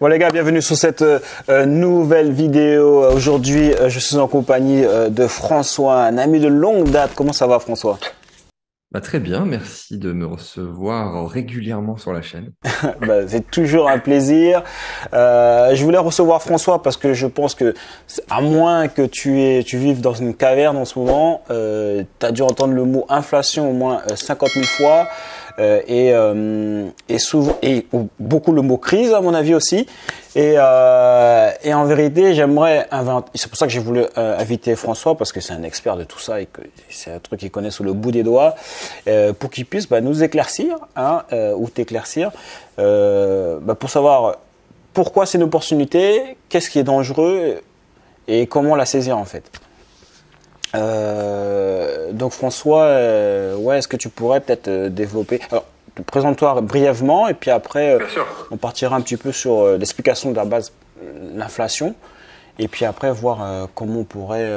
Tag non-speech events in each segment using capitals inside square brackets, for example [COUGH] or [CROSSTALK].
Bon les gars, bienvenue sur cette euh, euh, nouvelle vidéo. Euh, aujourd'hui, je suis en compagnie de François, un ami de longue date. Comment ça va François bah, très bien, merci de me recevoir régulièrement sur la chaîne. [LAUGHS] Bah, c'est toujours un plaisir. je voulais recevoir François parce que je pense que, à moins que tu, es... tu vives dans une caverne en ce moment, euh, tu as dû entendre le mot inflation au moins 50 000 fois. Euh, et, euh, beaucoup le mot crise à mon avis aussi. Et, euh, en vérité, j'aimerais C'est pour ça que j'ai voulu inviter François parce que c'est un expert de tout ça et que c'est un truc qu'il connaît sous le bout des doigts pour qu'il puisse bah, nous éclaircir hein, ou t'éclaircir bah, pour savoir pourquoi c'est une opportunité, qu'est-ce qui est dangereux et comment la saisir en fait. Euh, donc François, euh, ouais, est-ce que tu pourrais peut-être euh, développer Alors, présente-toi brièvement et puis après, euh, on partira un petit peu sur l'explication de la base, l'inflation, et puis après voir comment on pourrait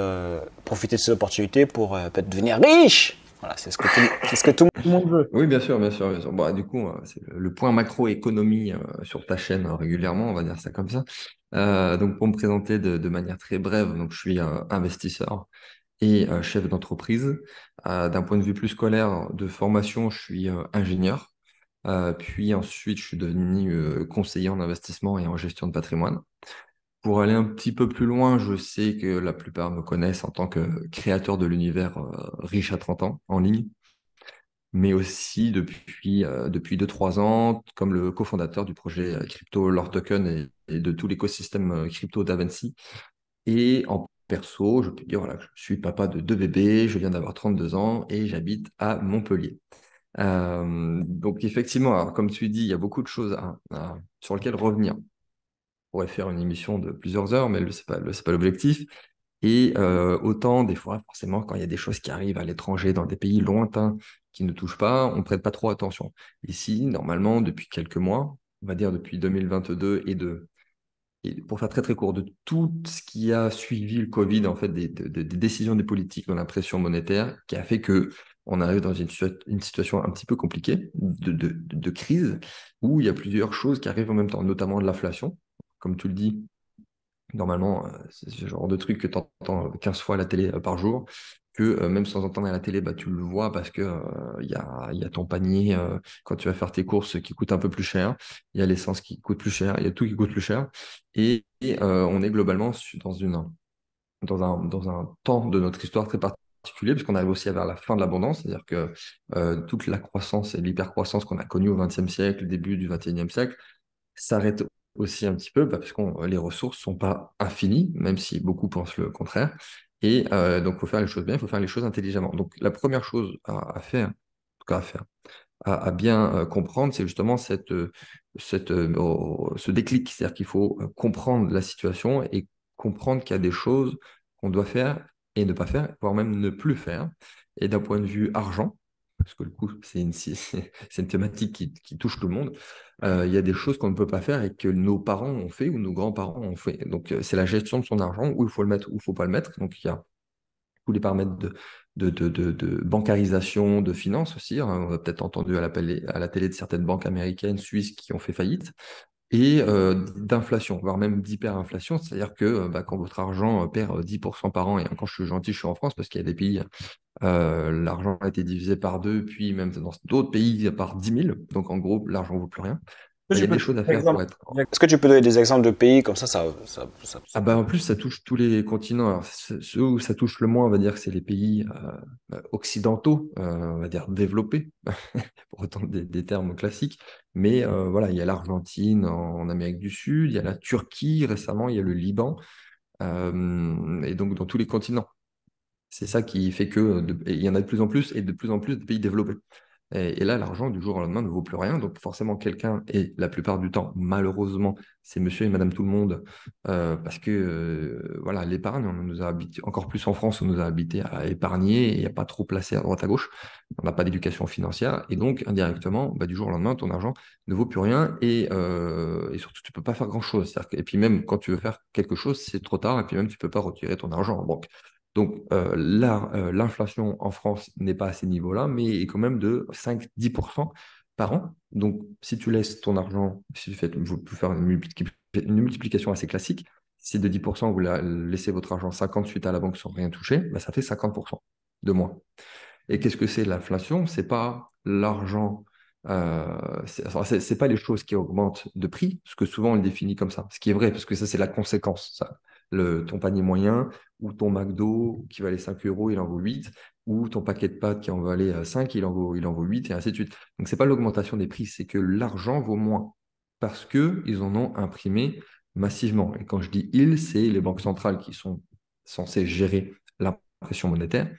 profiter de cette opportunité pour peut-être devenir riche. Voilà, c'est ce, ce que tout, le monde veut. Oui, bien sûr, bien sûr, Bon, du coup, c'est le point macroéconomie sur ta chaîne régulièrement, on va dire ça comme ça. donc, pour me présenter de, de manière très brève, donc je suis investisseur et euh, chef d'entreprise. Euh, d'un point de vue plus scolaire, de formation, je suis euh, ingénieur. puis ensuite, je suis devenu conseiller en investissement et en gestion de patrimoine. Pour aller un petit peu plus loin, je sais que la plupart me connaissent en tant que créateur de l'univers riche à 30 ans en ligne, mais aussi depuis, depuis 2-3 ans comme le cofondateur du projet crypto Lord Token et, de tout l'écosystème crypto d'Avency, et en perso, je peux dire voilà, je suis papa de deux bébés, je viens d'avoir 32 ans et j'habite à Montpellier. Euh, donc effectivement, comme tu dis, il y a beaucoup de choses sur lesquelles revenir. On pourrait faire une émission de plusieurs heures, mais ce n'est pas, l'objectif. Et euh, autant, des fois, forcément, quand il y a des choses qui arrivent à l'étranger, dans des pays lointains qui ne touchent pas, on ne prête pas trop attention. Ici, normalement, depuis quelques mois, on va dire depuis 2022 et de pour faire très très court, de tout ce qui a suivi le Covid, en fait, des, décisions des politiques dans la pression monétaire, qui a fait que on arrive dans une, situation un petit peu compliquée de, de, crise, où il y a plusieurs choses qui arrivent en même temps, notamment de l'inflation. Comme tu le dis, normalement, euh, c'est ce genre de truc que tu entends 15 fois à la télé euh, par jour que euh, même sans entendre à la télé, bah, tu le vois parce que euh, il y, a, ton panier euh, quand tu vas faire tes courses qui coûte un peu plus cher, il y a l'essence qui coûte plus cher, il y a tout qui coûte plus cher. Et, on est globalement dans, une, dans, un, dans un temps de notre histoire très particulier, parce qu'on arrive aussi vers la fin de l'abondance, c'est-à-dire que toute la croissance et l'hypercroissance qu'on a connue au XXe siècle, début du XXIe siècle, s'arrête aussi un petit peu, bah, parce que les ressources ne sont pas infinies, même si beaucoup pensent le contraire. Et euh, donc, il faut faire les choses bien, il faut faire les choses intelligemment. Donc, la première chose à, faire, en tout cas à faire, à, bien euh, comprendre, c'est justement euh, ce déclic. C'est-à-dire qu'il faut comprendre la situation et comprendre qu'il y a des choses qu'on doit faire et ne pas faire, voire même ne plus faire. Et d'un point de vue argent, parce que le coup, c'est une, [LAUGHS] une, thématique qui, touche tout le monde, euh, il y a des choses qu'on ne peut pas faire et que nos parents ont fait ou nos grands-parents ont fait. Donc, euh, c'est la gestion de son argent, où il faut le mettre, où il ne faut pas le mettre. Donc, il y a tous les paramètres de, de, bancarisation, de finance aussi. Hein. On a peut-être entendu à la, à la, télé de certaines banques américaines, suisses qui ont fait faillite et euh, d'inflation, voire même d'hyperinflation, c'est-à-dire que euh, bah, quand votre argent euh, perd 10% par an, et quand je suis gentil, je suis en France, parce qu'il y a des pays, euh, l'argent a été divisé par deux, puis même dans d'autres pays par 10 000, donc en gros, l'argent ne vaut plus rien. Est-ce que tu peux donner des exemples de pays comme ça, ça, ah bah, en plus, ça touche tous les continents. ceux où ça touche le moins, on va dire que c'est les pays euh, euh, occidentaux, euh, on va dire développés, [LAUGHS] pour autant des, termes classiques. Mais voilà, il y a l'Argentine en, Amérique du Sud, il y a la Turquie récemment, il y a le Liban, et donc dans tous les continents. C'est ça qui fait que il y en a de plus en plus et de plus en plus de pays développés. Et, là, l'argent du jour au lendemain ne vaut plus rien. Donc forcément, quelqu'un, et la plupart du temps, malheureusement, c'est monsieur et madame tout le monde, euh, parce que euh, voilà, l'épargne, on nous a encore plus en France, on nous a habité à épargner, il n'y a pas trop placé à droite à gauche, on n'a pas d'éducation financière, et donc indirectement, bah, du jour au lendemain, ton argent ne vaut plus rien, et, euh, et surtout, tu ne peux pas faire grand-chose. Et puis même quand tu veux faire quelque chose, c'est trop tard, et puis même tu ne peux pas retirer ton argent en banque. Donc euh, là, euh, l'inflation en France n'est pas à ces niveaux-là, mais est quand même de 5-10% par an. Donc si tu laisses ton argent, si tu fais, vous pouvez faire une, multiplication assez classique, si de 10% vous laissez votre argent 50 suite à la banque sans rien toucher, bah, ça fait 50% de moins. Et qu'est-ce que c'est l'inflation Ce n'est pas l'argent euh, c'est pas les choses qui augmentent de prix, ce que souvent on le définit comme ça, ce qui est vrai, parce que ça c'est la conséquence. Ça ton panier moyen, ou ton McDo qui valait 5 euros, il en vaut 8, ou ton paquet de pâtes qui en valait 5, euh, il en vaut, il en vaut 8, et ainsi de suite. Donc, ce n'est pas l'augmentation des prix, c'est que l'argent vaut moins parce qu'ils en ont imprimé massivement. Et quand je dis ils, c'est les banques centrales qui sont censées gérer l'impression monétaire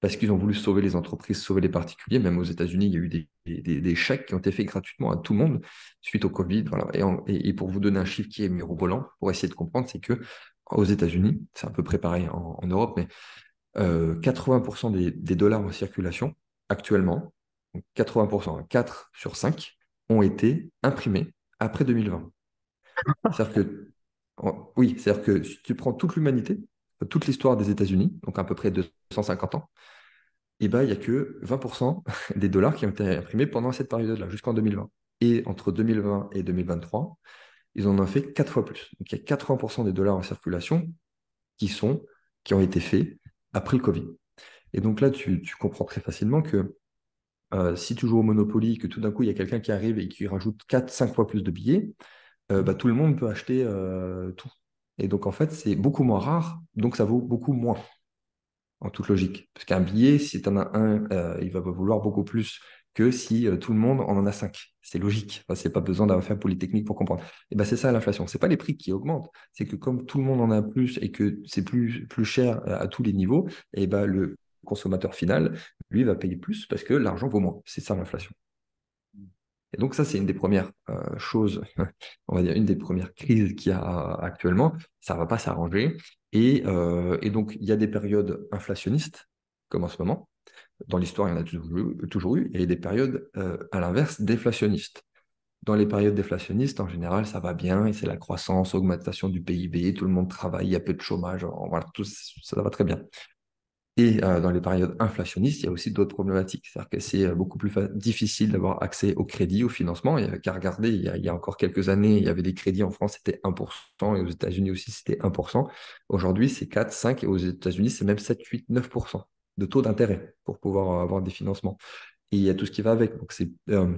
parce qu'ils ont voulu sauver les entreprises, sauver les particuliers. Même aux États-Unis, il y a eu des, chèques qui ont été faits gratuitement à tout le monde suite au Covid. Et, et, et, pour vous donner un chiffre qui est mirobolant, pour essayer de comprendre, c'est que aux États-Unis, c'est un peu préparé en, Europe, mais 80% euh, des, dollars en circulation actuellement, 80%, 4 sur 5, ont été imprimés après 2020. C'est-à-dire que, oui, c'est-à-dire que si tu prends toute l'humanité, toute l'histoire des États-Unis, donc à peu près 250 ans, eh ben, il n'y a que 20% [LAUGHS] des dollars qui ont été imprimés pendant cette période-là, jusqu'en 2020. Et entre 2020 et 2023, ils en ont fait quatre fois plus. Donc il y a 80% des dollars en circulation qui sont, qui ont été faits après le Covid. Et donc là, tu, comprends très facilement que euh, si toujours joues au Monopoly, que tout d'un coup, il y a quelqu'un qui arrive et qui rajoute 4-5 fois plus de billets, euh, bah, tout le monde peut acheter euh, tout. Et donc, en fait, c'est beaucoup moins rare, donc ça vaut beaucoup moins, en toute logique. Parce qu'un billet, si tu en as un, il va vouloir beaucoup plus que si euh, tout le monde en a 5. C'est logique. Ce c'est pas besoin d'avoir fait polytechnique pour comprendre. Et ben c'est ça l'inflation. C'est pas les prix qui augmentent. C'est que comme tout le monde en a plus et que c'est plus plus cher euh, à, tous les niveaux, et ben le consommateur final lui va payer plus parce que l'argent vaut moins. C'est ça l'inflation. Et donc ça c'est une des premières euh, choses, [LAUGHS] on va dire une des premières crises qu'il y a actuellement. Ça ne va pas s'arranger. et donc il y a des périodes inflationnistes comme en ce moment dans l'histoire, il y en a toujours eu, Et Il y a des périodes, euh, à l'inverse, déflationnistes. Dans les périodes déflationnistes, en général, ça va bien, et c'est la croissance, augmentation du PIB, tout le monde travaille, il y a peu de chômage, voilà, tout, ça va très bien. Et euh, dans les périodes inflationnistes, il y a aussi d'autres problématiques. C'est-à-dire que c'est euh, beaucoup plus difficile d'avoir accès au crédit, au financement. Il y a qu'à regarder, il y, a, il y, a, encore quelques années, il y avait des crédits en France, c'était 1%, et aux États-Unis aussi, c'était 1%. Aujourd'hui, c'est 4, 5, et aux États-Unis, c'est même 7, 8, 9% de taux d'intérêt pour pouvoir euh, avoir des financements. Et il y a tout ce qui va avec. Donc, c'est, euh,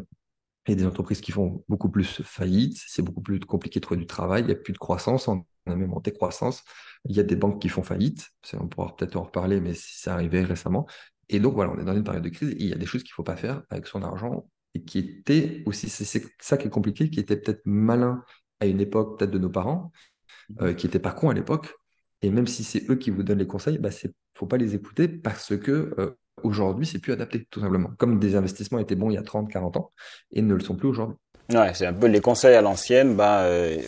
il y a des entreprises qui font beaucoup plus faillite, c'est beaucoup plus compliqué de trouver du travail, il n'y a plus de croissance, on a même monté croissance. Il y a des banques qui font faillite, on pourra peut-être en reparler, mais c'est arrivé récemment. Et donc, voilà, on est dans une période de crise et il y a des choses qu'il ne faut pas faire avec son argent et qui étaient aussi, c'est ça qui est compliqué, qui était peut-être malin à une époque, peut-être de nos parents, mmh. euh, qui n'étaient pas cons à l'époque, et même si c'est eux qui vous donnent les conseils, il bah, ne faut pas les écouter parce que euh, aujourd'hui, c'est plus adapté, tout simplement. Comme des investissements étaient bons il y a 30, 40 ans et ne le sont plus aujourd'hui. Ouais, c'est un peu les conseils à l'ancienne. Bah, euh,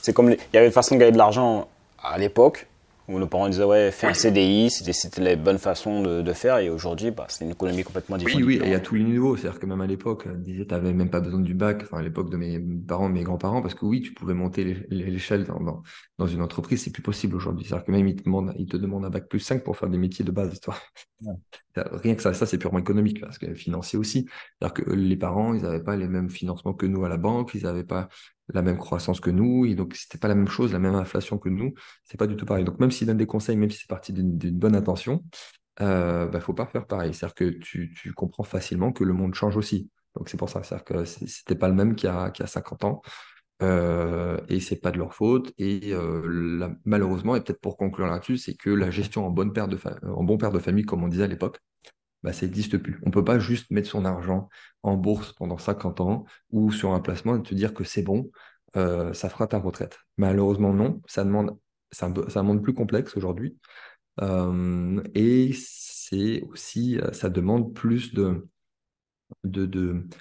c'est comme il y avait une façon de gagner de l'argent à l'époque où nos parents disaient ouais fais un CDI, c'était la bonne façon de, faire et aujourd'hui bah, c'est une économie complètement différente. Oui oui, y a tous les niveaux, c'est-à-dire que même à l'époque, euh, disait n'avais même pas besoin du bac, enfin à l'époque de mes parents, mes grands-parents, parce que oui tu pouvais monter l'échelle dans, une entreprise, c'est plus possible aujourd'hui, c'est-à-dire que même ils te demandent, ils te demandent un bac plus 5 pour faire des métiers de base, toi. [LAUGHS] Rien que ça, ça c'est purement économique parce que financier aussi, c'est-à-dire que euh, les parents ils n'avaient pas les mêmes financements que nous à la banque, ils n'avaient pas la même croissance que nous, et donc c'était pas la même chose, la même inflation que nous, c'est pas du tout pareil. Donc même s'il donne des conseils, même si c'est parti d'une bonne intention, il euh, ne bah, faut pas faire pareil. C'est-à-dire que tu, comprends facilement que le monde change aussi. Donc c'est pour ça, c'est-à-dire que c'était pas le même qu'il y a, 50 ans. Euh, et c'est pas de leur faute. Et euh, malheureusement, et peut-être pour conclure là-dessus, c'est que la gestion en, bonne paire de en bon père de famille, comme on disait à l'époque, bah, ça n'existe plus. On ne peut pas juste mettre son argent en bourse pendant 50 ans ou sur un placement et te dire que c'est bon, euh, ça fera ta retraite. Malheureusement, non. Ça demande, c'est un, plus complexe aujourd'hui. Euh, et c'est aussi, euh, ça demande plus de,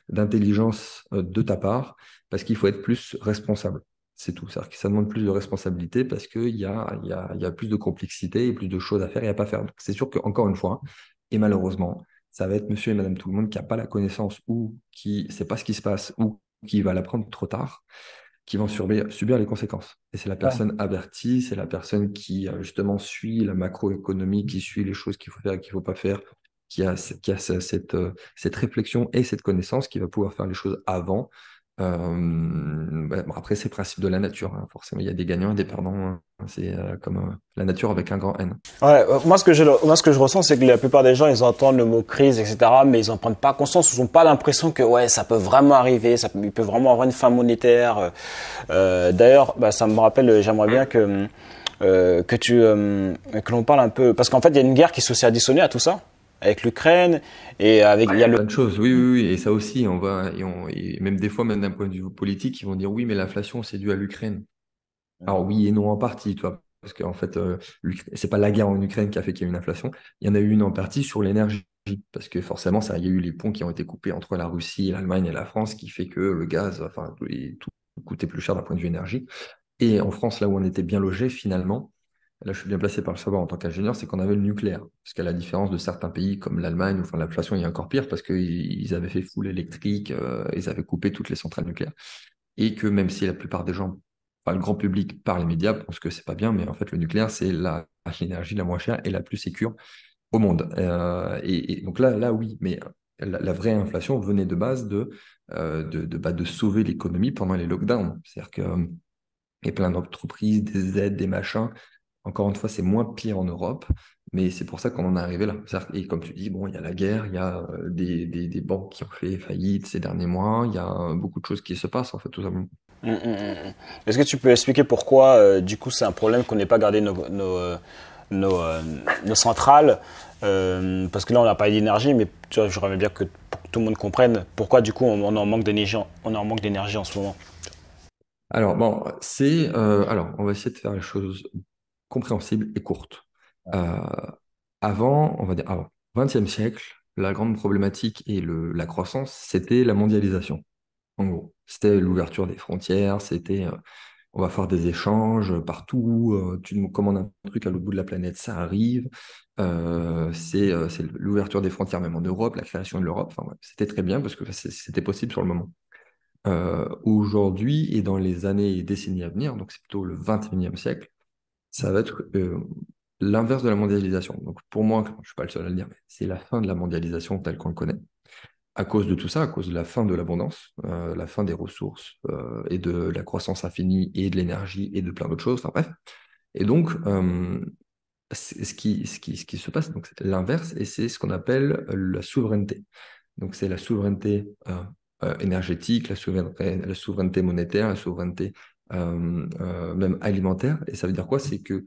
d'intelligence de, ta part parce qu'il faut être plus responsable. C'est tout. Que ça demande plus de responsabilité parce qu'il y a, y, y a plus de complexité et plus de choses à faire et à pas faire. C'est sûr qu'encore une fois, et malheureusement, ça va être monsieur et madame tout le monde qui n'a pas la connaissance ou qui ne sait pas ce qui se passe ou qui va l'apprendre trop tard, qui vont subir, les conséquences. Et c'est la personne avertie, c'est la personne qui euh, justement suit la macroéconomie, qui suit les choses qu'il faut faire et qu'il ne faut pas faire, qui a, euh, cette, réflexion et cette connaissance qui va pouvoir faire les choses avant euh, après, c'est le principe de la nature. Hein, forcément, il y a des gagnants et des perdants. Hein. C'est euh, comme euh, la nature avec un grand N. Ouais, euh, moi, ce que je, moi, ce que je ressens, c'est que la plupart des gens, ils entendent le mot crise, etc., mais ils n'en prennent pas conscience. Ils n'ont pas l'impression que ouais, ça peut vraiment arriver, ça peut, il peut vraiment avoir une fin monétaire. D'ailleurs, bah, ça me rappelle, j'aimerais bien que, que, tu, que l'on parle un peu. Parce qu'en fait, il y a une guerre qui se à additionnée à tout ça avec l'Ukraine et avec ah, il y a plein de choses. Oui, oui, oui, et ça aussi, on va et, même des fois, même d'un point de vue politique, ils vont dire oui, mais l'inflation c'est dû à l'Ukraine. Alors oui et non en partie, toi, parce qu'en fait, euh, c'est pas la guerre en Ukraine qui a fait qu'il y a une inflation. Il y en a eu une en partie sur l'énergie, parce que forcément, ça, il y a eu les ponts qui ont été coupés entre la Russie, l'Allemagne et la France, qui fait que le gaz, enfin, tout, tout coûtait plus cher d'un point de vue énergie. Et en France, là où on était bien logé, finalement, là je suis bien placé par le savoir en tant qu'ingénieur, c'est qu'on avait le nucléaire. Parce qu'à la différence de certains pays comme l'Allemagne, enfin l'inflation est encore pire parce qu'ils avaient fait full électrique, euh, ils avaient coupé toutes les centrales nucléaires. Et que même si la plupart des gens, le grand public, par les médias, pensent que c'est pas bien, mais en fait le nucléaire c'est [LAUGHS] l'énergie la, moins chère et la plus sécure au monde. Euh, et, donc là, là oui, mais la, vraie inflation venait de base de, euh, bah, de, sauver l'économie pendant les lockdowns. C'est-à-dire que a plein d'entreprises, des aides, des machins, encore une fois, c'est moins pire en Europe, mais c'est pour ça qu'on en est arrivé là. Et comme tu dis, bon, il y a la guerre, il y a euh, des, des, banques qui ont fait faillite ces derniers mois, il y a euh, beaucoup de choses qui se passent, en fait, tout simplement. Hum, hum, hum, Est-ce que tu peux expliquer pourquoi, euh, du coup, c'est un problème qu'on n'ait pas gardé nos, nos, centrales Parce que là, on n'a pas d'énergie, mais tu vois, j'aimerais bien que, tout le monde comprenne pourquoi, du coup, on, on en manque d'énergie, on en manque d'énergie en ce moment. Alors, bon, c'est. alors, on va essayer de faire les choses compréhensible et courte. Euh, avant, on va dire avant, 20e siècle, la grande problématique et la croissance, c'était la mondialisation. En gros, c'était l'ouverture des frontières, c'était euh, on va faire des échanges partout, euh, tu me commandes un truc à l'autre bout de la planète, ça arrive. c'est l'ouverture des frontières même en Europe, la création de l'Europe. Enfin, c'était très bien parce que c'était possible sur le moment. Aujourd'hui et dans les années et décennies à venir, donc c'est plutôt le 21e siècle, ça va être euh, l'inverse de la mondialisation. Donc pour moi, je ne suis pas le seul à le dire, mais c'est la fin de la mondialisation telle qu'on le connaît. À cause de tout ça, à cause de la fin de l'abondance, euh, la fin des ressources euh, et de la croissance infinie et de l'énergie et de plein d'autres choses, enfin bref. Et donc, ce qui, ce, qui, ce qui se passe, c'est l'inverse, et c'est ce qu'on appelle la souveraineté. Donc c'est la souveraineté énergétique, la souveraineté monétaire, la souveraineté euh, euh, même alimentaire. Et ça veut dire quoi C'est que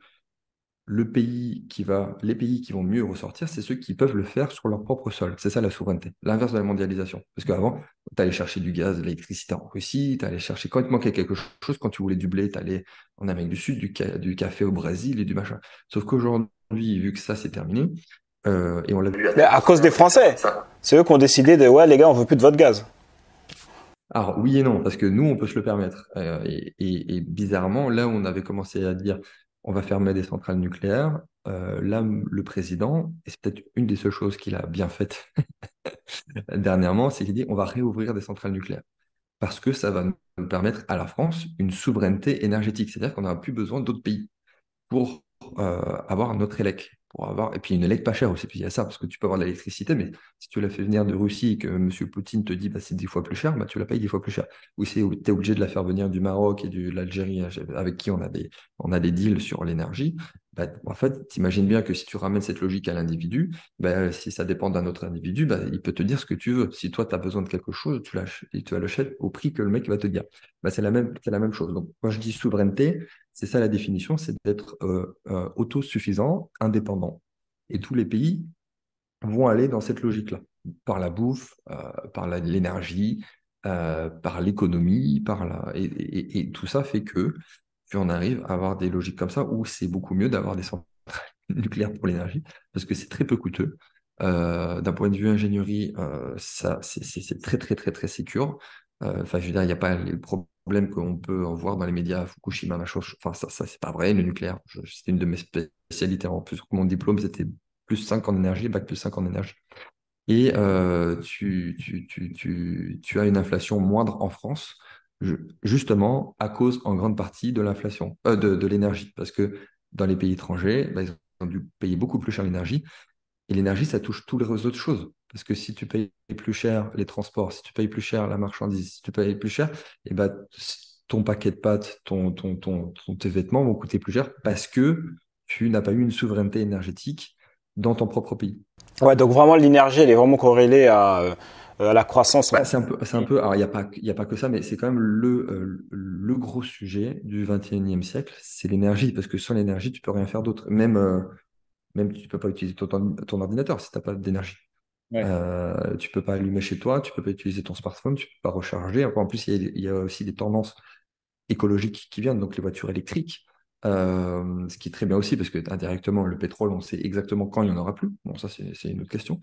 le pays qui va, les pays qui vont mieux ressortir, c'est ceux qui peuvent le faire sur leur propre sol. C'est ça la souveraineté, l'inverse de la mondialisation. Parce qu'avant, tu allais chercher du gaz, de l'électricité en Russie, tu allais chercher, quand il te manquait quelque chose, quand tu voulais du blé, tu allais en Amérique du Sud, du, café au Brésil et du machin. Sauf qu'aujourd'hui, vu que ça c'est terminé, euh, et on l'a vu. à cause des Français, c'est eux qui ont décidé de, ouais les gars, on veut plus de votre gaz. Alors oui et non, parce que nous, on peut se le permettre. Euh, et, bizarrement, là où on avait commencé à dire on va fermer des centrales nucléaires, euh, là, le président, et c'est peut-être une des seules choses qu'il a bien faites [LAUGHS] dernièrement, c'est qu'il dit on va réouvrir des centrales nucléaires. Parce que ça va nous permettre à la France une souveraineté énergétique, c'est-à-dire qu'on n'aura plus besoin d'autres pays pour euh, avoir avoir notre élec pour avoir. Et puis une lettre pas chère aussi, puis il y a ça, parce que tu peux avoir de l'électricité, mais si tu la fais venir de Russie et que M. Poutine te dit bah, c'est dix fois plus cher, bah, tu la payes dix fois plus cher. Ou tu es obligé de la faire venir du Maroc et de l'Algérie, avec qui on a des, on a des deals sur l'énergie. Bah, en fait, tu imagines bien que si tu ramènes cette logique à l'individu, bah, si ça dépend d'un autre individu, bah, il peut te dire ce que tu veux. Si toi, tu as besoin de quelque chose, tu, tu l'achètes au prix que le mec va te dire. c'est la, même, la même chose. Donc, quand je dis souveraineté, c'est ça la définition, c'est d'être euh, euh, autosuffisant, indépendant. Et tous les pays vont aller dans cette logique-là, par la bouffe, euh, par l'énergie, par l'économie, par la... Et, tout ça fait que puis on arrive à avoir des logiques comme ça où c'est beaucoup mieux d'avoir des centrales [LAUGHS] nucléaires pour l'énergie parce que c'est très peu coûteux. D'un point de vue ingénierie, ça c'est très très très très sécure. Enfin, je veux dire, il n'y a pas le problème problème qu'on peut en voir dans les médias, Fukushima, machin, enfin ça, ça c'est pas vrai, le nucléaire, c'était une de mes spécialités. En plus, mon diplôme, c'était plus 5 en énergie, bac plus 5 en énergie. Et euh, tu, tu, tu, tu, as une inflation moindre en France, justement à cause en grande partie de l'inflation, euh, de, de l'énergie, parce que dans les pays étrangers, bah, ils ont dû payer beaucoup plus cher l'énergie, et l'énergie, ça touche tous les autres choses. Parce que si tu payes plus cher les transports, si tu payes plus cher la marchandise, si tu payes plus cher, et eh ben, ton paquet de pâtes, ton, ton, ton, tes vêtements vont coûter plus cher parce que tu n'as pas eu une souveraineté énergétique dans ton propre pays. Ouais, donc vraiment l'énergie, elle est vraiment corrélée à, euh, la croissance. Ah, c'est un peu, c'est un peu. Alors il n'y a pas, a pas que ça, mais c'est quand même le euh, le gros sujet du 21e siècle, c'est l'énergie, parce que sans l'énergie, tu peux rien faire d'autre. Même euh, même tu ne peux pas utiliser ton, ordinateur si tu n'as pas d'énergie. Tu ne euh, tu peux pas allumer chez toi, tu peux pas utiliser ton smartphone, tu peux pas recharger. En plus, il y, a, aussi des tendances écologiques qui viennent, donc les voitures électriques, euh, ce qui est très bien aussi parce que indirectement, le pétrole, on sait exactement quand il n'y en aura plus. Bon, ça, c'est une autre question.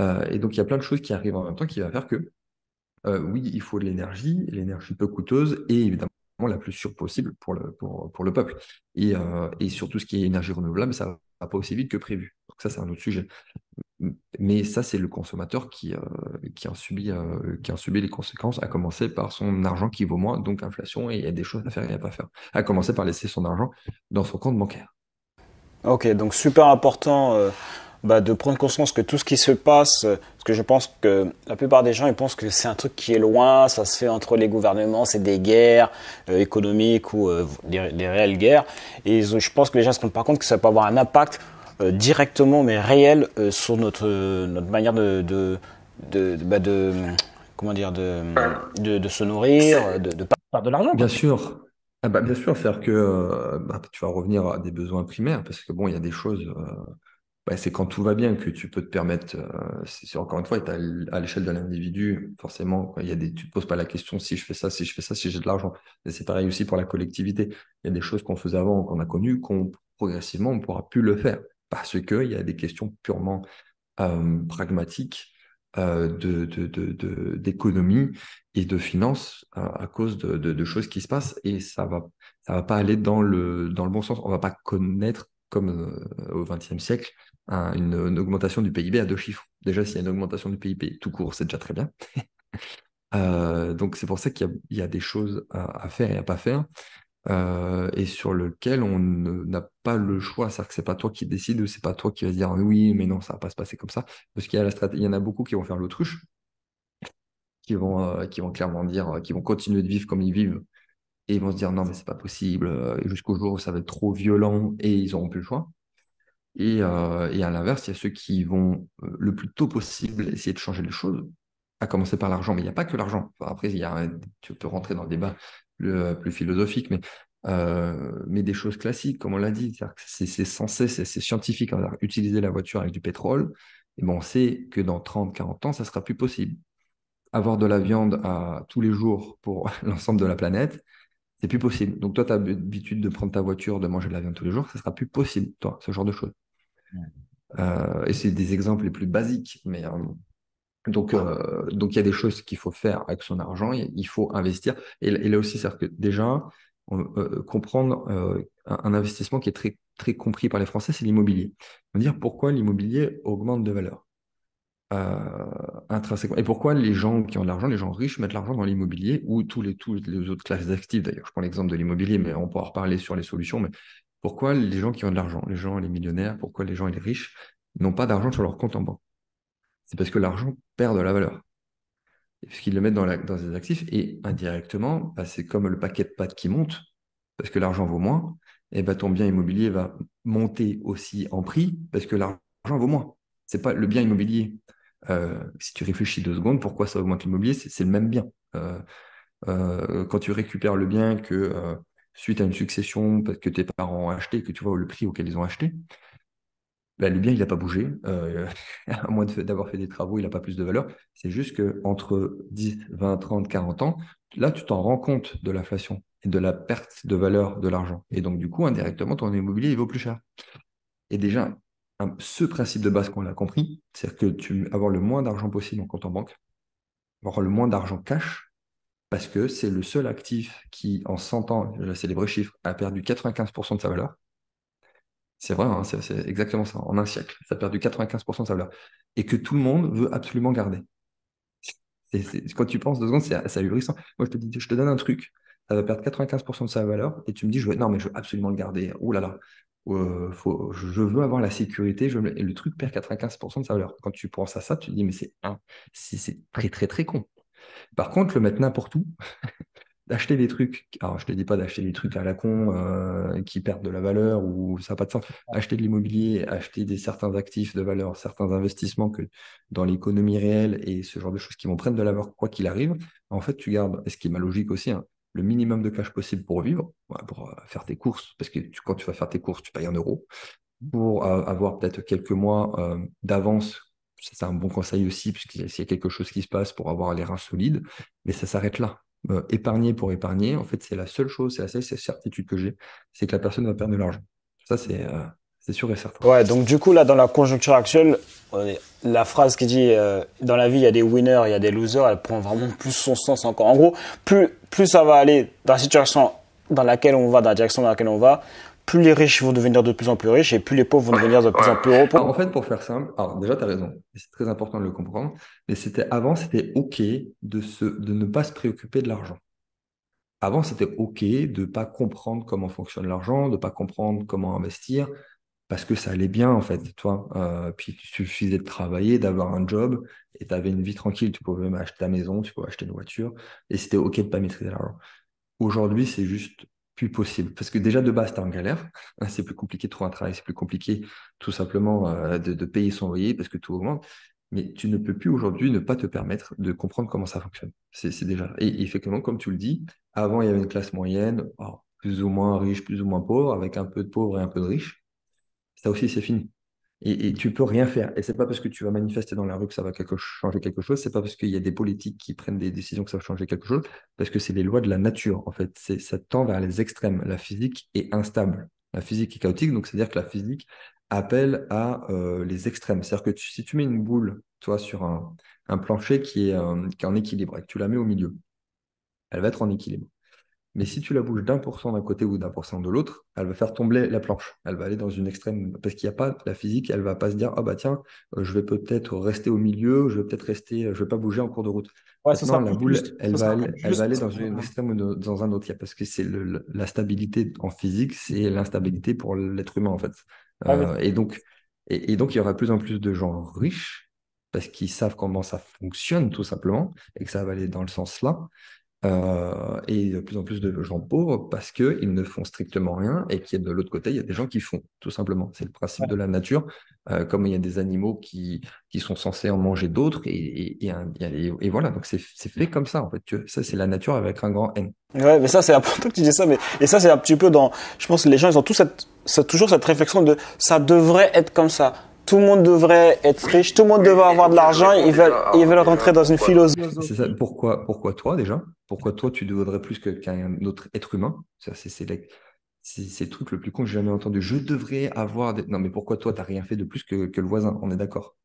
Euh, et donc, il y a plein de choses qui arrivent en même temps qui va faire que, oui, il faut de l'énergie, l'énergie peu coûteuse et évidemment la plus sûre possible pour le, peuple. Et, et surtout, ce qui est énergie renouvelable, ça va pas aussi vite que prévu. Donc ça, c'est un autre sujet. Mais ça, c'est le consommateur qui, euh, qui, en subit, euh, qui les conséquences, à commencer par son argent qui vaut moins, donc inflation, et il y a des choses à faire et à pas faire. À commencer par laisser son argent dans son compte bancaire. Ok, donc super important. Euh, bah, de prendre conscience que tout ce qui se passe, euh, parce que je pense que la plupart des gens, ils pensent que c'est un truc qui est loin, ça se fait entre les gouvernements, c'est des guerres euh, économiques ou euh, des, réelles guerres. Et je pense que les gens se rendent pas compte que ça peut avoir un impact directement, mais réel, sur notre, notre manière de, de, bah, comment dire, de, de, se nourrir, de, de par de l'argent. Bien sûr. Ah, bah, bien sûr, c'est-à-dire que bah, tu vas revenir à des besoins primaires, parce que bon, il y a des choses bah, c'est quand tout va bien que tu peux te permettre. Euh, c'est encore une fois, à l'échelle de l'individu, forcément, il y a des, tu ne te poses pas la question si je fais ça, si je fais ça, si j'ai de l'argent. c'est pareil aussi pour la collectivité. Il y a des choses qu'on faisait avant, qu'on a connues, qu'on progressivement, on ne pourra plus le faire parce qu'il y a des questions purement euh, pragmatiques euh, d'économie et de finances euh, à cause de, choses qui se passent et ça va, ça va pas aller dans le, dans le bon sens. On va pas connaître comme au XXe siècle une, augmentation du PIB à deux chiffres. Déjà, s'il y a une augmentation du PIB tout court, c'est déjà très bien. [LAUGHS] Euh, donc, c'est pour ça qu'il y, a des choses à, faire et à pas faire, euh, et sur lequel on n'a pas le choix. C'est-à-dire que c'est pas toi qui décide, c'est pas toi qui vas dire oui, mais non, ça va pas se passer comme ça. Parce qu'il y a la il y en a beaucoup qui vont faire l'autruche, qui vont, euh, qui vont clairement dire, qui vont continuer de vivre comme ils vivent. Et ils vont se dire non, mais c'est pas possible, jusqu'au jour où ça va être trop violent et ils n'auront plus le choix. Euh, et, à l'inverse, il y a ceux qui vont euh, le plus tôt possible essayer de changer les choses, à commencer par l'argent, mais il n'y a pas que l'argent. après, tu peux rentrer dans le débat plus philosophique, euh, mais, des choses classiques, comme on l'a dit. C'est censé, c'est scientifique. utiliser la voiture avec du pétrole, et ben, on sait que dans 30, 40 ans, ça sera plus possible. Avoir de la viande à, tous les jours pour [LAUGHS] l'ensemble de la planète, c'est plus possible. Donc toi, tu as l'habitude de prendre ta voiture, de manger de la viande tous les jours, ça sera plus possible, toi, ce genre de choses. Euh, et c'est des exemples les plus basiques, mais euh, donc euh, donc il y a des choses qu'il faut faire avec son argent, il faut investir. Et, là aussi, c'est que déjà comprendre un, investissement qui est très très compris par les Français, c'est l'immobilier. On va dire pourquoi l'immobilier augmente de valeur. Euh, intrinsèquement. Et pourquoi les gens qui ont de l'argent, les gens riches, mettent l'argent dans l'immobilier ou tous les, les autres classes d'actifs d'ailleurs. Je prends l'exemple de l'immobilier, mais on pourra reparler sur les solutions. Mais pourquoi les gens qui ont de l'argent, les gens, les millionnaires, pourquoi les gens et les riches n'ont pas d'argent sur leur compte en banque C'est parce que l'argent perd de la valeur. Puisqu'ils le mettent dans, la, actifs et indirectement, bah, c'est comme le paquet de pâtes qui monte parce que l'argent vaut moins. Et eh bah, ben, ton bien immobilier va monter aussi en prix parce que l'argent vaut moins. C'est pas le bien immobilier euh, si tu réfléchis deux secondes, pourquoi ça augmente l'immobilier C'est le même bien. Euh, euh, quand tu récupères le bien que suite à une succession, parce que tes parents ont acheté, que tu vois le prix auquel ils ont acheté, ben, le bien, il n'a pas bougé. [LAUGHS] à moins d'avoir fait des travaux, il n'a pas plus de valeur. C'est juste qu'entre 10, 20, 30, 40 ans, là, tu t'en rends compte de l'inflation et de la perte de valeur de l'argent. Et donc, du coup, indirectement, ton immobilier, il vaut plus cher. Et déjà, ce principe de base qu'on a compris, cest que tu avoir le moins d'argent possible en compte en banque, avoir le moins d'argent cash, parce que c'est le seul actif qui, en 100 ans, c'est les vrais chiffres, a perdu 95% de sa valeur. C'est vrai, hein, c'est exactement ça. En un siècle, ça a perdu 95% de sa valeur. Et que tout le monde veut absolument garder. quand tu penses deux secondes, c'est ahurissant. Moi, je te dis, je te donne un truc, ça va perdre 95% de sa valeur, et tu me dis, je veux, non, mais je veux absolument le garder. Oh là là, euh, je veux avoir la sécurité. le truc perd 95% de sa valeur. Quand tu penses à ça, tu te dis, mais c'est un, c'est très, très, très con. Par contre, le mettre n'importe où, [LAUGHS] d'acheter des trucs, alors je ne te dis pas d'acheter des trucs à la con euh, qui perdent de la valeur ou ça n'a pas de sens, acheter de l'immobilier, acheter des, certains actifs de valeur, certains investissements que dans l'économie réelle et ce genre de choses qui vont prendre de la valeur quoi qu'il arrive, en fait, tu gardes, ce qui est ma logique aussi, hein, le minimum de cash possible pour vivre, pour euh, faire tes courses, parce que quand tu vas faire tes courses, tu payes en euro, pour euh, avoir peut-être quelques mois euh, d'avance. C'est un bon conseil aussi, puisqu'il y a quelque chose qui se passe pour avoir les reins solides, mais ça s'arrête là. épargner pour épargner, en fait, c'est la seule chose, c'est la seule certitude que j'ai, c'est que la personne va perdre de l'argent. Ça, c'est c'est sûr et certain. Ouais, donc du coup, là, dans la conjoncture actuelle, la phrase qui dit euh, dans la vie, il y a des winners, il y a des losers, elle prend vraiment plus son sens encore. En gros, plus, plus ça va aller dans la situation dans laquelle on va, dans la direction dans laquelle on va, plus les riches vont devenir de plus en plus riches et plus les pauvres vont devenir de plus en plus pauvres. En fait, pour faire simple, alors déjà, tu as raison, c'est très important de le comprendre, mais c'était avant, c'était OK de, se, de ne pas se préoccuper de l'argent. Avant, c'était OK de ne pas comprendre comment fonctionne l'argent, de ne pas comprendre comment investir, parce que ça allait bien en fait, toi. Euh, puis il suffisait de travailler, d'avoir un job et tu avais une vie tranquille. Tu pouvais même acheter ta maison, tu pouvais acheter une voiture et c'était OK de ne pas maîtriser l'argent. Aujourd'hui, c'est juste plus possible parce que déjà de base, tu es en galère. [LAUGHS] c'est plus compliqué de trouver un travail, c'est plus compliqué tout simplement euh, de, payer son loyer parce que tout augmente. Mais tu ne peux plus aujourd'hui ne pas te permettre de comprendre comment ça fonctionne. C'est déjà. Et effectivement, comme tu le dis, avant, il y avait une classe moyenne, plus ou moins riche, plus ou moins pauvre, avec un peu de pauvres et un peu de riches ça aussi c'est fini. Et, tu tu peux rien faire. Et c'est pas parce que tu vas manifester dans la rue que ça va changer quelque chose. C'est pas parce qu'il y a des politiques qui prennent des décisions que ça va changer quelque chose. Parce que c'est les lois de la nature. En fait, ça tend vers les extrêmes. La physique est instable. La physique est chaotique. Donc, c'est-à-dire que la physique appelle à euh, les extrêmes. C'est-à-dire que si tu mets une boule, toi, sur un, plancher euh, qui est en équilibre et que tu la mets au milieu, elle va être en équilibre. Mais si tu la bouges d'un pour cent d'un côté ou d'un pour cent de l'autre, elle va faire tomber la planche. Elle va aller dans une extrême. Parce qu'il n'y a pas la physique, elle va pas se dire Ah bah tiens, euh, je vais peut-être rester au milieu, je vais peut-être rester, euh, je vais pas bouger en cours de route. Ouais, la boule, elle, va aller, elle, va aller, dans une extrême ou dans un autre. Parce que c'est la stabilité en physique, c'est l'instabilité pour l'être humain en fait. Ah euh, et, donc, et, et donc, il y aura de plus en plus de gens riches parce qu'ils savent comment ça fonctionne tout simplement et que ça va aller dans le sens là euh, et de plus en plus de gens pauvres parce qu'ils ne font strictement rien et qu'il y a de l'autre côté, il y a des gens qui font, tout simplement. C'est le principe de la nature. Euh, comme il y a des animaux qui, qui sont censés en manger d'autres, et, et, et, voilà, donc c'est fait comme ça, en fait. Ça, c'est la nature avec un grand N. Ouais, mais ça, c'est important [LAUGHS] que tu dis ça, mais, et ça, c'est un petit peu dans, je pense que les gens, ils ont tous cette, toujours cette réflexion de ça devrait être comme ça tout le monde devrait être riche, tout le monde devrait avoir de l'argent, ils veulent, ils veulent rentrer dans une philosophie. C'est ça, pourquoi, pourquoi toi déjà pourquoi toi, tu devrais plus qu'un autre être humain C'est le truc le plus con que j'ai jamais entendu. Je devrais avoir. Non, mais pourquoi toi, tu n'as rien fait de plus que, le voisin On est d'accord.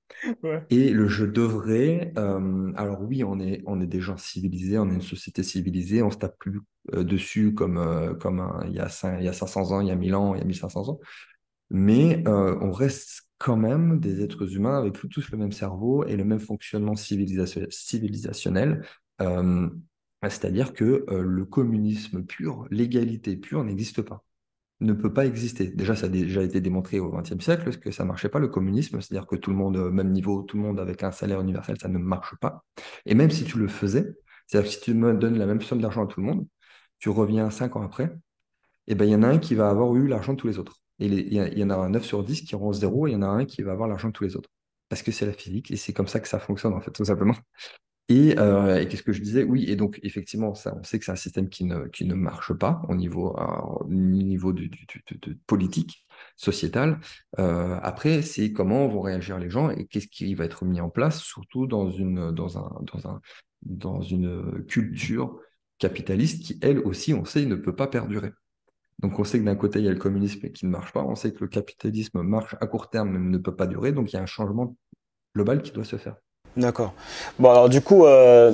Et le je devrais. Euh, alors, oui, on est, on est des gens civilisés, on est une société civilisée, on se tape plus euh, dessus comme, euh, comme il, y a il y a 500 ans, il y a 1000 ans, il y a 1500 ans. Mais on reste quand même des êtres humains avec tous le même cerveau et le même fonctionnement civilisationnel. Ah, c'est-à-dire que euh, le communisme pur, l'égalité pure n'existe pas, ne peut pas exister. Déjà, ça a déjà été démontré au XXe siècle que ça ne marchait pas, le communisme, c'est-à-dire que tout le monde, au euh, même niveau, tout le monde avec un salaire universel, ça ne marche pas. Et même si tu le faisais, c'est-à-dire si tu me donnes la même somme d'argent à tout le monde, tu reviens cinq ans après, et eh ben il y en a un qui va avoir eu l'argent de tous les autres. il y, en a un 9 sur 10 qui rend zéro, et il y en a un qui va avoir l'argent de tous les autres. Parce que c'est la physique, et c'est comme ça que ça fonctionne, en fait, tout simplement. Euh, et, qu'est-ce que je disais Oui, et donc effectivement, ça, on sait que c'est un système qui ne, qui ne marche pas au niveau, euh, niveau de politique sociétale. Euh, après, c'est comment vont réagir les gens et qu'est-ce qui va être mis en place, surtout dans une, dans un, un, dans une culture capitaliste qui, elle aussi, on sait, ne peut pas perdurer. Donc on sait que d'un côté, il y a le communisme qui ne marche pas, on sait que le capitalisme marche à court terme mais ne peut pas durer, donc il y a un changement global qui doit se faire. D'accord. Bon, alors du coup, euh,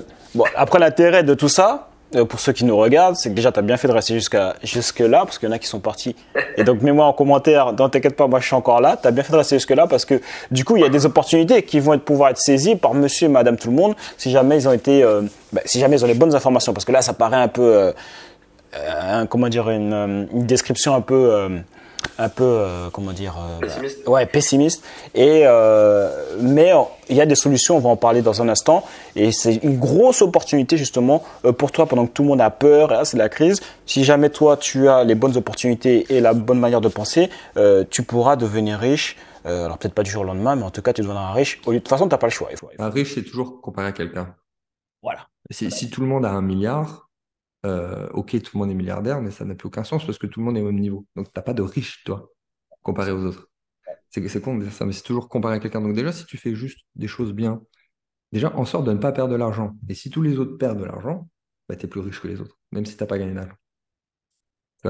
après l'intérêt de tout ça, euh, pour ceux qui nous regardent, c'est que déjà, tu as bien fait de rester jusqu'à jusque-là, parce qu'il y en a qui sont partis. Et donc, mets-moi en commentaire, ne t'inquiète pas, moi je suis encore là. Tu as bien fait de rester jusque-là, parce que du coup, il y a des opportunités qui vont être, pouvoir être saisies par monsieur et madame tout le monde, si jamais ils ont été, euh, ben, si jamais ont les bonnes informations. Parce que là, ça paraît un peu, comment dire, une, description un peu un peu euh, comment dire euh, pessimiste. ouais pessimiste et euh, mais il y a des solutions on va en parler dans un instant et c'est une grosse opportunité justement pour toi pendant que tout le monde a peur hein, c'est la crise si jamais toi tu as les bonnes opportunités et la bonne manière de penser tu pourras devenir riche alors peut-être pas du jour au lendemain mais en tout cas tu deviendras riche de toute façon tu pas le choix un riche c'est toujours comparé à quelqu'un voilà si, si tout le monde a un milliard euh, ok, tout le monde est milliardaire, mais ça n'a plus aucun sens parce que tout le monde est au même niveau. Donc, t'as pas de riche, toi, comparé aux autres. C'est, c'est con ça, mais c'est toujours comparé à quelqu'un. Donc, déjà, si tu fais juste des choses bien, déjà, en sorte de ne pas perdre de l'argent. Et si tous les autres perdent de l'argent, bah, tu es plus riche que les autres, même si tu pas gagné d'argent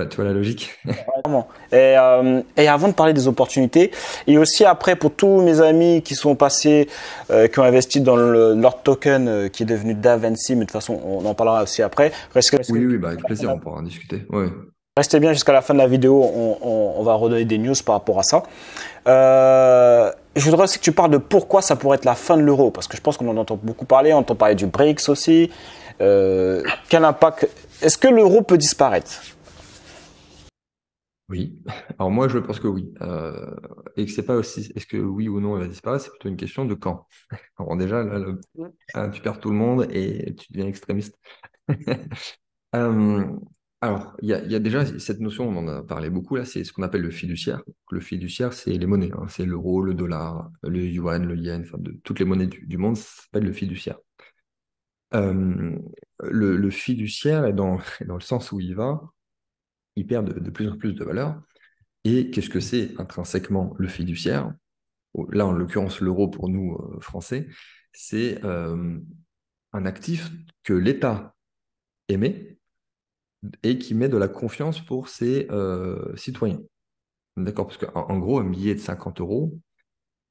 tu vois la logique [LAUGHS] et, euh, et, avant de parler des opportunités, et aussi après pour tous mes amis qui sont passés, euh, qui ont investi dans le, leur token euh, qui est devenu DaVinci, mais de toute façon on en parlera aussi après. Reste, oui, oui, bah, avec plaisir, on pourra en discuter. Restez bien jusqu'à la fin de la vidéo, on, on, on, va redonner des news par rapport à ça. je voudrais aussi que tu parles de pourquoi ça pourrait être la fin de l'euro, parce que je pense qu'on en entend beaucoup parler, on entend parler du BRICS aussi. quel impact Est-ce que l'euro peut disparaître oui. [LAUGHS] Alors moi, je pense que oui. Euh, et que c'est pas aussi est-ce que oui ou non elle va disparaître, c'est plutôt une question de quand. [LAUGHS] déjà, là, hein, tu perds tout le monde et tu deviens extrémiste. [LAUGHS] alors, il y, a déjà cette notion, on en a parlé beaucoup là, c'est ce qu'on appelle le fiduciaire. le fiduciaire, c'est les monnaies, hein, c'est l'euro, le dollar, le yuan, le yen, enfin, de, toutes les monnaies du, monde, ça s'appelle le fiduciaire. le, fiduciaire est dans, dans le sens où il va, ils perd de, plus en plus de valeur. Et qu'est-ce que c'est intrinsèquement le fiduciaire Là, en l'occurrence, l'euro pour nous euh, français, c'est euh, un actif que l'État émet et qui met de la confiance pour ses euh, citoyens. D'accord Parce qu'en en gros, un billet de 50 euros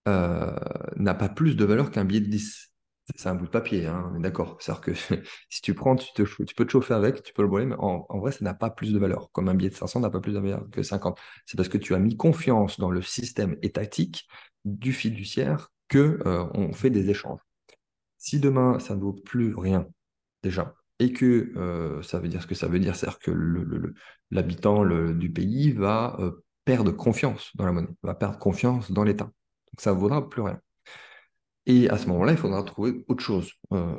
n'a pas plus de valeur qu'un billet de 10 c'est un bout de papier, hein, on est d'accord. C'est-à-dire que [LAUGHS] si tu prends, tu, peux te chauffer avec, tu peux le brûler, mais en, vrai, ça n'a pas plus de valeur. Comme un billet de 500 n'a pas plus de valeur que 50. C'est parce que tu as mis confiance dans le système étatique du fiduciaire que euh, fait des échanges. Si demain, ça ne vaut plus rien, déjà, et que euh, ça veut dire ce que ça veut dire, c'est-à-dire que l'habitant du pays va euh, perdre confiance dans la monnaie, va perdre confiance dans l'État. Donc ça ne vaudra plus rien. Et à ce moment-là, il faudra trouver autre chose, euh,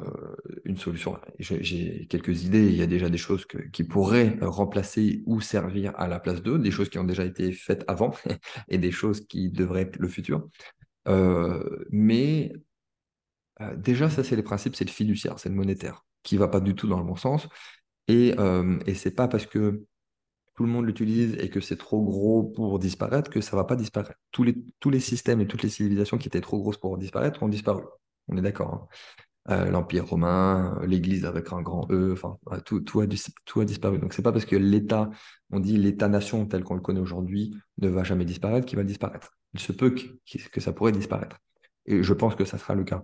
une solution. J'ai quelques idées, il y a déjà des choses qui pourraient remplacer ou servir à la place d'eux, des choses qui ont déjà été faites avant [LAUGHS] et des choses qui devraient être le futur. Euh, mais euh, déjà, ça, c'est les principes, c'est le fiduciaire, c'est le monétaire, qui ne va pas du tout dans le bon sens. Et, et c'est pas parce que tout le monde l'utilise et que c'est trop gros pour disparaître, que ça va pas disparaître. Tous les, tous les systèmes et toutes les civilisations qui étaient trop grosses pour disparaître ont disparu. On est d'accord. Hein. Euh, L'Empire romain, l'Église avec un grand E, enfin euh, tout, a, disparu. Donc c'est pas parce que l'État, on dit l'État-nation tel qu'on le connaît aujourd'hui, ne va jamais disparaître qu'il va disparaître. Il se peut que, que ça pourrait disparaître. Et je pense que ça sera le cas.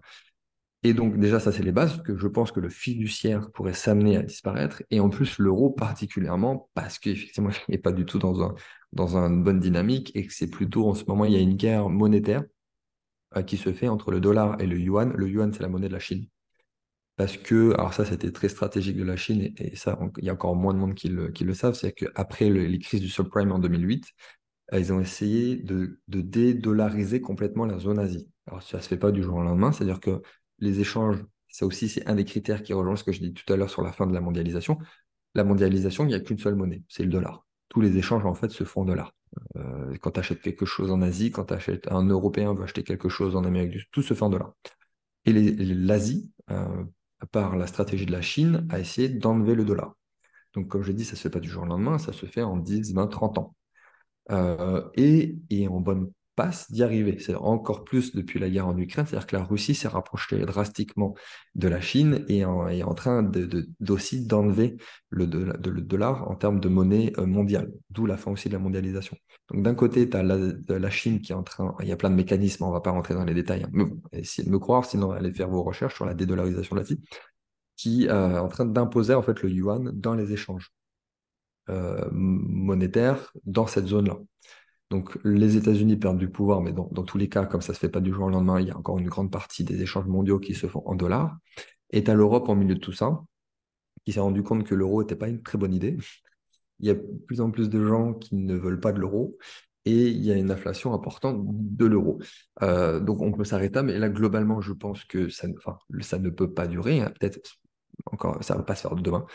Et donc déjà, ça c'est les bases, que je pense que le fiduciaire pourrait s'amener à disparaître, et en plus l'euro particulièrement, parce qu'effectivement, [LAUGHS] il n'est pas du tout dans, un, dans une bonne dynamique, et que c'est plutôt en ce moment, il y a une guerre monétaire euh, qui se fait entre le dollar et le yuan. Le yuan, c'est la monnaie de la Chine. Parce que, alors ça c'était très stratégique de la Chine, et, ça, il y a encore moins de monde qui le, qui le savent, c'est qu'après les crises du subprime en 2008, euh, ils ont essayé de, de dédollariser complètement la zone Asie. Alors ça ne se fait pas du jour au lendemain, c'est-à-dire que les échanges, ça aussi, c'est un des critères qui rejoint ce que je dis tout à l'heure sur la fin de la mondialisation. La mondialisation, il n'y a qu'une seule monnaie, c'est le dollar. Tous les échanges, en fait, se font en dollars. Euh, quand tu achètes quelque chose en Asie, quand un Européen veut acheter quelque chose en Amérique du Sud, tout se fait en dollars. Et l'Asie, euh, par la stratégie de la Chine, a essayé d'enlever le dollar. Donc, comme je l'ai dit, ça ne se fait pas du jour au lendemain, ça se fait en 10, 20, 30 ans. Euh, et, en bonne passe d'y arriver. C'est encore plus depuis la guerre en Ukraine, c'est-à-dire que la Russie s'est rapprochée drastiquement de la Chine et est en train de, aussi d'enlever le, dollar en termes de monnaie euh, mondiale, d'où la fin aussi de la mondialisation. Donc d'un côté, tu as euh, la, Chine qui est en train, il y a plein de mécanismes, on ne va pas rentrer dans les détails, hein, mais essayez de me croire, sinon allez faire vos recherches sur la dédollarisation de la qui est euh, en train d'imposer en fait le yuan dans les échanges. monétaires dans cette zone-là. Donc les États-Unis perdent du pouvoir, mais dans, tous les cas, comme ça ne se fait pas du jour au lendemain, il y a encore une grande partie des échanges mondiaux qui se font en dollars. Et à l'Europe en milieu de tout ça, qui s'est rendu compte que l'euro n'était pas une très bonne idée. Il y a de plus en plus de gens qui ne veulent pas de l'euro et il y a une inflation importante de l'euro. Euh, donc on peut s'arrêter, mais là globalement, je pense que ça, ça ne peut pas durer. Hein. Peut-être encore, ça ne va pas se faire de demain.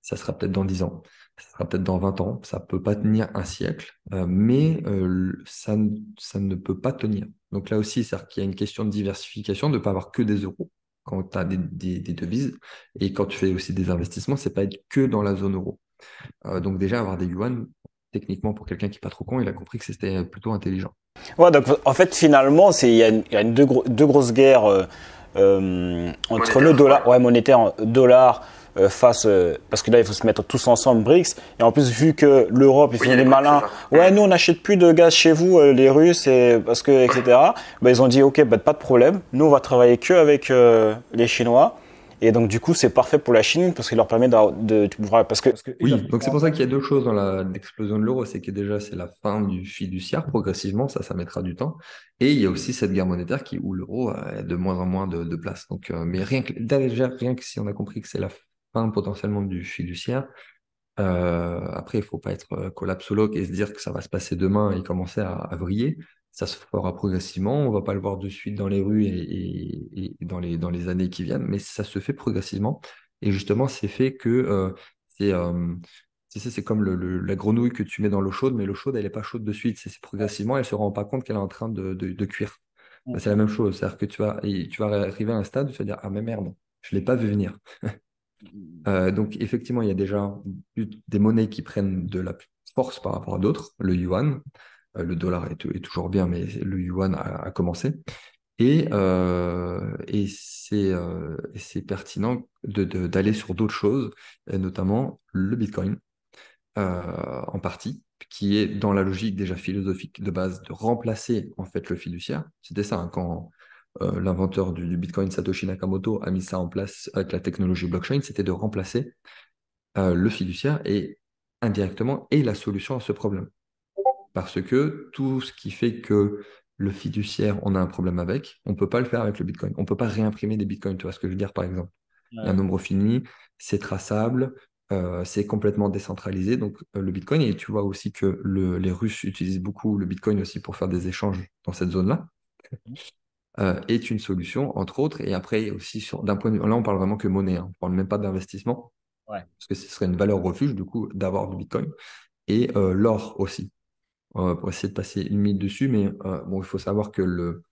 Ça sera peut-être dans 10 ans ça sera peut-être dans 20 ans, ça ne peut pas tenir un siècle, euh, mais euh, ça, ne, ça, ne peut pas tenir. Donc là aussi, cest qu'il y a une question de diversification, de ne pas avoir que des euros quand tu as des, devises, et quand tu fais aussi des investissements, c'est pas être que dans la zone euro. Euh, donc déjà, avoir des yuan, techniquement, pour quelqu'un qui n'est pas trop con, il a compris que c'était plutôt intelligent. Ouais, donc en fait, finalement, il y a, une, deux, grosses guerres entre le dollar, ouais monétaire, dollar euh, face euh, parce que là il faut se mettre tous ensemble BRICS et en plus vu que l'Europe ils oui, des malins ouais nous on n'achète plus de gaz chez vous euh, les Russes et parce que etc bah, ils ont dit ok bah, pas de problème nous on va travailler que avec les Chinois et donc du coup c'est parfait pour la Chine parce qu'il leur permet de, de, parce que, oui donc c'est pour ça qu'il y a deux choses dans l'explosion de l'euro c'est que déjà c'est la fin du fiduciaire progressivement ça ça mettra du temps et il y a aussi cette guerre monétaire qui où l'euro a de moins en moins de, de place donc mais rien que rien que si on a compris que c'est la potentiellement du fiduciaire. Euh, après, il faut pas être euh, collapsologue et se dire que ça va se passer demain et commencer à, à vriller. Ça se fera progressivement. On va pas le voir de suite dans les rues et, dans, les, dans les années qui viennent, mais ça se fait progressivement. Et justement, c'est fait que euh, c'est euh, c'est comme la grenouille que tu mets dans l'eau chaude, mais l'eau chaude, elle n'est pas chaude de suite. C'est progressivement, elle ne se rend pas compte qu'elle est en train de, cuire. Mm. Bah, c'est la même chose. C'est-à-dire que tu vas, tu vas arriver à un stade où tu vas dire Ah, mais merde, je ne l'ai pas vu venir. Euh, donc effectivement, il y a déjà des monnaies qui prennent de la force par rapport à d'autres. Le yuan, euh, le dollar est, toujours bien, mais le yuan a, commencé. Et, euh, et c'est pertinent d'aller de, sur d'autres choses, notamment le Bitcoin, en partie, qui est dans la logique déjà philosophique de base de remplacer en fait le fiduciaire. C'était ça, hein, quand euh, l'inventeur du, Bitcoin Satoshi Nakamoto a mis ça en place avec la technologie blockchain, c'était de remplacer euh, le fiduciaire et indirectement est la solution à ce problème. Parce que tout ce qui fait que le fiduciaire, on a un problème avec, on ne peut pas le faire avec le Bitcoin. On ne peut pas réimprimer des Bitcoins, tu vois ce que je veux dire par exemple. Un nombre fini, c'est traçable, euh, c'est complètement décentralisé. Donc le Bitcoin, et tu vois aussi que les Russes utilisent beaucoup le Bitcoin aussi pour faire des échanges dans cette zone-là. Mhm. Euh, est une solution, entre autres. Et après, aussi, sur, d'un point de vue, là, on parle vraiment que monnaie, hein. on ne parle même pas d'investissement, parce que ce serait une valeur refuge, du coup, d'avoir du Bitcoin, et euh, l'or aussi, euh, pour essayer de passer une minute dessus. Mais bon, il faut savoir que le,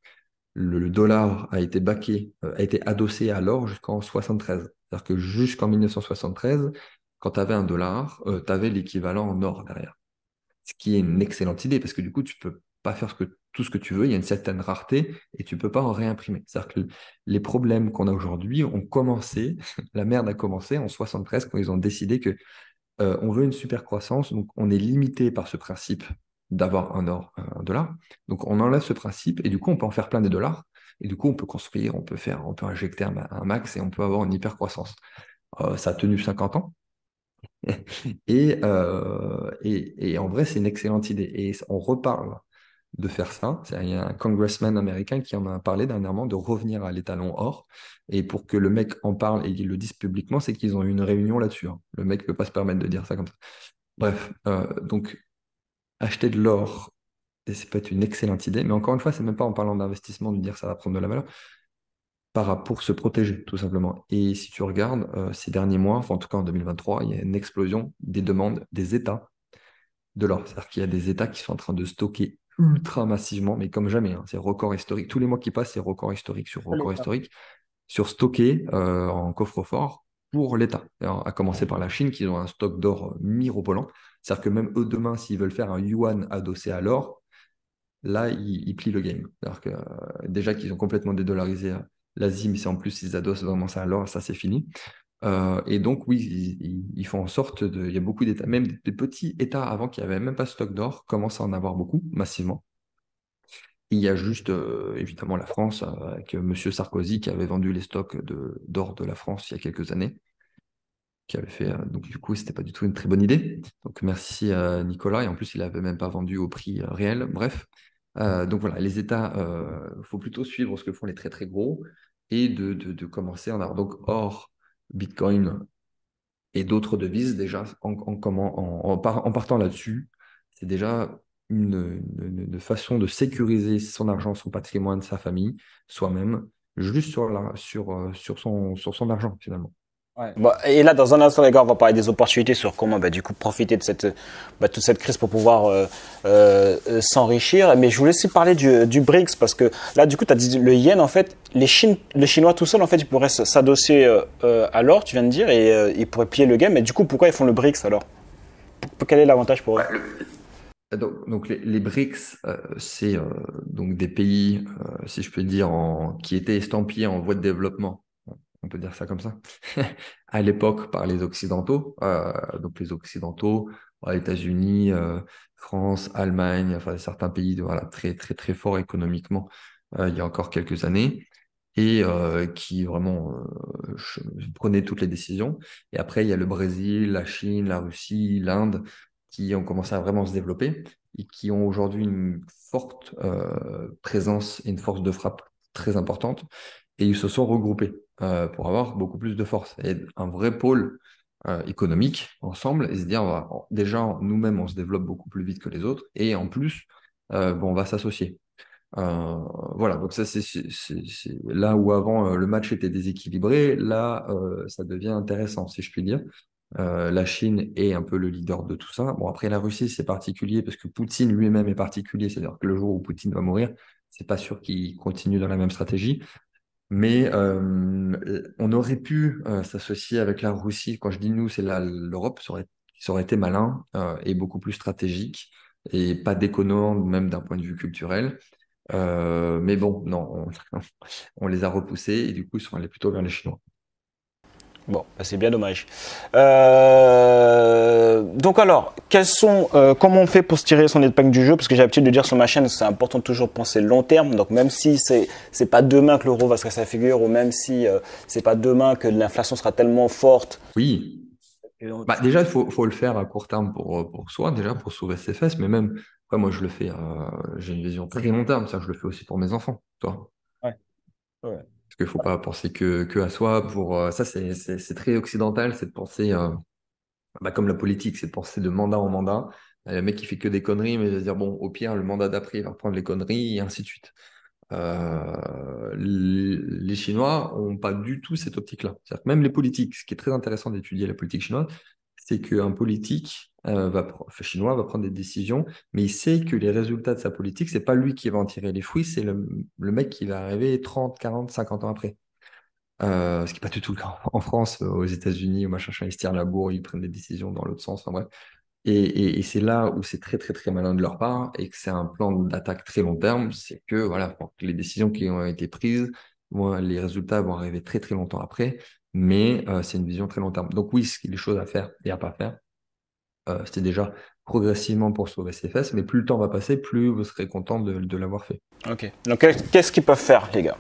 le, dollar a été baqué, a été adossé à l'or jusqu'en 73. C'est-à-dire que jusqu'en 1973, quand tu avais un dollar, tu avais l'équivalent en or derrière. Ce qui est une excellente idée, parce que du coup, tu peux pas faire que, tout ce que tu veux, il y a une certaine rareté et tu ne peux pas en réimprimer. C'est-à-dire que les problèmes qu'on a aujourd'hui ont commencé, [LAUGHS] la merde a commencé en 73 quand ils ont décidé que euh, on veut une super croissance, donc on est limité par ce principe d'avoir un or, dollar. Donc on enlève ce principe et du coup on peut en faire plein des dollars. Et du coup on peut construire, on peut faire, on peut injecter un, max et on peut avoir une hyper croissance. Euh, ça a tenu 50 ans. [LAUGHS] Euh, et, et, en vrai, c'est une excellente idée. Et on reparle de faire ça. Il y a un congressman américain qui en a parlé dernièrement de revenir à l'étalon or. Et pour que le mec en parle et qu'il le dise publiquement, c'est qu'ils ont eu une réunion là-dessus. Hein. Le mec ne peut pas se permettre de dire ça comme ça. Bref, euh, donc acheter de l'or, c'est peut-être une excellente idée, mais encore une fois, c'est même pas en parlant d'investissement de dire ça va prendre de la valeur pour se protéger, tout simplement. Et si tu regardes euh, ces derniers mois, enfin en tout cas en 2023, il y a une explosion des demandes des États de l'or. C'est-à-dire qu'il y a des États qui sont en train de stocker Mmh. ultra massivement, mais comme jamais. Hein, c'est record historique. Tous les mois qui passent, c'est record historique sur record historique, sur stocker euh, en coffre-fort pour l'État. À commencer par la Chine, qui ont un stock d'or euh, mirobolant. C'est-à-dire que même eux, demain, s'ils veulent faire un yuan adossé à l'or, là, ils, plient le game. Alors que euh, déjà qu'ils ont complètement dédollarisé l'Asie, mais c'est en plus, ils adossent vraiment ça à l'or, ça c'est fini. Euh, et donc, oui, ils, font en sorte de. Il y a beaucoup d'États, même des petits États avant qui n'avaient même pas de stock d'or, commencent à en avoir beaucoup, massivement. Il y a juste, euh, évidemment, la France, euh, avec M. Sarkozy qui avait vendu les stocks d'or de, la France il y a quelques années, qui avait fait. donc, du coup, c'était pas du tout une très bonne idée. Donc, merci Nicolas. Et en plus, il n'avait même pas vendu au prix réel. Bref. donc, voilà, les États, il faut plutôt suivre ce que font les très, très gros et de, de commencer à en avoir. Donc, or Bitcoin et d'autres devises, déjà, en, en, en, partant là-dessus, c'est déjà une, façon de sécuriser son argent, son patrimoine, sa famille, soi-même, juste sur, la, sur, euh, sur, son, sur son argent, finalement. Bah, et là, dans un instant, les gars, on va parler des opportunités sur comment, bah, du coup, profiter de cette, bah, toute cette crise pour pouvoir euh, euh, euh, s'enrichir. Mais je voulais aussi parler du, BRICS parce que là, du coup, tu as dit le yen, en fait, les, Chine, les Chinois tout seuls, en fait, ils pourraient s'adosser euh, à l'or, tu viens de dire, et ils pourraient plier le game. Mais du coup, pourquoi ils font le BRICS alors Quel est l'avantage pour eux bah, donc, les, BRICS, c'est donc des pays, si je peux dire, en, qui étaient estampillés en voie de développement on peut dire ça comme ça, [LAUGHS] à l'époque par les Occidentaux. Euh, donc les Occidentaux, euh, États-Unis, euh, France, Allemagne, enfin certains pays voilà, très très très forts économiquement il y a encore quelques années et qui vraiment prenaient toutes les décisions. Et après, il y a le Brésil, la Chine, la Russie, l'Inde qui ont commencé à vraiment se développer et qui ont aujourd'hui une forte présence et une force de frappe très importante. Et ils se sont regroupés. Euh, pour avoir beaucoup plus de force et un vrai pôle euh, économique ensemble et se dire déjà nous-mêmes on se développe beaucoup plus vite que les autres et en plus bon, euh, on va s'associer. voilà, donc ça c'est là où avant le match était déséquilibré, là ça devient intéressant si je puis dire. la Chine est un peu le leader de tout ça. Bon après la Russie c'est particulier parce que Poutine lui-même est particulier, c'est-à-dire que le jour où Poutine va mourir, c'est pas sûr qu'il continue dans la même stratégie. Mais on aurait pu euh, s'associer avec la Russie. Quand je dis nous, c'est l'Europe. Ça aurait, été malin euh, et beaucoup plus stratégique et pas déconnant, même d'un point de vue culturel. Euh, mais bon, non, on, [LAUGHS] on, les a repoussés et du coup, ils sont allés plutôt vers les Chinois. Bon, bah, c'est bien dommage. Euh, donc alors, sont, euh, comment on fait pour se tirer son épingle du jeu Parce que j'ai l'habitude de dire sur ma chaîne, c'est important de toujours penser long terme. Donc même si c'est c'est pas demain que l'euro va se casser sa figure, ou même si ce euh, c'est pas demain que l'inflation sera tellement forte. Oui. Bah, déjà, il faut, le faire à court terme pour, pour soi, déjà pour sauver ses fesses, mais même, moi je le fais, j'ai une vision très long terme, ça je le fais aussi pour mes enfants, toi. Ouais. ouais. Parce qu'il ne faut pas penser que, que à soi. Pour, euh, ça, c'est très occidental, c'est de penser, euh, bah, comme la politique, c'est de penser de mandat en mandat. a euh, le mec qui fait que des conneries, mais je dire, bon, au pire, le mandat d'après, il va reprendre les conneries, et ainsi de suite. les Chinois n'ont pas du tout cette optique-là. même les politiques, ce qui est très intéressant d'étudier la politique chinoise, c'est qu'un politique euh, chinois va prendre des décisions, mais il sait que les résultats de sa politique, c'est pas lui qui va en tirer les fruits, c'est le, mec qui va arriver 30, 40, 50 ans après. Euh, ce qui n'est pas du tout le cas en France, euh, aux États-Unis, au machin, ils se tirent la bourre, ils prennent des décisions dans l'autre sens, Et, c'est là où c'est très, très, très malin de leur part et que c'est un plan d'attaque très long terme. C'est que, voilà, que les décisions qui ont été prises, les résultats vont arriver très très longtemps après, mais euh, c'est une vision très long terme. Donc oui, qu'il y a des choses à faire et à pas faire. Euh, C'était déjà progressivement pour sauver ses fesses, mais plus le temps va passer, plus vous serez content de, l'avoir fait. Ok. Donc euh, qu'est-ce qu'ils peuvent faire, les gars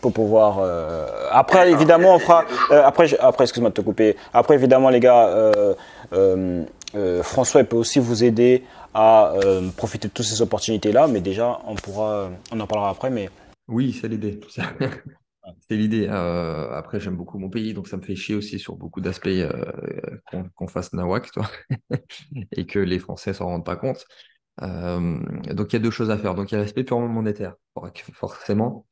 pour pouvoir euh, après évidemment on fera après après excuse-moi de te couper après évidemment les gars François il peut aussi vous aider à profiter de toutes ces opportunités là mais déjà on pourra on en parlera après mais oui, c'est l'idée. [LAUGHS] c'est l'idée. Hein. Euh, après, j'aime beaucoup mon pays, donc ça me fait chier aussi sur beaucoup d'aspects euh, qu'on fasse nawak, toi, [LAUGHS] et que les Français s'en rendent pas compte. Euh, donc, il y a deux choses à faire. Donc, il y a l'aspect purement monétaire, forcément,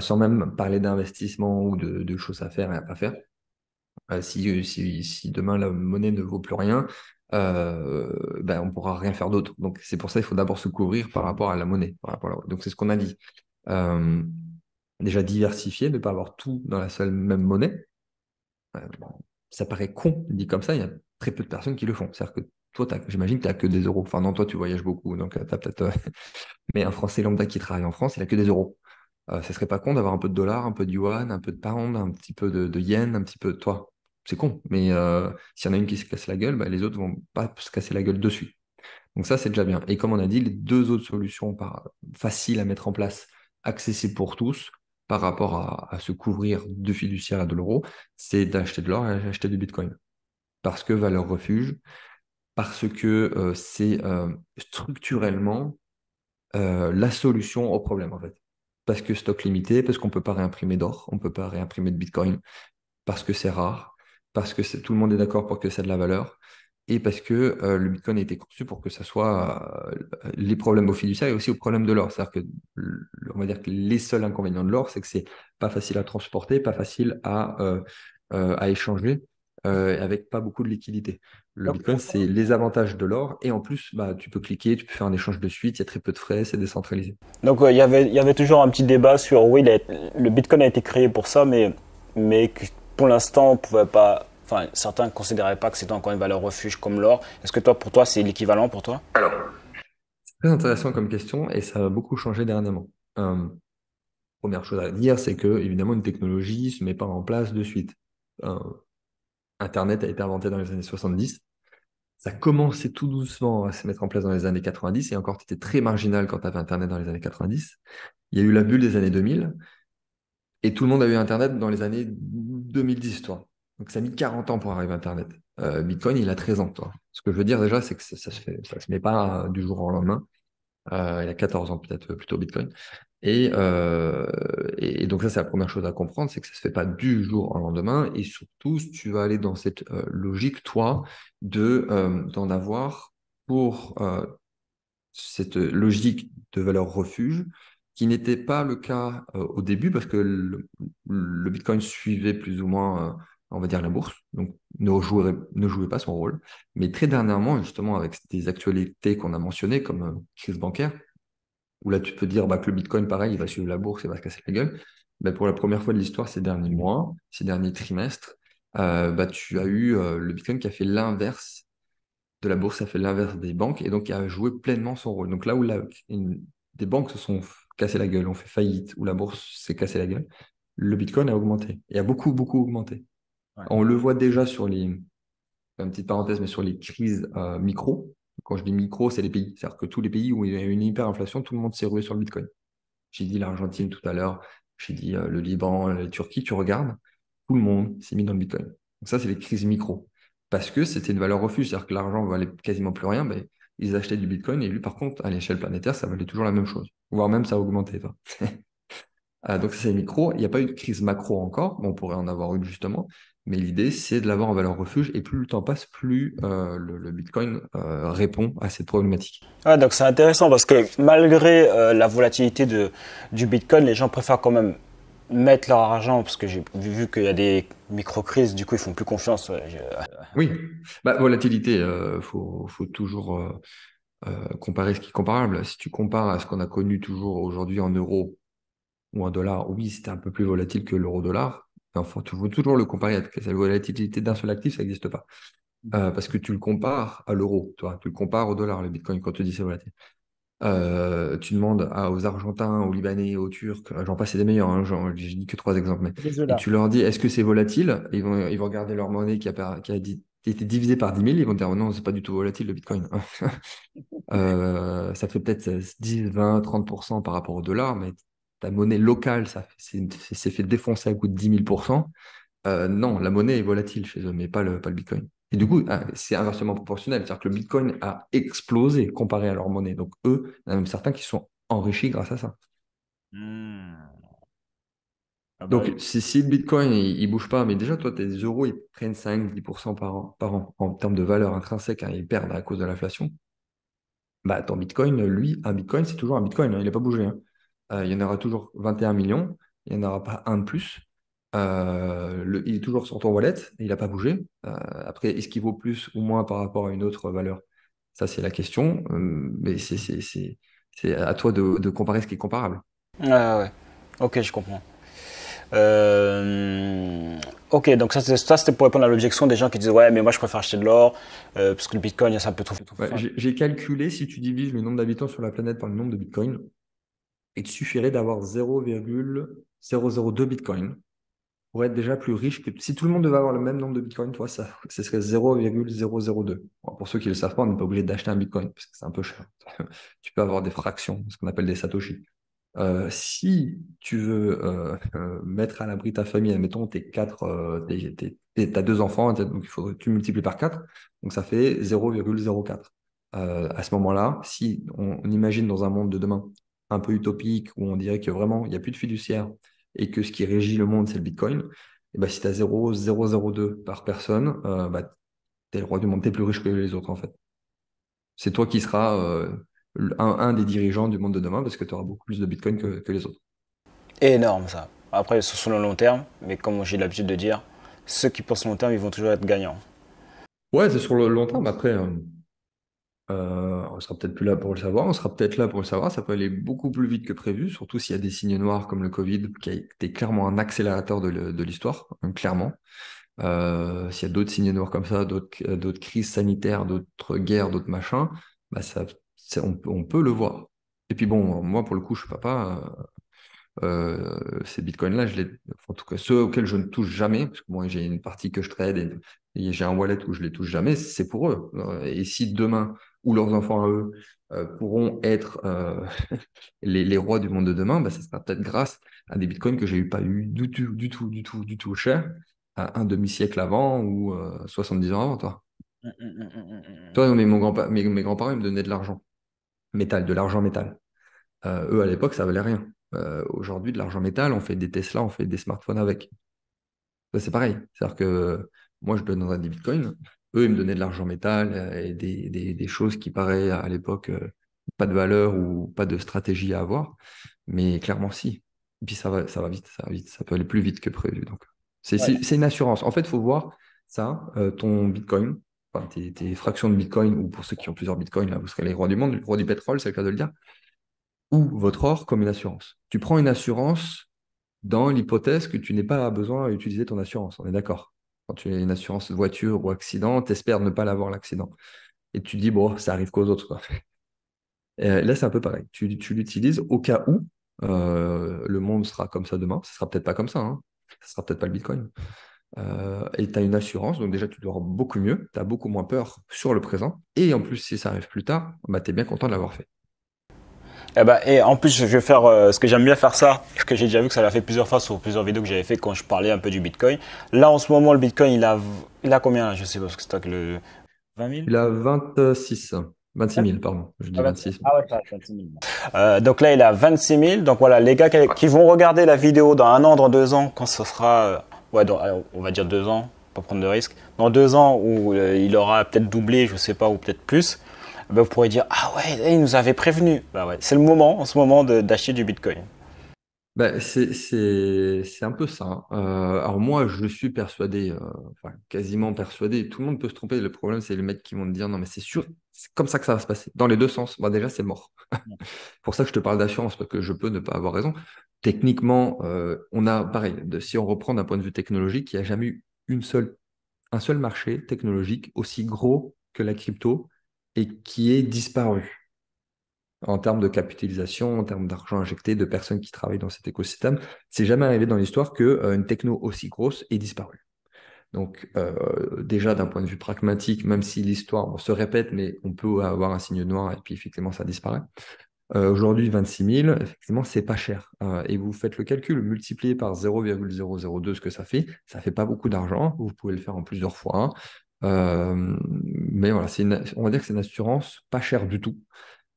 sans même parler d'investissement ou de, choses à faire et à pas faire. Si, si, demain la monnaie ne vaut plus rien, ben, on pourra rien faire d'autre. Donc, c'est pour ça qu'il faut d'abord se couvrir par rapport à la monnaie. Donc, c'est ce qu'on a dit. Euh, déjà diversifier, ne pas avoir tout dans la seule même monnaie. Euh, ça paraît con, dit comme ça, il y a très peu de personnes qui le font. C'est-à-dire que toi, j'imagine que tu n'as que des euros. Enfin, non, toi, tu voyages beaucoup, donc euh, tu as peut-être. [LAUGHS] Mais un Français lambda qui travaille en France, il n'a que des euros. Ce ne serait pas con d'avoir un peu de dollars, un peu de yuan, un peu de pound, un petit peu de, de yen, un petit peu de toi c'est con, mais s'il y en a une qui se casse la gueule, bah, les autres vont pas se casser la gueule dessus. Donc ça, c'est déjà bien. Et comme on a dit, les deux autres solutions par... faciles à mettre en place accessible pour tous par rapport à, se couvrir de fiduciaire à de l'euro, c'est d'acheter de l'or et d'acheter du Bitcoin. Parce que valeur refuge, parce que euh, c'est euh, structurellement euh, la solution au problème en fait. Parce que stock limité, parce qu'on ne peut pas réimprimer d'or, on ne peut pas réimprimer de Bitcoin, parce que c'est rare, parce que tout le monde est d'accord pour que ait de la valeur, et parce que euh, le Bitcoin a été conçu pour que ça soit euh, les problèmes au fiduciaire et aussi aux problèmes de l'or. C'est-à-dire que on va dire que les seuls inconvénients de l'or, c'est que c'est pas facile à transporter, pas facile à, euh, à échanger. avec pas beaucoup de liquidité. Le Bitcoin, c'est les avantages de l'or. Et en plus, bah, tu peux cliquer, tu peux faire un échange de suite, il y a très peu de frais, c'est décentralisé. Donc, il y avait, y avait toujours un petit débat sur, oui, le Bitcoin a été créé pour ça, mais, mais pour l'instant, on ne pouvait pas Enfin, certains ne considéraient pas que c'était encore une valeur refuge comme l'or. Est-ce que toi, pour toi, c'est l'équivalent pour toi Alors, très intéressant comme question et ça a beaucoup changé dernièrement. Euh, première chose à dire, c'est que évidemment, une technologie ne se met pas en place de suite. Euh, Internet a été inventé dans les années 70. Ça commençait tout doucement à se mettre en place dans les années 90 et encore, tu étais très marginal quand tu avais Internet dans les années 90. Il y a eu la bulle des années 2000 et tout le monde a eu Internet dans les années 2010, toi. Donc ça a mis 40 ans pour arriver à Internet. Euh, Bitcoin, il a 13 ans. Toi. Ce que je veux dire déjà, c'est que ça, se fait, met pas euh, du jour au lendemain. Euh, il a 14 ans peut-être plutôt Bitcoin. Et, donc ça, c'est la première chose à comprendre, c'est que ça ne se fait pas du jour au lendemain. Et surtout, tu vas aller dans cette logique, toi, de d'en avoir pour cette logique de valeur refuge, qui n'était pas le cas au début, parce que le Bitcoin suivait plus ou moins on va dire, la bourse. Donc, ne, jouait ne jouez pas son rôle. Mais très dernièrement, justement, avec des actualités qu'on a mentionnées, comme euh, crise bancaire, où là, tu peux dire bah, que le Bitcoin, pareil, il va suivre la bourse, et va se casser la gueule. Bah, pour la première fois de l'histoire, ces derniers mois, ces derniers trimestres, euh, bah, tu as eu euh, le Bitcoin qui a fait l'inverse de la bourse, a fait l'inverse des banques, et donc a joué pleinement son rôle. Donc là où la, des banques se sont cassées la gueule, ont fait faillite, où la bourse s'est cassée la gueule, le Bitcoin a augmenté, et a beaucoup, beaucoup augmenté. On le voit déjà sur les, petite parenthèse, mais sur les crises euh, micro. Quand je dis micro, c'est les pays. C'est-à-dire que tous les pays où il y a une hyperinflation, tout le monde s'est rué sur le Bitcoin. J'ai dit l'Argentine tout à l'heure, j'ai dit euh, le Liban, la Turquie, tu regardes, tout le monde s'est mis dans le Bitcoin. Donc ça, c'est les crises micro. Parce que c'était une valeur refuse, c'est-à-dire que l'argent valait quasiment plus rien, mais ils achetaient du Bitcoin et lui, par contre, à l'échelle planétaire, ça valait toujours la même chose, voire même ça augmentait. [LAUGHS] Euh, donc ça, c'est micro. Il n'y a pas eu de crise macro encore, mais on pourrait en avoir une justement, mais l'idée, c'est de l'avoir en valeur refuge. Et plus le temps passe, plus euh, le, Bitcoin euh, répond à cette problématique. Ah donc c'est intéressant parce que malgré euh, la volatilité de, du Bitcoin, les gens préfèrent quand même mettre leur argent parce que j'ai vu qu'il y a des micro-crises, du coup, ils font plus confiance. Euh. Oui, bah, volatilité, il euh, faut, faut, toujours comparer ce qui est comparable. Si tu compares à ce qu'on a connu toujours aujourd'hui en euros ou en dollars, oui, c'était un peu plus volatile que l'euro-dollar Enfin, tu veux toujours le comparer avec la volatilité d'un seul actif, ça n'existe pas. Mmh. Euh, parce que tu le compares à l'euro, tu, tu le compares au dollar, le bitcoin, quand tu dis c'est volatile. Euh, tu demandes aux Argentins, aux Libanais, aux Turcs, euh, j'en passe des meilleurs, hein, j'ai dit que trois exemples, mais tu leur dis est-ce que c'est volatile ils vont, ils vont regarder leur monnaie qui a, été divisée par 10 000, ils vont dire non, non, c'est pas du tout volatile le bitcoin. [LAUGHS] ça fait peut-être 10, 20, 30% par rapport au dollar, mais la monnaie locale, ça s'est fait défoncer à coût de 10 000 euh, non, la monnaie est volatile chez eux, mais pas le, Bitcoin. Et du coup, ah, c'est inversement proportionnel. C'est-à-dire que le Bitcoin a explosé comparé à leur monnaie. Donc, eux, il y en a même certains qui sont enrichis grâce à ça. Hmm. Ah Donc, bah si, le Bitcoin, il ne bouge pas, mais déjà, toi, tes euros, ils prennent 5-10% par an, en termes de valeur intrinsèque, hein, ils perdent à cause de l'inflation. Bah, ton Bitcoin, lui, un Bitcoin, c'est toujours un Bitcoin, hein, il n'est pas bougé. Hein. Euh, il y en aura toujours 21 millions, il n'y en aura pas un de plus. Euh, il est toujours sur ton wallet, il n'a pas bougé. Euh, après, est-ce qu'il vaut plus ou moins par rapport à une autre valeur Ça, c'est la question, mais c'est à toi de, comparer ce qui est comparable. Ah ouais, ok, je comprends. ok, donc ça c'était pour répondre à l'objection des gens qui disent ouais mais moi je préfère acheter de l'or parce que le bitcoin ça peut trop faire. » J'ai calculé si tu divises le nombre d'habitants sur la planète par le nombre de bitcoins, il suffirait d'avoir 0,002 Bitcoin pour être déjà plus riche que si tout le monde devait avoir le même nombre de Bitcoin, toi, ça, ce serait 0,002. pour ceux qui ne le savent pas, on n'est pas obligé d'acheter un Bitcoin parce que c'est un peu cher. [LAUGHS] tu peux avoir des fractions, ce qu'on appelle des satoshis. Euh, si tu veux euh, euh, mettre à l'abri ta famille, admettons, tes quatre, as deux enfants, donc il faut tu multiplies par 4, donc ça fait 0,04. à ce moment-là, si on imagine dans un monde de demain un peu utopique où on dirait que vraiment il n'y a plus de fiduciaire et que ce qui régit le monde c'est le bitcoin, et eh ben si tu as 0,002 par personne, euh, bah, tu es le roi du monde, tu es plus riche que les autres en fait. C'est toi qui seras euh, un, des dirigeants du monde de demain parce que tu auras beaucoup plus de bitcoin que, les autres. Énorme ça. Après, ce sont le long terme, mais comme j'ai l'habitude de dire, ceux qui pensent long terme, ils vont toujours être gagnants. Ouais, c'est sur le long terme. Après, euh, euh, on sera peut-être plus là pour le savoir, on sera peut-être là pour le savoir. Ça peut aller beaucoup plus vite que prévu, surtout s'il y a des signes noirs comme le Covid, qui a été clairement un accélérateur de l'histoire, hein, clairement. Euh, s'il y a d'autres signes noirs comme ça, d'autres euh, crises sanitaires, d'autres guerres, d'autres machins, bah ça, on, peut le voir. Et puis bon, moi pour le coup, je suis papa. Euh, euh ces bitcoins-là, je les, en tout cas ceux auxquels je ne touche jamais, parce que moi j'ai une partie que je trade et, j'ai un wallet où je ne les touche jamais, c'est pour eux. Et si demain ou leurs enfants à eux euh, pourront être euh, [LAUGHS] les, rois du monde de demain, bah, ça sera peut-être grâce à des bitcoins que j'ai eu pas eu du tout, du tout, du tout, du tout cher à un demi-siècle avant ou 70 euh, ans avant, toi. Hum, hum, hum, toi, non, mais mes, grands-parents ils me donnaient de l'argent métal, de l'argent métal. eux, à l'époque, ça valait rien. Aujourd'hui, de l'argent métal, on fait des Tesla, on fait des smartphones avec. C'est pareil. C'est-à-dire que moi, je donnerais des bitcoins, eux, ils me donnaient de l'argent métal euh, et des, choses qui paraissaient à l'époque euh, pas de valeur ou pas de stratégie à avoir. Mais clairement, si. Et puis ça va, ça va vite, ça va vite, ça peut aller plus vite que prévu. Donc, c'est une assurance. En fait, il faut voir ça, euh, ton Bitcoin, tes, fractions de Bitcoin, ou pour ceux qui ont plusieurs Bitcoins, vous serez les rois du monde, le roi du pétrole, c'est le cas de le dire, ou votre or comme une assurance. Tu prends une assurance dans l'hypothèse que tu n'es pas besoin d'utiliser ton assurance, on est d'accord quand tu as une assurance voiture ou accident, tu espères ne pas l'avoir l'accident. Et tu te dis, bon, ça arrive qu'aux autres. [LAUGHS] là, c'est un peu pareil. Tu, l'utilises au cas où euh, le monde sera comme ça demain. Ce sera peut-être pas comme ça. Ce hein. ne sera peut-être pas le Bitcoin. Euh, et tu as une assurance, donc déjà tu dors beaucoup mieux, tu as beaucoup moins peur sur le présent, et en plus si ça arrive plus tard, bah, tu es bien content de l'avoir fait. Eh ben, et en plus, je vais faire euh, ce que j'aime bien faire ça, parce que j'ai déjà vu que ça l'a fait plusieurs fois sur plusieurs vidéos que j'avais fait quand je parlais un peu du Bitcoin. Là, en ce moment, le Bitcoin, il a, il a combien là Je sais pas, ce que c'est que le 20 000 Il a 26. 26 000, pardon. Je dis 26. Ah, ah ouais, 26 000. Euh, donc là, il a 26 000. Donc voilà, les gars qui, vont regarder la vidéo dans un an, dans deux ans, quand ce sera, euh, ouais, on va dire deux ans, pas prendre de risque. Dans deux ans où euh, il aura peut-être doublé, je sais pas, ou peut-être plus. Ben, vous pourrez dire Ah ouais, il nous avait prévenu. Bah » c'est le moment en ce moment d'acheter du Bitcoin. Ben, c'est un peu ça. Hein. Euh, alors moi, je suis persuadé, euh, quasiment persuadé, tout le monde peut se tromper. Le problème, c'est les mecs qui vont te dire non, mais c'est sûr, c'est comme ça que ça va se passer. Dans les deux sens, déjà, c'est mort. [LAUGHS] pour ça que je te parle d'assurance, parce que je peux ne pas avoir raison. Techniquement, euh, on a, pareil, si on reprend d'un point de vue technologique, il n'y a jamais eu une seule, un seul marché technologique aussi gros que la crypto et qui est disparu en termes de capitalisation, en termes d'argent injecté, de personnes qui travaillent dans cet écosystème. C'est jamais arrivé dans l'histoire qu'une euh, techno aussi grosse ait disparu. Donc euh, déjà d'un point de vue pragmatique, même si l'histoire se répète, mais on peut avoir un signe noir et puis effectivement ça disparaît. Euh, aujourd'hui 26 000, effectivement c'est pas cher. et vous faites le calcul, multiplié par 0,002 ce que ça fait, ça fait pas beaucoup d'argent. Vous pouvez le faire en plusieurs fois. Hein. Euh, mais voilà, on va dire que c'est une assurance pas chère du tout.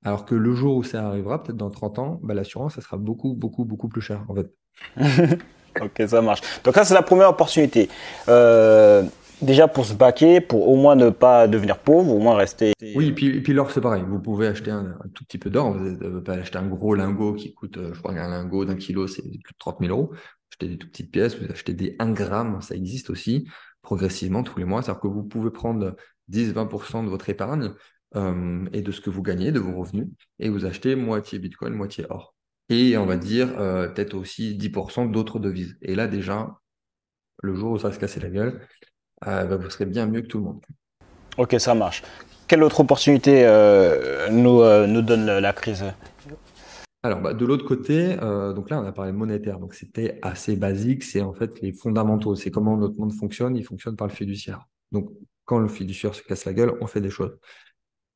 Alors que le jour où ça arrivera, peut-être dans 30 ans, bah, l'assurance, ça sera beaucoup, beaucoup, beaucoup plus cher en fait. [LAUGHS] ok, ça marche. Donc là, c'est la première opportunité. Euh, déjà pour se baquer, pour au moins ne pas devenir pauvre, au moins rester. Oui, et puis, puis l'or, c'est pareil. Vous pouvez acheter un, tout petit peu d'or. Vous pouvez pas acheter un gros lingot qui coûte, euh, je crois qu'un lingot d'un kilo, c'est plus de 30 000 euros. Achetez des toutes petites pièces, vous achetez des 1 gramme, ça existe aussi progressivement tous les mois. C'est-à-dire que vous pouvez prendre 10-20% de votre épargne euh, et de ce que vous gagnez, de vos revenus, et vous achetez moitié Bitcoin, moitié or. Et on va dire euh, peut-être aussi 10% d'autres devises. Et là déjà, le jour où ça va se casser la gueule, euh, bah, vous serez bien mieux que tout le monde. Ok, ça marche. Quelle autre opportunité nous, nous donne la crise alors, bah, de l'autre côté, euh, donc là, on a parlé monétaire. Donc, c'était assez basique. C'est en fait les fondamentaux. C'est comment notre monde fonctionne. Il fonctionne par le fiduciaire. Donc, quand le fiduciaire se casse la gueule, on fait des choses.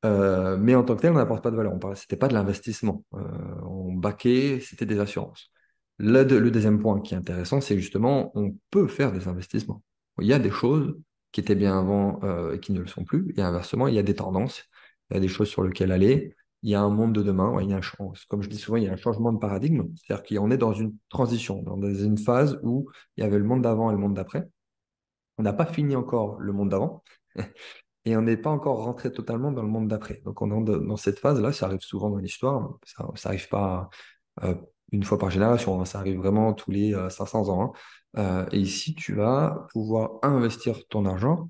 Euh, mais en tant que tel, on n'apporte pas de valeur. On n'était pas de l'investissement. Euh, on baquait, c'était des assurances. le deuxième point qui est intéressant, c'est justement, on peut faire des investissements. Il y a des choses qui étaient bien avant et qui ne le sont plus. Et inversement, il y a des tendances. Il y a des choses sur lesquelles aller il y a un monde de demain, il y a un, comme je dis souvent, il y a un changement de paradigme, c'est-à-dire qu'on est dans une transition, dans une phase où il y avait le monde d'avant et le monde d'après. On n'a pas fini encore le monde d'avant [LAUGHS] et on n'est pas encore rentré totalement dans le monde d'après. Donc on est dans cette phase-là, ça arrive souvent dans l'histoire, ça n'arrive pas euh, une fois par génération, hein. ça arrive vraiment tous les 500 euh, ans. Hein. Euh, et ici, tu vas pouvoir investir ton argent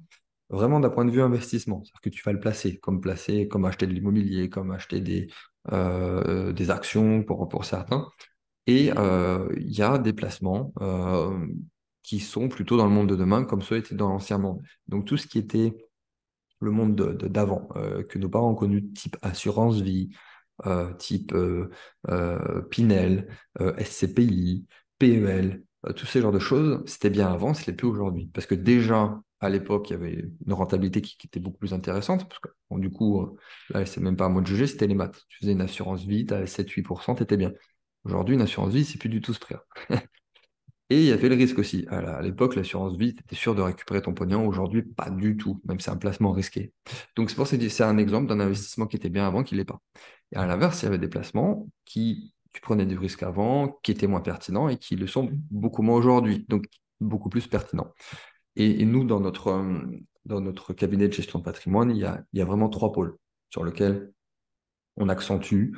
vraiment d'un point de vue investissement. C'est-à-dire que tu vas le placer, comme placer, comme acheter de l'immobilier, comme acheter des, euh, des actions pour, pour certains. Et euh, il y a des placements euh, qui sont plutôt dans le monde de demain, comme ceux étaient dans l'ancien monde. Donc tout ce qui était le monde d'avant, que nos parents ont connu, type assurance vie, type Pinel, SCPI, PEL, tous ces genres de choses, c'était bien avant, ce n'est plus aujourd'hui. Parce que déjà, à l'époque, il y avait une rentabilité qui, était beaucoup plus intéressante. Parce que, du coup, euh, là, c'est même pas à moi de juger, c'était les maths. Tu faisais une assurance vie, tu 7-8%, tu étais bien. Aujourd'hui, une assurance vie, c'est plus du tout ce prix-là. [LAUGHS] Et il y avait le risque aussi. À l'époque, l'assurance vie, tu étais sûr de récupérer ton pognon. Aujourd'hui, pas du tout, même c'est un placement risqué. Donc, c'est c'est un exemple d'un investissement qui était bien avant, qui ne l'est pas. Et à l'inverse, il y avait des placements qui, tu prenais du risque avant, qui étaient moins pertinents et qui le sont beaucoup moins aujourd'hui. Donc, beaucoup plus pertinents. Et, nous, dans notre, euh, dans notre cabinet de gestion de patrimoine, il y a, il y a vraiment trois pôles sur lesquels on accentue.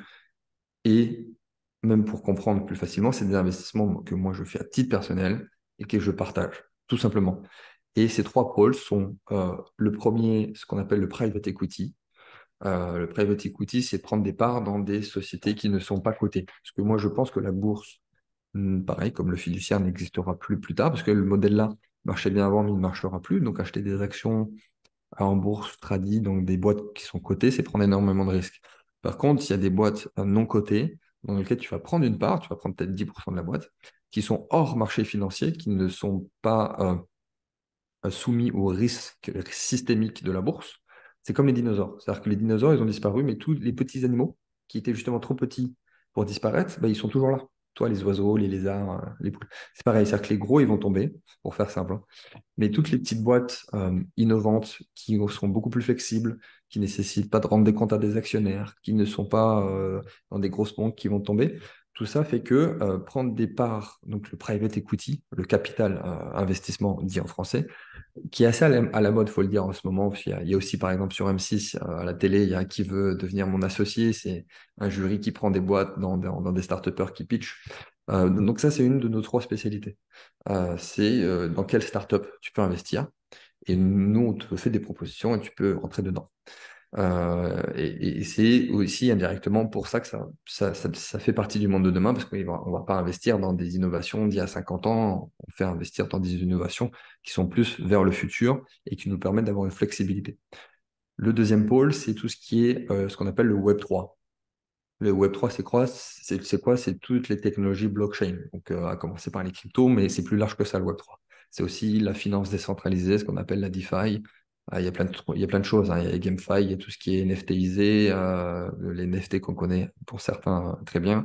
Et même pour comprendre plus facilement, c'est des investissements que moi je fais à titre personnel et que je partage, tout simplement. Et ces trois pôles sont euh, le premier, ce qu'on appelle le private equity. Euh, le private equity, c'est prendre des parts dans des sociétés qui ne sont pas cotées. Parce que moi, je pense que la bourse, hmm, pareil, comme le fiduciaire, n'existera plus plus tard, parce que le modèle-là, marchait bien avant, mais il ne marchera plus. Donc, acheter des actions en bourse, tradit donc des boîtes qui sont cotées, c'est prendre énormément de risques. Par contre, s'il y a des boîtes euh, non cotées dans lesquelles tu vas prendre une part, tu vas prendre peut-être 10% de la boîte, qui sont hors marché financier, qui ne sont pas euh, soumis aux risques systémique de la bourse. C'est comme les dinosaures. C'est-à-dire que les dinosaures, ils ont disparu, mais tous les petits animaux qui étaient justement trop petits pour disparaître, bah, ils sont toujours là. Toi, les oiseaux, les lézards, euh, les poules. C'est pareil, c'est-à-dire que les gros, ils vont tomber, pour faire simple. Hein. Mais toutes les petites boîtes euh, innovantes qui sont beaucoup plus flexibles, qui nécessitent pas de rendre des comptes à des actionnaires, qui ne sont pas euh, dans des grosses banques qui vont tomber, tout ça fait que euh, prendre des parts, donc le private equity, le capital euh, investissement dit en français, qui est assez à la, mode, faut le dire en ce moment. Il y, a, aussi, par exemple, sur M6, euh, à la télé, il y a qui veut devenir mon associé. C'est un jury qui prend des boîtes dans, dans, des start qui pitchent. donc, ça, c'est une de nos trois spécialités. c'est dans quelle start-up tu peux investir. Et nous, on te fait des propositions et tu peux rentrer dedans. Euh, et, c'est aussi indirectement pour ça que ça, fait partie du monde de demain, parce qu'on ne va, pas investir dans des innovations d'il y a 50 ans, on fait investir dans des innovations qui sont plus vers le futur et qui nous permettent d'avoir une flexibilité. Le deuxième pôle, c'est tout ce qui est euh, ce qu'on appelle le Web 3. Le Web 3, c'est quoi C'est quoi C'est toutes les technologies blockchain. Donc, euh, à commencer par les cryptos, mais c'est plus large que ça, le Web 3. C'est aussi la finance décentralisée, ce qu'on appelle la DeFi, ah, il y, a plein de, il y a plein de choses. Hein. Il y a GameFi, il y a tout ce qui est NFTisé, euh, les NFT qu'on connaît pour certains euh, très bien,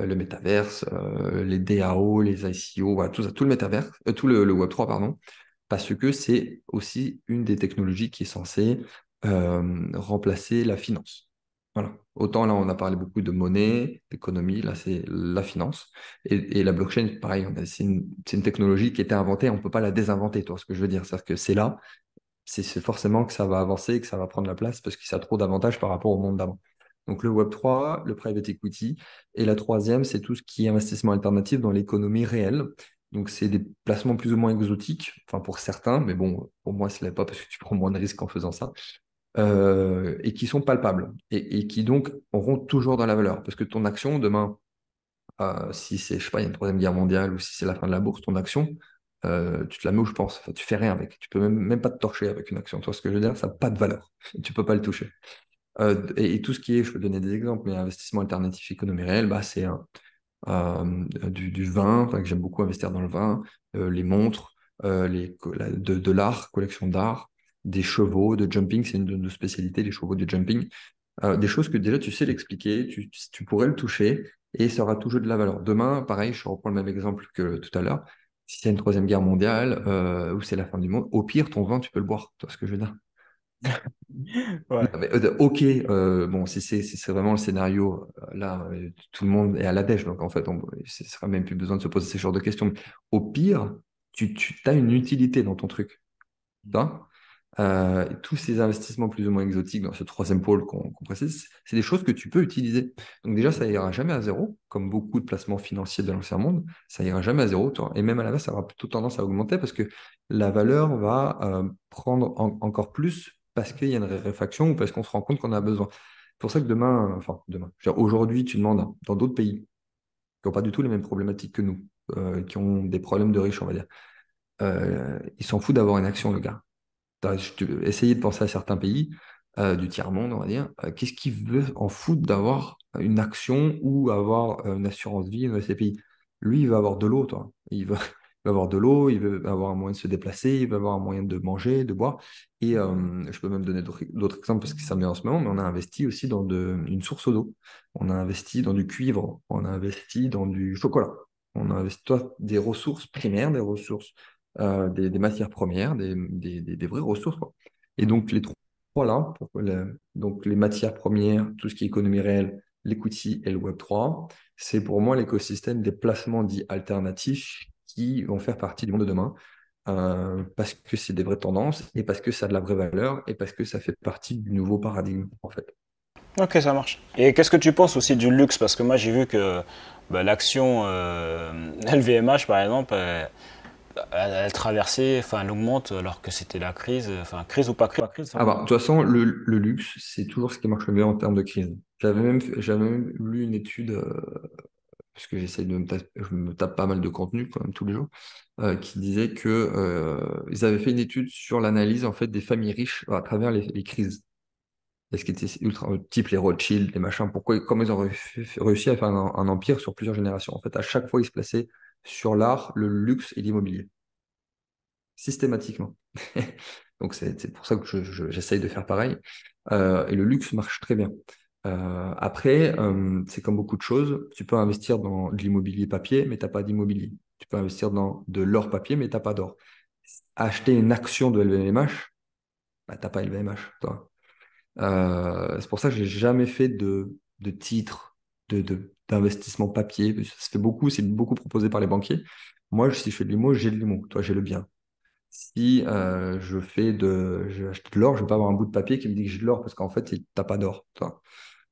euh, le métaverse, euh, les DAO, les ICO, voilà, tout tout le métaverse, tout le, Web3, pardon, parce que c'est aussi une des technologies qui est censée remplacer la finance. Voilà. Autant là, on a parlé beaucoup de monnaie, d'économie, là, c'est la finance. Et, la blockchain, pareil, c'est une, une, technologie qui était inventée, on ne peut pas la désinventer, toi, ce que je veux dire. C'est-à-dire que c'est là, c'est forcément que ça va avancer et que ça va prendre la place parce que ça a trop d'avantages par rapport au monde d'avant. Donc le Web3, le private equity. Et la troisième, c'est tout ce qui est investissement alternatif dans l'économie réelle. Donc c'est des placements plus ou moins exotiques, enfin pour certains, mais bon, pour moi, ce n'est pas parce que tu prends moins de risques en faisant ça. Euh, et qui sont palpables et, qui donc auront toujours de la valeur. Parce que ton action, demain, euh, si c'est, je sais pas, il y a une troisième guerre mondiale ou si c'est la fin de la bourse, ton action, euh, tu te la mets où je pense. tu tu fais rien avec. Tu peux même, même pas te torcher avec une action. Toi, ce que je veux dire, ça n'a pas de valeur. [LAUGHS] Tu peux pas le toucher. Euh, et, tout ce qui est, je peux donner des exemples, mais investissement alternatif, économique réel bah, c'est euh, du, vin, que j'aime beaucoup investir dans le vin, les montres, les, de, l'art, collection d'art, des chevaux de jumping, c'est une de nos spécialités, les chevaux de jumping. des choses que déjà tu sais l'expliquer, tu, tu pourrais le toucher, et ça aura toujours de la valeur. Demain, pareil, je reprends le même exemple que tout à l'heure si c'est une troisième guerre mondiale euh, ou c'est la fin du monde, au pire, ton vin, tu peux le boire. toi, ce que je veux dire [LAUGHS] euh, ok, euh, bon, si c'est vraiment le scénario, là, tout le monde est à la dèche, donc en fait, on ne sera même plus besoin de se poser ce genre de questions. au pire, tu, tu as une utilité dans ton truc. Hein euh, tous ces investissements plus ou moins exotiques dans ce troisième pôle qu'on précise, c'est des choses que tu peux utiliser. Donc déjà, ça ira jamais à zéro, comme beaucoup de placements financiers de l'ancien monde, ça ira jamais à zéro. Et même à la base, ça aura plutôt tendance à augmenter parce que la valeur va euh, prendre encore plus parce qu'il y a une réfaction ou parce qu'on se rend compte qu'on a besoin. C'est pour ça que demain, enfin demain, aujourd'hui, tu demandes dans d'autres pays qui n'ont pas du tout les mêmes problématiques que nous, euh, qui ont des problèmes de riches, on va dire. ils s'en foutent d'avoir une action, le gars Essayez de penser à certains pays euh, du tiers-monde, on va dire. Euh, qu'est-ce qu'ils veulent en foutre d'avoir une action ou avoir euh, une assurance vie, dans ces pays Lui, il va avoir de l'eau, toi. Il va, [LAUGHS] avoir de l'eau, il veut avoir un moyen de se déplacer, il veut avoir un moyen de manger, de boire. Et je peux même donner d'autres exemples parce que ça me en ce moment, mais on a investi aussi dans une source d'eau. On a investi dans du cuivre, on a investi dans du chocolat. On a investi des ressources primaires, des ressources euh, des, matières premières, des, des, des vraies ressources. Et donc, les trois là, donc les matières premières, tout ce qui est économie réelle, l'equity et le Web3, c'est pour moi l'écosystème des placements dits alternatifs qui vont faire partie du monde de demain. Euh, parce que c'est des vraies tendances et parce que ça a de la vraie valeur et parce que ça fait partie du nouveau paradigme en fait. Ok, ça marche. Et qu'est-ce que tu penses aussi du luxe Parce que moi j'ai vu que bah, l'action LVMH euh, [LAUGHS] par exemple, elle traversait, enfin, elle augmente alors que c'était la crise, enfin, crise ou pas crise. Hein. Ah bah, de toute façon, le, luxe, c'est toujours ce qui marche le mieux en termes de crise. J'avais même, lu une étude, euh, parce que j'essaie de me je me tape pas mal de contenu quand même tous les jours, euh, qui disait que euh, ils avaient fait une étude sur l'analyse en fait des familles riches à travers les, crises. est ce qui étaient ultra type les Rothschild, les machins, pourquoi, comment ils ont réussi à faire un, un empire sur plusieurs générations. En fait, à chaque fois, ils se plaçaient sur l'art, le luxe et l'immobilier. Systématiquement. [LAUGHS] Donc c'est pour ça que j'essaye de faire pareil. Euh, et le luxe marche très bien. Euh, après, euh, c'est comme beaucoup de choses, tu peux investir dans de l'immobilier papier, mais tu n'as pas d'immobilier. Tu peux investir dans de l'or papier, mais tu n'as pas d'or. Acheter une action de LVMH, bah, tu n'as pas LVMH. c'est pour ça que n'ai jamais fait de, de titre, de, de, d'investissement papier. Ça se fait beaucoup, c'est beaucoup proposé par les banquiers. Moi, si je fais de l'IMO, j'ai de l'IMO. Toi, j'ai le bien. Si euh, je fais de, de l'or, je ne vais pas avoir un bout de papier qui me dit que j'ai de l'or parce qu'en fait, tu n'as pas d'or.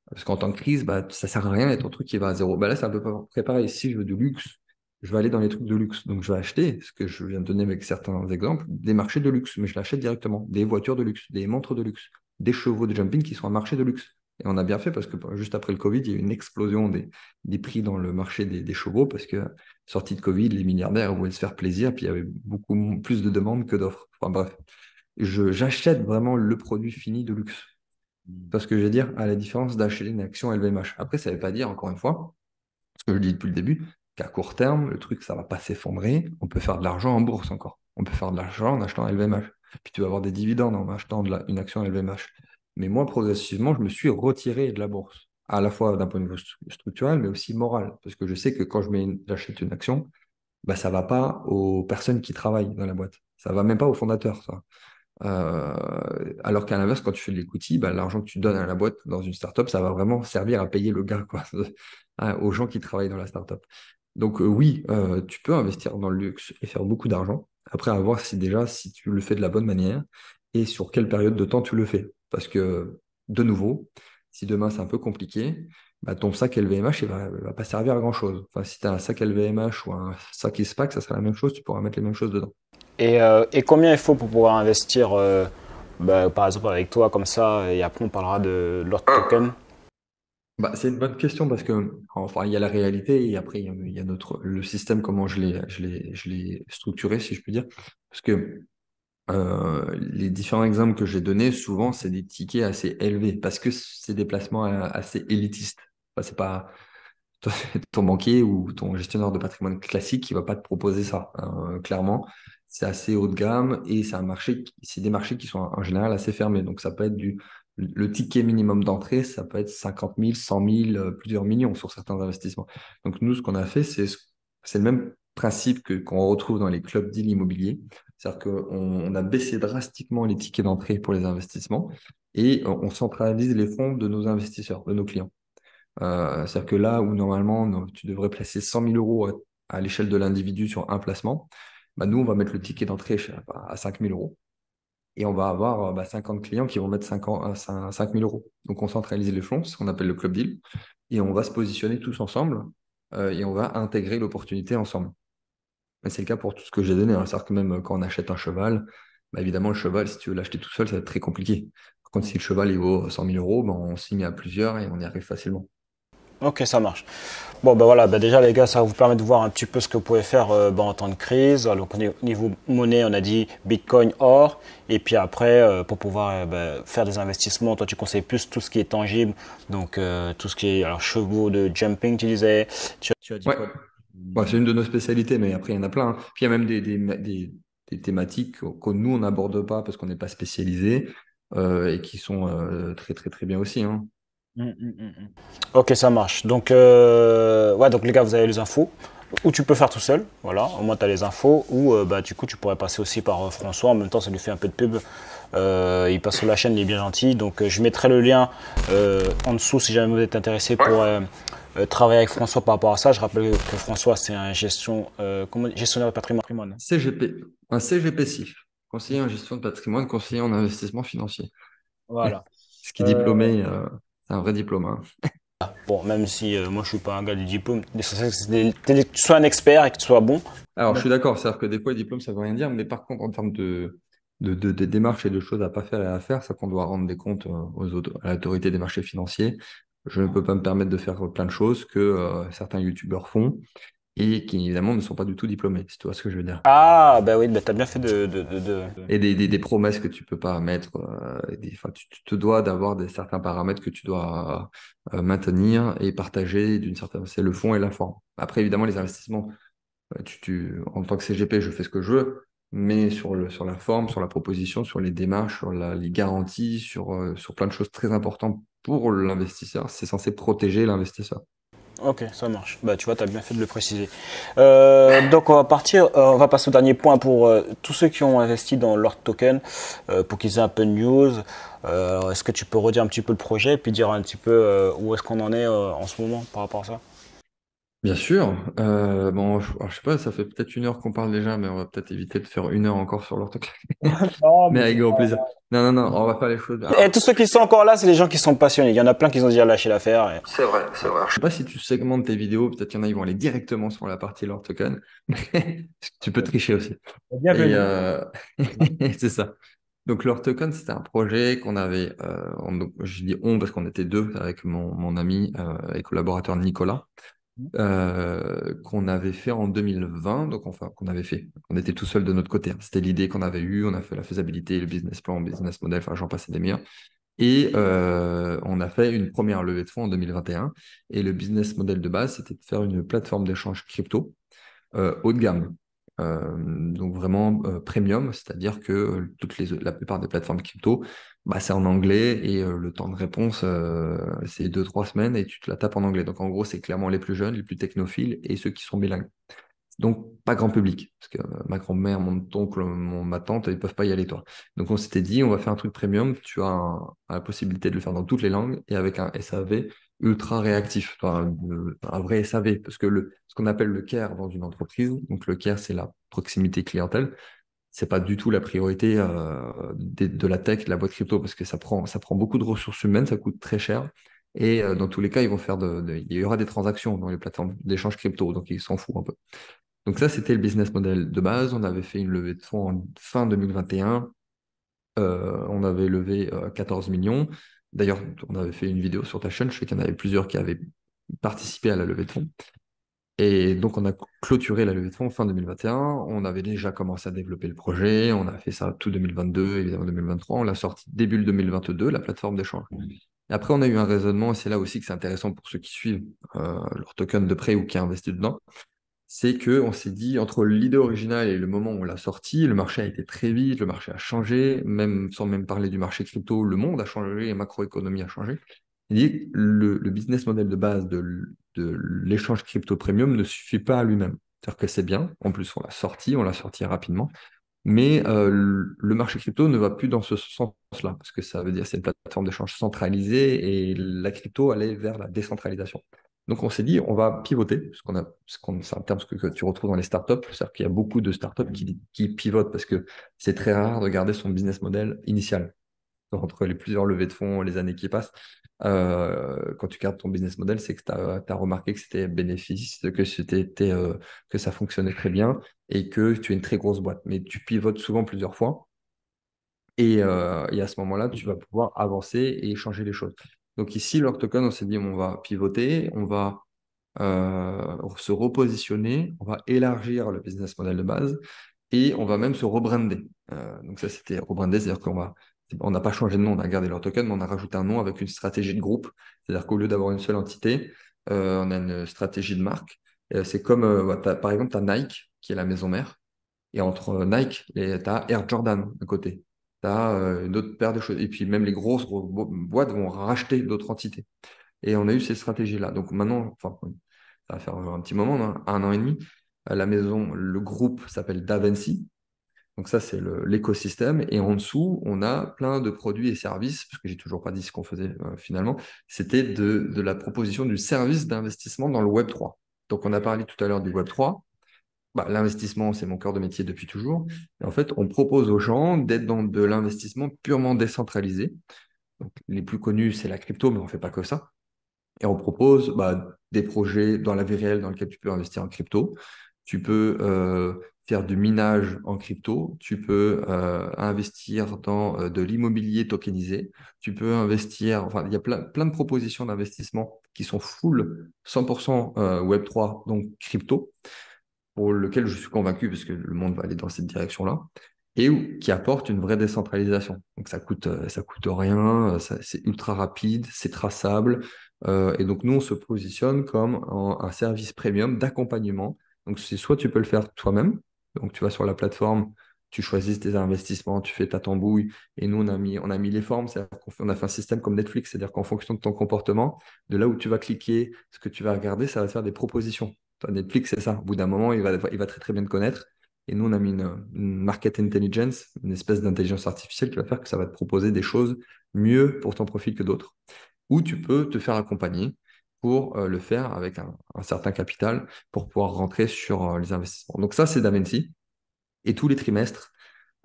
Parce qu'en temps de crise, bah, ça ne sert à rien d'être un truc qui va à zéro. Bah, là, c'est un peu pareil. Si je veux du luxe, je vais aller dans les trucs de luxe. Donc, je vais acheter, ce que je viens de donner avec certains exemples, des marchés de luxe, mais je l'achète directement. Des voitures de luxe, des montres de luxe, des chevaux de jumping qui sont un marché de luxe. Et on a bien fait parce que bah, juste après le Covid, il y a eu une explosion des, prix dans le marché des, chevaux parce que, sortie de Covid, les milliardaires voulaient se faire plaisir, puis il y avait beaucoup plus de demandes que d'offres. Enfin bref, j'achète vraiment le produit fini de luxe. Mmh. Parce que je vais dire, à la différence d'acheter une action LVMH. Après, ça ne veut pas dire, encore une fois, ce que je dis depuis le début, qu'à court terme, le truc, ça ne va pas s'effondrer. On peut faire de l'argent en bourse encore. On peut faire de l'argent en achetant LVMH. Puis tu vas avoir des dividendes en achetant une action LVMH. Mais moi, progressivement, je me suis retiré de la bourse, à la fois d'un point de vue structurel, mais aussi moral. Parce que je sais que quand j'achète une action, bah, ça ne va pas aux personnes qui travaillent dans la boîte. Ça ne va même pas aux fondateurs. Euh, alors qu'à l'inverse, quand tu fais de l'écoute, bah, l'argent que tu donnes à la boîte dans une startup, ça va vraiment servir à payer le gars, quoi, [LAUGHS] hein, aux gens qui travaillent dans la startup. Donc euh, oui, euh, tu peux investir dans le luxe et faire beaucoup d'argent. Après, à voir si déjà si tu le fais de la bonne manière et sur quelle période de temps tu le fais. Parce que, de nouveau, si demain c'est un peu compliqué, bah, ton sac LVMH, il va, va pas servir à grand chose. Enfin, si tu as un sac LVMH ou un sac ISPAC, ça sera la même chose, tu pourras mettre les mêmes choses dedans. Et, euh, combien il faut pour pouvoir investir, euh, bah, par exemple avec toi, comme ça, et après on parlera de, l'autre ah. token bah, C'est une bonne question parce que, enfin, il y a la réalité et après, il y a, notre, le système, comment je l'ai structuré, si je puis dire. Parce que euh, les différents exemples que j'ai donnés, souvent, c'est des tickets assez élevés parce que c'est des placements euh, assez élitistes. c'est pas [LAUGHS] ton banquier ou ton gestionnaire de patrimoine classique qui va pas te proposer ça. Hein, clairement, c'est assez haut de gamme et c'est un marché, c'est des marchés qui sont en général assez fermés. Donc, ça peut être du le ticket minimum d'entrée, ça peut être 50 000, 100 000, plusieurs millions sur certains investissements. Donc, nous, ce qu'on a fait, c'est c'est le même principe que qu'on retrouve dans les clubs deals immobiliers. C'est-à-dire qu'on a baissé drastiquement les tickets d'entrée pour les investissements et euh, on centralise les fonds de nos investisseurs, de nos clients. Euh, c'est-à-dire que là où normalement tu devrais placer 100 000 euros à, l'échelle de l'individu sur un placement, bah, nous, on va mettre le ticket d'entrée bah, à 5 000 euros et on va avoir 50 euh, bah, clients qui vont mettre 5, 000 euros. Donc on centralise les fonds, ce qu'on appelle le club deal, et on va se positionner tous ensemble et on va intégrer l'opportunité ensemble c'est le cas pour tout ce que j'ai donné. Hein. C'est-à-dire que même euh, quand on achète un cheval, bah évidemment, le cheval, si tu veux l'acheter tout seul, ça va être très compliqué. Par contre, si le cheval il vaut 100 000 euros, bah, on signe à plusieurs et on y arrive facilement. Ok, ça marche. Bon, ben bah voilà, ben déjà les gars, ça vous permet de voir un petit peu ce que vous pouvez faire euh, ben, en temps de crise. Alors, au niveau monnaie, on a dit Bitcoin, or. Et puis après, euh, pour pouvoir ben, faire des investissements, toi, tu conseilles plus tout ce qui est tangible. Donc, tout ce qui est alors, chevaux de jumping, tu disais. Tu, quoi bah, c'est une de nos spécialités, mais après, il y en a plein. Hein. Puis il y a même des, des, des, thématiques que nous, on n'aborde pas parce qu'on n'est pas spécialisé euh, et qui sont euh, très, très, très bien aussi. Hein. Mmh, mmh, mmh, ok, ça marche. Donc, euh, ouais, donc les gars, vous avez les infos. Ou tu peux faire tout seul, voilà, au moins tu as les infos, ou bah, du coup tu pourrais passer aussi par François, en même temps ça lui fait un peu de pub euh, il passe sur la chaîne, il est bien gentil. Donc euh, je mettrai le lien euh, en dessous si jamais vous êtes intéressé pour euh, travailler avec François par rapport à ça. Je rappelle que François, c'est un gestion, comment, gestionnaire de patrimoine. CGP, un CGP CIF, conseiller en gestion de patrimoine, conseiller en investissement financier. Voilà. [LAUGHS] Ce qui est diplômé, c'est un vrai diplôme. Hein. [LAUGHS] Bon, même si moi je suis pas un gars du diplôme, des, que tu sois un expert et que tu sois bon. Alors je suis d'accord, c'est-à-dire que des fois le diplômes ça veut rien dire, mais par contre en termes de, de, de, démarches et de choses à pas faire et à faire, ça qu'on doit rendre des comptes euh, aux autres, à l'autorité des marchés financiers. Je ne peux pas me permettre de faire plein de choses que euh, certains youtubeurs font et qui évidemment ne sont pas du tout diplômés, C'est tu vois ce que je veux dire. Ah, bah oui, bah t'as bien fait de... de, de... Et des, des, des, promesses que tu peux pas mettre, euh, des, tu, te dois d'avoir des certains paramètres que tu dois euh, maintenir et partager d'une certaine... C'est le fond et la forme. Après, évidemment, les investissements, tu, tu, en tant que CGP, je fais ce que je veux, mais sur, le, sur la forme, sur la proposition, sur les démarches, sur la, les garanties, euh, sur, plein de choses très importantes pour l'investisseur. C'est censé protéger l'investisseur. Ok, ça marche. Bah, tu vois, tu as bien fait de le préciser. Euh, donc, on va partir, euh, on va passer au dernier point pour tous ceux qui ont investi dans leur token, pour qu'ils aient un peu de news. est-ce que tu peux redire un petit peu le projet, puis dire un petit peu où est-ce qu'on en est en ce moment par rapport à ça Bien sûr. Euh, bon, je sais pas, ça fait peut-être une heure qu'on parle déjà, mais on va peut-être éviter de faire une heure encore sur l'hortocon. [LAUGHS] Mais avec grand plaisir. Non, non, non, on va faire les choses Et tous ceux qui sont encore là, c'est les gens qui sont passionnés. Il y en a plein qui ont déjà lâché l'affaire C'est vrai, c'est vrai. Je sais pas si tu segmentes tes vidéos, peut-être qu'il y en a, qui vont aller directement sur la partie l'orthocon, [LAUGHS] tu peux tricher aussi Bienvenue. Euh, [LAUGHS] c'est ça. Donc l'orthocon, c'était un projet qu'on avait, euh, je dis «on» parce qu'on était deux, avec mon ami, et collaborateur Nicolas. Mmh. Euh, qu'on avait fait en 2020. Donc, enfin, qu'on avait fait. On était tout seul de notre côté. Hein. C'était l'idée qu'on avait eue. On a fait la faisabilité, le business plan, le business model. Enfin, j'en passais des meilleurs. Et euh, on a fait une première levée de fonds en 2021. Et le business model de base, c'était de faire une plateforme d'échange crypto euh, haut de gamme. donc vraiment premium, c'est-à-dire que toutes les, la plupart des plateformes crypto bah, c'est en anglais et euh, le temps de réponse, euh, c'est 2-3 semaines et tu te la tapes en anglais. Donc en gros, c'est clairement les plus jeunes, les plus technophiles et ceux qui sont bilingues. Donc pas grand public, parce que euh, ma grand-mère, mon oncle, ma tante, ils peuvent pas y aller, toi. Donc on s'était dit, on va faire un truc premium, tu as la possibilité de le faire dans toutes les langues et avec un SAV ultra réactif, un, vrai SAV, parce que le, ce qu'on appelle le care dans une entreprise, donc le care, c'est la proximité clientèle, c'est pas du tout la priorité euh, de, la tech, de la boîte crypto, parce que ça prend, ça prend beaucoup de ressources humaines, ça coûte très cher. Et euh, dans tous les cas, ils vont faire il y aura des transactions dans les plateformes d'échange crypto, donc ils s'en foutent un peu. Donc ça, c'était le business model de base. On avait fait une levée de fonds en fin 2021. Euh, on avait levé 14 millions. D'ailleurs, on avait fait une vidéo sur ta chaîne. Je sais qu'il y en avait plusieurs qui avaient participé à la levée de fonds. Et donc, on a clôturé la levée de fonds fin 2021. On avait déjà commencé à développer le projet. On a fait ça tout 2022, évidemment 2023. On l'a sorti début 2022, la plateforme d'échange. Et après, on a eu un raisonnement, et c'est là aussi que c'est intéressant pour ceux qui suivent euh, leur token de prêt ou qui a investi dedans. C'est qu'on s'est dit, entre l'idée originale et le moment où on l'a sorti, le marché a été très vite, le marché a changé, même sans même parler du marché crypto, le monde a changé, la macroéconomie a changé. Il dit le, le business model de base de, l'échange crypto premium ne suffit pas à lui-même. C'est-à-dire que c'est bien, en plus on l'a sorti, on l'a sorti rapidement, mais euh, le marché crypto ne va plus dans ce sens-là, parce que ça veut dire que c'est une plateforme d'échange centralisée et la crypto allait vers la décentralisation. Donc on s'est dit, on va pivoter, parce qu'on a, c'est un terme que, tu retrouves dans les startups, c'est-à-dire qu'il y a beaucoup de startups qui, qui pivotent parce que c'est très rare de garder son business model initial. Entre les plusieurs levées de fonds, les années qui passent, euh, quand tu gardes ton business model, c'est que tu as, remarqué que c'était bénéfice, que, c'était euh, que ça fonctionnait très bien et que tu es une très grosse boîte. Mais tu pivotes souvent plusieurs fois. Et, euh, et à ce moment-là, tu vas pouvoir avancer et changer les choses. Donc ici, l'Octocon, on s'est dit, on va pivoter, on va se repositionner, on va élargir le business model de base et on va même se rebrander. donc ça, c'était rebrander, c'est-à-dire qu'on va on n'a pas changé de nom, on a gardé leur token, mais on a rajouté un nom avec une stratégie de groupe. C'est-à-dire qu'au lieu d'avoir une seule entité, euh, on a une stratégie de marque. c'est comme, euh, par exemple, tu as Nike, qui est la maison mère, et entre euh, Nike, tu as Air Jordan à côté. Tu as une autre paire de choses. Et puis même les grosses, boîtes vont racheter d'autres entités. Et on a eu ces stratégies-là. Donc maintenant, enfin, ça va faire un petit moment, hein, un an et demi, la maison, le groupe s'appelle Davency, donc ça, c'est l'écosystème. Et en dessous, on a plein de produits et services, parce que j'ai toujours pas dit ce qu'on faisait euh, finalement. C'était de, la proposition du service d'investissement dans le Web 3. Donc on a parlé tout à l'heure du Web 3. Bah, l'investissement, c'est mon cœur de métier depuis toujours. Et en fait, on propose aux gens d'être dans de l'investissement purement décentralisé. Donc, les plus connus, c'est la crypto, mais on ne fait pas que ça. Et on propose bah, des projets dans la vie réelle dans lesquels tu peux investir en crypto. Tu peux euh, faire du minage en crypto, tu peux euh, investir dans euh, de l'immobilier tokenisé, tu peux investir, enfin, il y a plein, de propositions d'investissement qui sont full 100% euh, Web3, donc crypto, pour lequel je suis convaincu, parce que le monde va aller dans cette direction-là, et qui apporte une vraie décentralisation. Donc ça coûte, ça coûte rien, c'est ultra rapide, c'est traçable, et donc nous, on se positionne comme un service premium d'accompagnement. Donc c'est soit tu peux le faire toi-même, donc, tu vas sur la plateforme, tu choisis tes investissements, tu fais ta tambouille. Et nous, on a mis, on a mis les formes, c'est-à-dire qu'on a fait un système comme Netflix, c'est-à-dire qu'en fonction de ton comportement, de là où tu vas cliquer, ce que tu vas regarder, ça va te faire des propositions. Netflix, c'est ça. Au bout d'un moment, il va, il va très très bien te connaître. Et nous, on a mis une, market intelligence, une espèce d'intelligence artificielle qui va faire que ça va te proposer des choses mieux pour ton profil que d'autres. Ou tu peux te faire accompagner pour euh, le faire avec un, certain capital pour pouvoir rentrer sur euh, les investissements. Donc ça, c'est Davinci. Et tous les trimestres,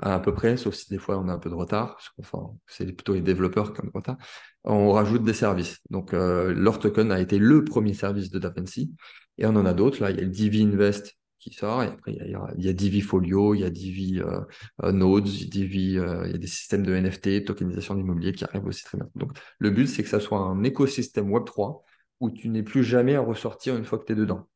à peu près, sauf si des fois on a un peu de retard, parce que c'est plutôt les développeurs qui ont retard, on rajoute des services. Donc leur token a été le premier service de Davinci. Et on en a d'autres. Là, il y a Divi Invest qui sort, et après, il y a, Divi Folio, il y a Divi euh, Nodes, Divi, il y a des systèmes de NFT, tokenisation d'immobilier qui arrivent aussi très bien. Donc, le but, c'est que ça soit un écosystème Web3 où tu n'es plus jamais à ressortir une fois que tu es dedans.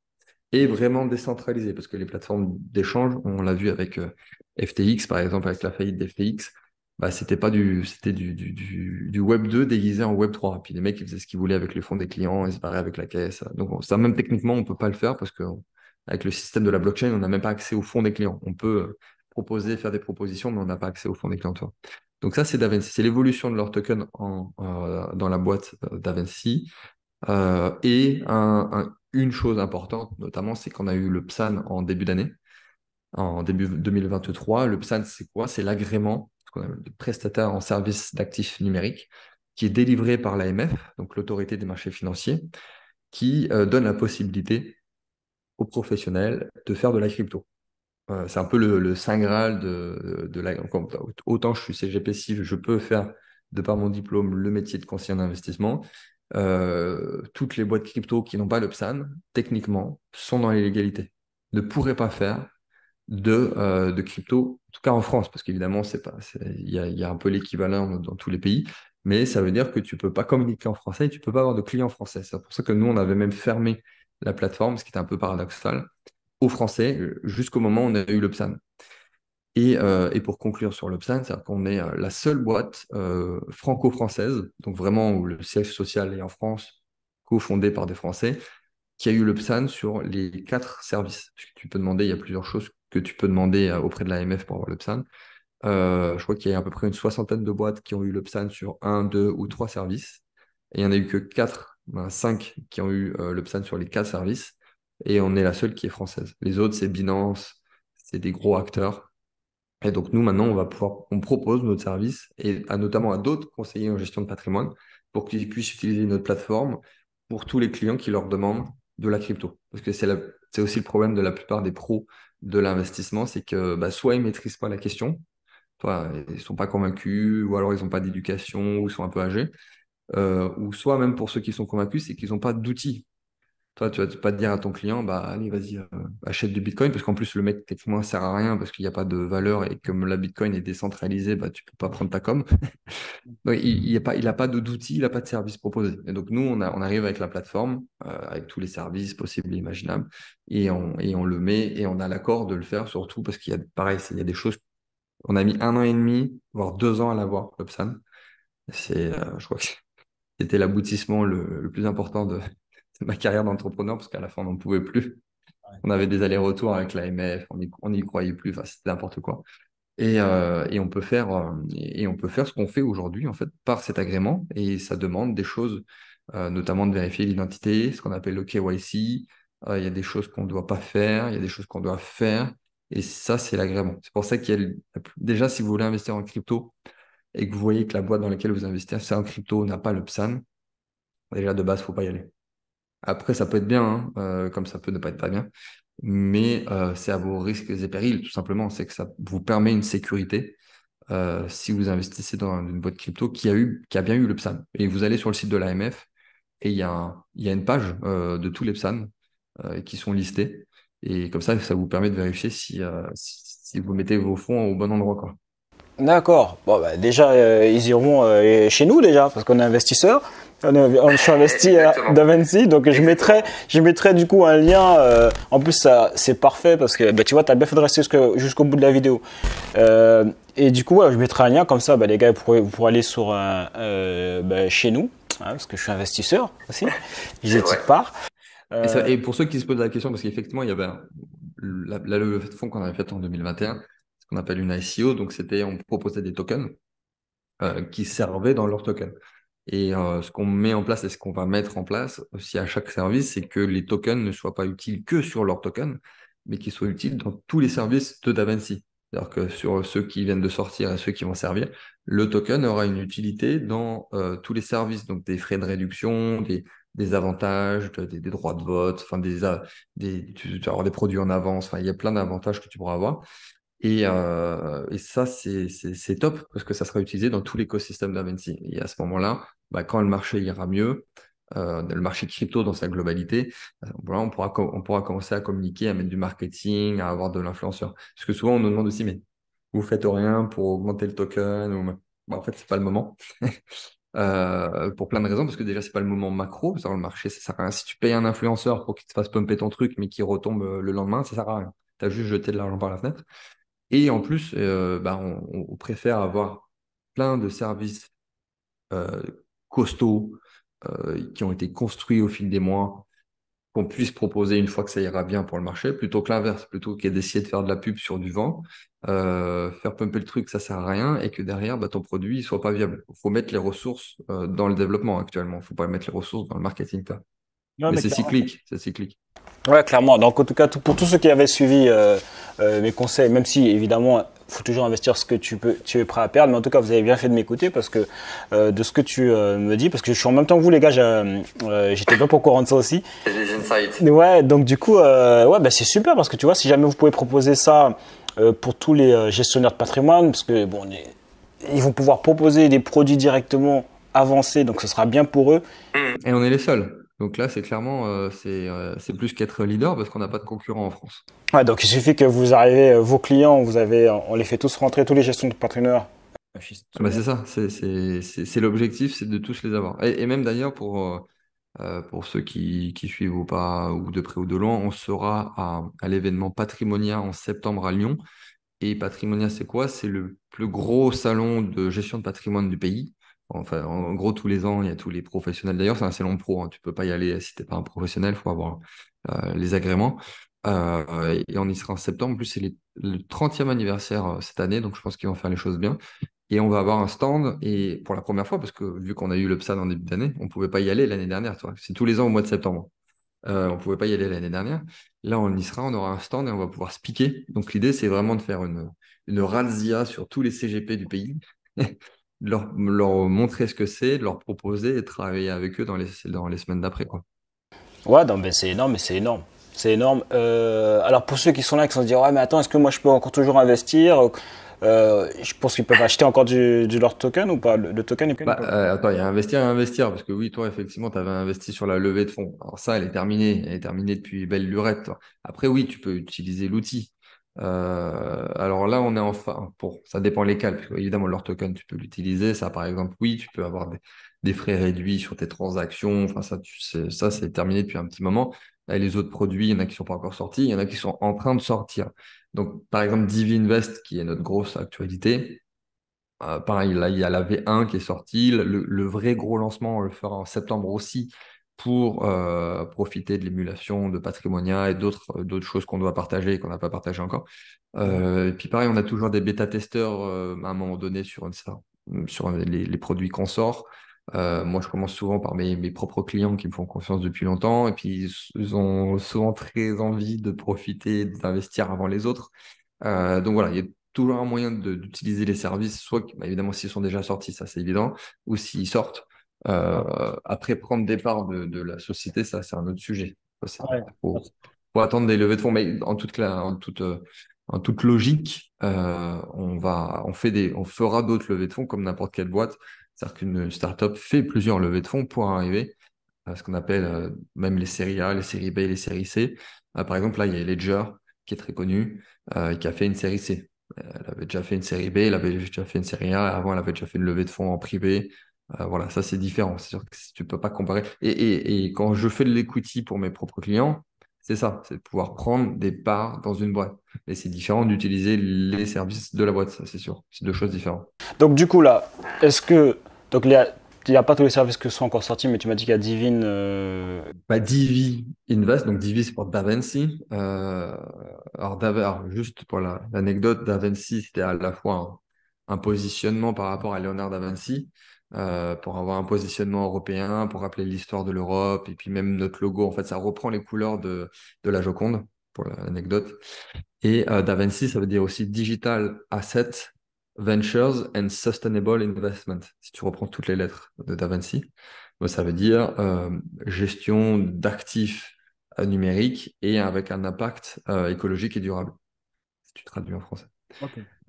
Et vraiment décentralisé, parce que les plateformes d'échange, on l'a vu avec euh, FTX, par exemple, avec la faillite d'FTX, bah, c'était pas du, c'était du, du, Web 2 déguisé en Web 3. Puis les mecs, ils faisaient ce qu'ils voulaient avec les fonds des clients, ils se barraient avec la caisse. Donc, ça, même techniquement, on peut pas le faire parce que avec le système de la blockchain, on n'a même pas accès aux fonds des clients. On peut euh, proposer, faire des propositions, mais on n'a pas accès aux fonds des clients. Donc ça, c'est Davinci. C'est l'évolution de leur token euh, dans la boîte d'Avinci. Euh, et une chose importante, notamment, c'est qu'on a eu le PSAN en début d'année, en début 2023. Le PSAN, c'est quoi C'est l'agrément de prestataire en service d'actifs numériques qui est délivré par l'AMF, donc l'autorité des marchés financiers, qui euh, donne la possibilité aux professionnels de faire de la crypto. Euh, c'est un peu le, saint graal de, la. Autant je suis CGP, je peux faire de par mon diplôme le métier de conseiller en investissement, euh, toutes les boîtes crypto qui n'ont pas le techniquement, sont dans l'illégalité, ne pourraient pas faire de, euh, crypto, en tout cas en France, parce qu'évidemment, il y a, y a un peu l'équivalent dans tous les pays, mais ça veut dire que tu ne peux pas communiquer en français et tu ne peux pas avoir de clients français. C'est pour ça que nous, on avait même fermé la plateforme, ce qui était un peu paradoxal, aux Français jusqu'au moment où on a eu le euh, et, pour conclure sur l'Obsan, c'est à dire qu'on est euh, la seule boîte euh, franco-française, donc vraiment où le siège social est en France, cofondée par des Français, qui a eu l'Obsan sur les quatre services. Parce que tu peux demander, il y a plusieurs choses que tu peux demander auprès de l'AMF pour avoir l'Obsan. je crois qu'il y a à peu près une soixantaine de boîtes qui ont eu l'Obsan sur un, deux ou trois services. Et il n'y en a eu que quatre, ben cinq qui ont eu l'Obsan sur les quatre services. Et on est la seule qui est française. Les autres, c'est Binance, c'est des gros acteurs et donc, nous, maintenant, on va pouvoir, on propose notre service et à, notamment à d'autres conseillers en gestion de patrimoine pour qu'ils puissent utiliser notre plateforme pour tous les clients qui leur demandent de la crypto. Parce que c'est c'est aussi le problème de la plupart des pros de l'investissement, c'est que bah, soit ils maîtrisent pas la question, soit ils sont pas convaincus, ou alors ils n'ont pas d'éducation, ou ils sont un peu âgés, euh, ou soit même pour ceux qui sont convaincus, c'est qu'ils n'ont pas d'outils. Toi, tu vas pas te dire à ton client, bah allez, vas-y, euh, achète du Bitcoin, parce qu'en plus, le mec, techniquement, sert à rien parce qu'il n'y a pas de valeur et comme la Bitcoin est décentralisée, bah, tu peux pas prendre ta com. [LAUGHS] donc, il n'a pas, il pas d'outils, il n'a pas de service proposé. Et donc, nous, on, on arrive avec la plateforme, euh, avec tous les services possibles et imaginables, et on, et on le met et on a l'accord de le faire, surtout parce qu'il y a, pareil, il y a des choses. On a mis un an et demi, voire deux ans à l'avoir, l'Obsan. Euh, je crois que [LAUGHS] c'était l'aboutissement le plus important de, [LAUGHS] ma carrière d'entrepreneur parce qu'à la fin, on n'en pouvait plus. On avait des allers-retours avec l'AMF, on n'y croyait plus, enfin, c'était n'importe quoi. Et, euh, on peut faire, euh, et on peut faire ce qu'on fait aujourd'hui, en fait, par cet agrément. Et ça demande des choses, euh, notamment de vérifier l'identité, ce qu'on appelle le KYC. Il y a des choses qu'on ne doit pas faire, il y a des choses qu'on doit faire. Et ça, c'est l'agrément. C'est pour ça qu'il y a déjà, si vous voulez investir en crypto et que vous voyez que la boîte dans laquelle vous investissez, c'est en crypto, n'a pas le PSAN, déjà de base, il ne faut pas y aller. Après, ça peut être bien, hein, euh, comme ça peut ne pas être pas bien, mais euh, c'est à vos risques et périls, tout simplement. C'est que ça vous permet une sécurité euh, si vous investissez dans une boîte crypto qui a, eu, qui a bien eu le PSAN. Et vous allez sur le site de l'AMF et il y, a une page de tous les PSAN qui sont listés. Et comme ça, ça vous permet de vérifier si, vous mettez vos fonds au bon endroit. D'accord. Bon, bah, déjà, ils iront chez nous déjà, parce qu'on est investisseurs. Je suis investi à euh, Davinci, donc je mettrai, je mettrai du coup un lien. Euh, en plus, ça, c'est parfait parce que bah, tu vois, t'as bien fait de rester jusqu'au, bout de la vidéo. Euh, et du coup, je mettrai un lien comme ça, bah, les gars, vous pourrez, aller sur euh, euh, bah, chez nous, hein, parce que je suis investisseur aussi. [LAUGHS] J'ai part. Et, pour ceux qui se posent la question, parce qu'effectivement, il y avait la, la levée de fonds qu'on avait faite en 2021, ce qu'on appelle une ICO, donc c'était on proposait des tokens qui servaient dans leurs tokens. Et euh, ce qu'on met en place et ce qu'on va mettre en place aussi à chaque service, c'est que les tokens ne soient pas utiles que sur leur token, mais qu'ils soient utiles dans tous les services de Davinci. C'est-à-dire que sur ceux qui viennent de sortir et ceux qui vont servir, le token aura une utilité dans euh, tous les services, donc des frais de réduction, des, avantages, des, droits de vote, enfin des, euh, des, tu, avoir des produits en avance, enfin il y a plein d'avantages que tu pourras avoir. Et, et, ça, c'est top parce que ça sera utilisé dans tout l'écosystème d'Avency. Et à ce moment-là, bah, quand le marché ira mieux, euh, le marché crypto dans sa globalité, euh, on, pourra on pourra commencer à communiquer, à mettre du marketing, à avoir de l'influenceur. Parce que souvent, on nous demande aussi, mais vous faites rien pour augmenter le token ou... Bah, en fait, c'est pas le moment. [LAUGHS] Euh, pour plein de raisons, parce que déjà, c'est pas le moment macro. Dans le marché, ça sert à rien. Si tu payes un influenceur pour qu'il te fasse pumper ton truc, mais qu'il retombe le lendemain, ça sert à rien. Tu as juste jeté de l'argent par la fenêtre. Et en plus, bah, on, on, préfère avoir plein de services costauds, euh, qui ont été construits au fil des mois, qu'on puisse proposer une fois que ça ira bien pour le marché, plutôt que l'inverse, plutôt qu'essayer d'essayer de faire de la pub sur du vent, euh, faire pumper le truc, ça sert à rien, et que derrière, bah, ton produit ne soit pas viable. Il faut mettre les ressources euh, dans le développement actuellement, il ne faut pas mettre les ressources dans le marketing. mais, mais c'est cyclique, c'est cyclique. Ouais, clairement. Donc, en tout cas, pour tous ceux qui avaient suivi euh, euh, mes conseils, même si évidemment faut toujours investir ce que tu peux, tu es prêt à perdre. Mais en tout cas, vous avez bien fait de m'écouter parce que euh, de ce que tu me dis, parce que je suis en même temps que vous, les gars, j'étais pas pour courant de ça aussi. Ouais, donc du coup, ouais, bah, c'est super parce que tu vois, si jamais vous pouvez proposer ça pour tous les gestionnaires de patrimoine, parce que bon, est, ils vont pouvoir proposer des produits directement avancés, donc ce sera bien pour eux. Et on est les seuls. Donc là, c'est clairement, euh, euh, c'est plus qu'être leader parce qu'on n'a pas de concurrent en France. donc il suffit que vous arrivez, euh, vos clients, vous avez, on les fait tous rentrer, tous les gestions de partenaires. Bah, c'est ça, c'est l'objectif, c'est de tous les avoir. Et, même d'ailleurs, pour, pour ceux qui, suivent ou pas, ou de près ou de loin, on sera à l'événement Patrimonia en septembre à Lyon. Et Patrimonia, c'est quoi C'est le plus gros salon de gestion de patrimoine du pays Enfin, en gros, tous les ans, il y a tous les professionnels. D'ailleurs, c'est un salon pro. Tu hein. Tu peux pas y aller si tu n'es pas un professionnel. Il faut avoir euh, les agréments. Euh, et on y sera en septembre. En plus, c'est le 30e anniversaire euh, cette année, donc je pense qu'ils vont faire les choses bien. Et on va avoir un stand, et pour la première fois, parce que vu qu'on a eu le PSAD en début d'année, on ne pouvait pas y aller l'année dernière. C'est tous les ans au mois de septembre. on ne pouvait pas y aller l'année dernière. Là, on y sera, on aura un stand et on va pouvoir se piquer. Donc l'idée, c'est vraiment de faire une, une razzia sur tous les CGP du pays [LAUGHS] leur, montrer ce que c'est, leur proposer et travailler avec eux dans les, dans les semaines d'après. Quoi. Ouais, c'est énorme, mais c'est énorme. C'est énorme. Euh, alors pour ceux qui sont là, qui se disent, ouais, mais attends, est-ce que moi je peux encore toujours investir euh, je pense qu'ils peuvent acheter encore du, leur token ou pas le, token est bah, euh, Attends, il y a investir et investir, parce que oui, toi, effectivement, tu avais investi sur la levée de fonds. Alors ça, elle est terminée, elle est terminée depuis belle lurette. Après, oui, tu peux utiliser l'outil. Euh, alors là, on est en fin. Pour, ça dépend les cas. évidemment, leur token, tu peux l'utiliser. Ça, par exemple, oui, tu peux avoir des, frais réduits sur tes transactions. Enfin, ça, tu sais, ça c'est terminé depuis un petit moment. Et les autres produits, il y en a qui ne sont pas encore sortis, il y en a qui sont en train de sortir. Donc, par exemple, Invest qui est notre grosse actualité, euh, pareil, là, il y a la V1 qui est sortie. Le, le, vrai gros lancement, on le fera en septembre aussi, pour euh, profiter de l'émulation de Patrimonia et d'autres euh, d'autres choses qu'on doit partager et qu'on n'a pas partagé encore. Euh, et puis pareil, on a toujours des bêta-testeurs à un moment donné sur, sur les, produits qu'on sort. moi, je commence souvent par mes, propres clients qui me font confiance depuis longtemps et puis ils ont souvent très envie de profiter, d'investir avant les autres. donc voilà, il y a toujours un moyen d'utiliser les services, soit bah, évidemment s'ils sont déjà sortis, ça c'est évident, ou s'ils sortent. Ah. Euh, après, prendre départ de, de la société, ça, c'est un autre sujet. pour attendre des levées de fonds. Mais en toute, en toute, euh, en toute logique, euh, on, va, on, fait des, on fera d'autres levées de fonds comme n'importe quelle boîte. C'est-à-dire qu'une startup fait plusieurs levées de fonds pour arriver à ce qu'on appelle même les séries A, les séries B, les séries C. par exemple, là, il y a Ledger qui est très connu qui a fait une série C. Elle avait déjà fait une série B, elle avait déjà fait une série A. Avant, elle avait déjà fait une levée de fonds en privé. Euh, voilà, ça c'est différent. C'est sûr que tu ne peux pas comparer. Et, et, quand je fais de l'equity pour mes propres clients, c'est ça, c'est de pouvoir prendre des parts dans une boîte. mais c'est différent d'utiliser les services de la boîte, ça c'est sûr. C'est deux choses différentes. Donc du coup là, est-ce que... Donc il n'y a, pas tous les services qui sont encore sortis, mais tu m'as dit qu'il y a Divine... Euh, bah, Divi Invest, donc Divi c'est pour Davency. Euh, alors, juste pour l'anecdote, Davency c'était à la fois un, positionnement par rapport à Léonard Davency, euh, pour avoir un positionnement européen, pour rappeler l'histoire de l'Europe, et puis même notre logo, en fait, ça reprend les couleurs de, la Joconde, pour l'anecdote. Et euh, DaVinci, ça veut dire aussi Digital Asset Ventures and Sustainable Investment, si tu reprends toutes les lettres de DaVinci. ça veut dire euh, gestion d'actifs euh, numériques et avec un impact écologique et durable, si tu traduis en français.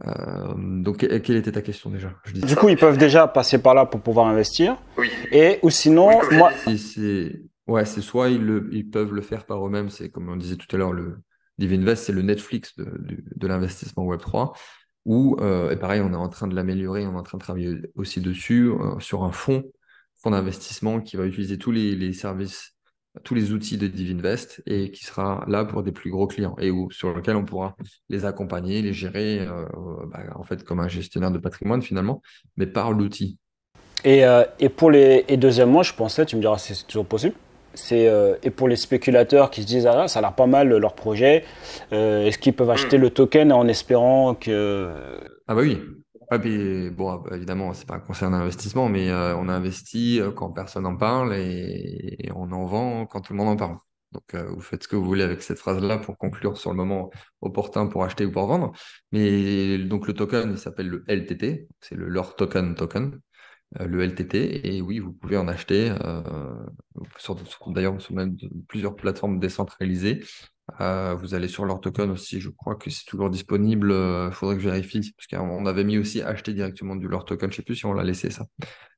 Euh, donc, quelle était ta question déjà Je dis Du coup, ils peuvent déjà passer par là pour pouvoir investir. Oui. Et ou sinon, moi. ouais, c'est soit ils, ils, peuvent le faire par eux-mêmes. C'est comme on disait tout à l'heure, le DivinVest, c'est le Netflix de, l'investissement Web 3. Ou, euh, et pareil, on est en train de l'améliorer, on est en train de travailler aussi dessus, euh, sur un fonds, fond d'investissement qui va utiliser tous les, les services tous les outils de DivInvest et qui sera là pour des plus gros clients et où, sur lequel on pourra les accompagner, les gérer, euh, bah, en fait, comme un gestionnaire de patrimoine finalement, mais par l'outil. Et, euh, et, pour les et deuxièmement, je pensais, tu me diras, c'est toujours possible. C'est euh, et pour les spéculateurs qui se disent ah ça a l'air pas mal leur projet. Est-ce qu'ils peuvent hmm. acheter le token en espérant que ah bah oui ah, ben bon, évidemment, c'est pas un conseil d'investissement, mais euh, on investit euh, quand personne n'en parle et, on en vend quand tout le monde en parle. Donc, euh, vous faites ce que vous voulez avec cette phrase-là pour conclure sur le moment opportun pour acheter ou pour vendre. Mais donc, le token, il s'appelle le LTT, c'est le leur Token Token, le LTT. Et oui, vous pouvez en acheter, d'ailleurs, sur, sur même plusieurs plateformes décentralisées. Euh, vous allez sur leur token aussi, je crois que c'est toujours disponible. Il euh, faudrait que je vérifie, parce qu'on avait mis aussi acheter directement du leur token, je ne sais plus si on l'a laissé ça.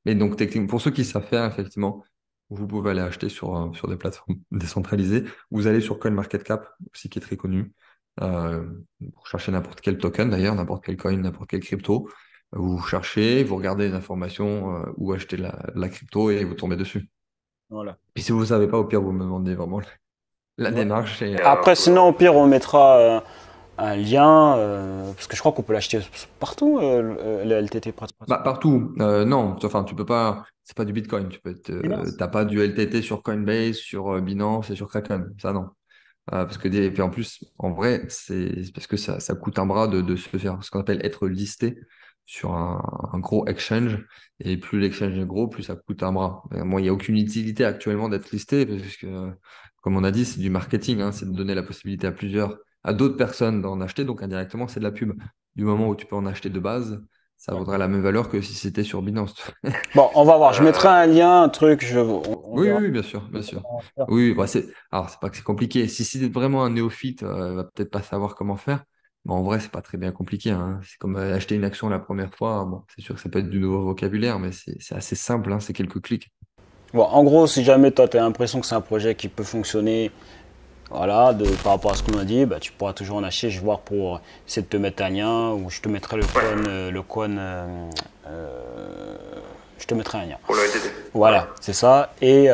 Mais donc, pour ceux qui savent faire, effectivement, vous pouvez aller acheter sur, euh, sur des plateformes [LAUGHS] décentralisées. Vous allez sur CoinMarketCap aussi, qui est très connu, pour chercher n'importe quel token d'ailleurs, n'importe quel coin, n'importe quelle crypto. Vous cherchez, vous regardez les informations où acheter la, crypto et vous tombez dessus. Voilà. Puis si vous ne savez pas, au pire, vous me demandez vraiment la démarche. Euh, Après, sinon, au pire, on mettra euh, un lien euh, parce que je crois qu'on peut l'acheter partout le LTT bah, partout non enfin tu peux pas c'est pas du Bitcoin tu peux t'as pas du LTT sur Coinbase sur Binance et sur Kraken ça non parce que Puis en plus en vrai c'est parce que ça, coûte un bras de, se faire ce qu'on appelle être listé sur un, gros exchange et plus l'exchange est gros plus ça coûte un bras moi il n'y a aucune utilité actuellement d'être listé parce que comme on a dit, c'est du marketing, hein, c'est de donner la possibilité à plusieurs, à d'autres personnes d'en acheter. Donc indirectement, c'est de la pub. Du moment où tu peux en acheter de base, ça vaudrait la même valeur que si c'était sur Binance. [LAUGHS] bon, on va voir. Je euh, mettrai un lien, un truc. Je... Oui, oui, bien sûr, bien sûr. Oui, bah c'est. Alors, c'est pas que c'est compliqué. Si c'est vraiment un néophyte, euh, va peut-être pas savoir comment faire. Mais en vrai, c'est pas très bien compliqué. Hein. C'est comme euh, acheter une action la première fois. Bon, c'est sûr que ça peut être du nouveau vocabulaire, mais c'est assez simple. Hein. C'est quelques clics en gros, si jamais toi, tu as l'impression que c'est un projet qui peut fonctionner, voilà, de, par rapport à ce qu'on a dit, bah, tu pourras toujours en acheter. Je vais voir pour euh, essayer de te mettre un lien ou je te mettrai le coin, euh, le euh, je te mettrai un lien. voilà, c'est ça. Et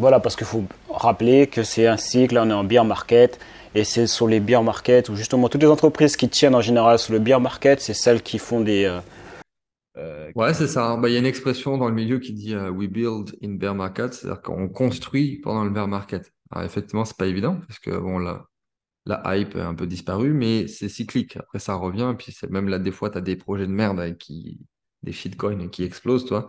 voilà, parce qu'il faut rappeler que c'est un cycle, là on est en beer market, et c'est sur les beer market où justement toutes les entreprises qui tiennent en général sur le beer market, c'est celles qui font des, euh, ouais, c'est ça. Hein. Bah, il y a une expression dans le milieu qui dit euh, we build in bear market, c'est-à-dire qu'on construit pendant le bear market. Alors, effectivement, c'est pas évident parce que bon, la, hype est un peu disparu, mais c'est cyclique. Après, ça revient. puis, c'est même là, des fois, tu as des projets de merde avec qui, des shitcoins qui explosent, toi.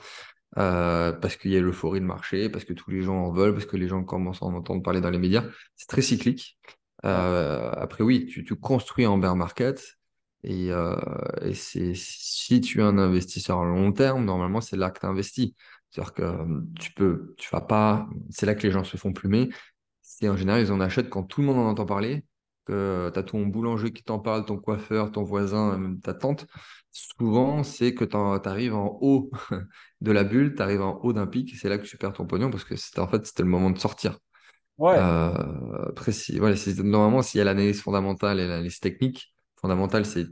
Euh, parce qu'il y a l'euphorie de marché, parce que tous les gens en veulent, parce que les gens commencent à en entendre parler dans les médias. C'est très cyclique. après, oui, tu, tu construis en bear market et, euh, et c'est, si tu es un investisseur à long terme, normalement, c'est là que tu investis. C'est-à-dire que hum, tu peux, tu vas pas, c'est là que les gens se font plumer. C'est en général, ils en achètent quand tout le monde en entend parler, que tu as ton boulanger qui t'en parle, ton coiffeur, ton voisin, même ta tante. Souvent, c'est que tu arrives en haut [LAUGHS] de la bulle, tu arrives en haut d'un pic, c'est là que tu perds ton pognon parce que c'était en fait c'était le moment de sortir. Ouais. Euh, précis. Voilà, normalement, s'il y a l'analyse fondamentale et l'analyse technique, Fondamental, c'est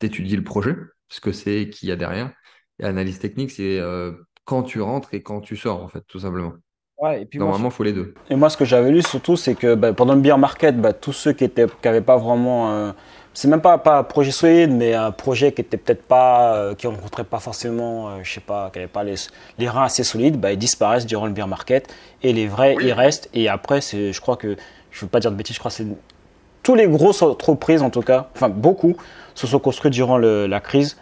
d'étudier le projet, ce que c'est, qu'il y a derrière. Et analyse technique, c'est euh, quand tu rentres et quand tu sors, en fait, tout simplement. Ouais, et puis Normalement, il faut les deux. Et moi, ce que j'avais lu surtout, c'est que bah, pendant le beer market, bah, tous ceux qui étaient, n'avaient pas vraiment, euh, c'est même pas pas un projet solide, mais un projet qui était peut-être pas, euh, qui rencontrait pas forcément, je sais pas, qui n'avait pas les, les, reins assez solides, bah, ils disparaissent durant le beer market, et les vrais, ils restent. Et après, c'est, je crois que, je veux pas dire de bêtises, je crois que c'est toutes les grosses entreprises, en tout cas, enfin beaucoup, se sont construites durant le, la crise.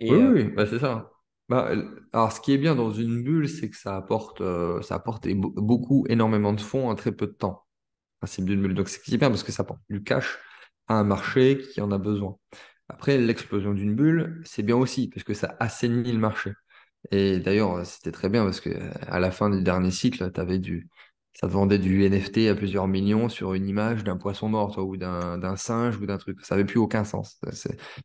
Et, oui, euh, bah, c'est ça. Bah, alors, ce qui est bien dans une bulle, c'est que ça apporte, euh, ça apporte beaucoup, énormément de fonds en très peu de temps. d'une bulle. Donc, c'est bien parce que ça apporte du cash à un marché qui en a besoin. Après, l'explosion d'une bulle, c'est bien aussi parce que ça assainit le marché. Et d'ailleurs, c'était très bien parce que euh, à la fin du dernier cycle, tu avais du, ça te vendait du NFT à plusieurs millions sur une image d'un poisson mort, ou d'un singe, ou d'un truc. Ça n'avait plus aucun sens.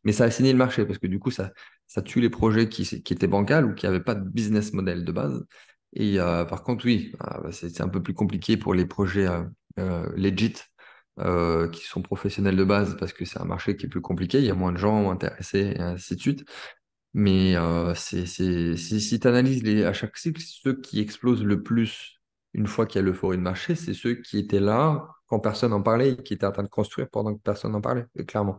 Mais ça a signé le marché parce que du coup, ça, ça tue les projets qui, qui étaient bancals ou qui n'avaient pas de business model de base. Et euh, par contre, oui, ah, bah, c'est un peu plus compliqué pour les projets euh, euh, legit qui sont professionnels de base parce que c'est un marché qui est plus compliqué. Il y a moins de gens intéressés et ainsi de suite. Mais c'est si tu analyses les, à chaque cycle, ceux qui explosent le plus une fois qu'il y a l'euphorie de marché, c'est ceux qui étaient là quand personne n'en parlait qui étaient en train de construire pendant que personne n'en parlait, euh, clairement.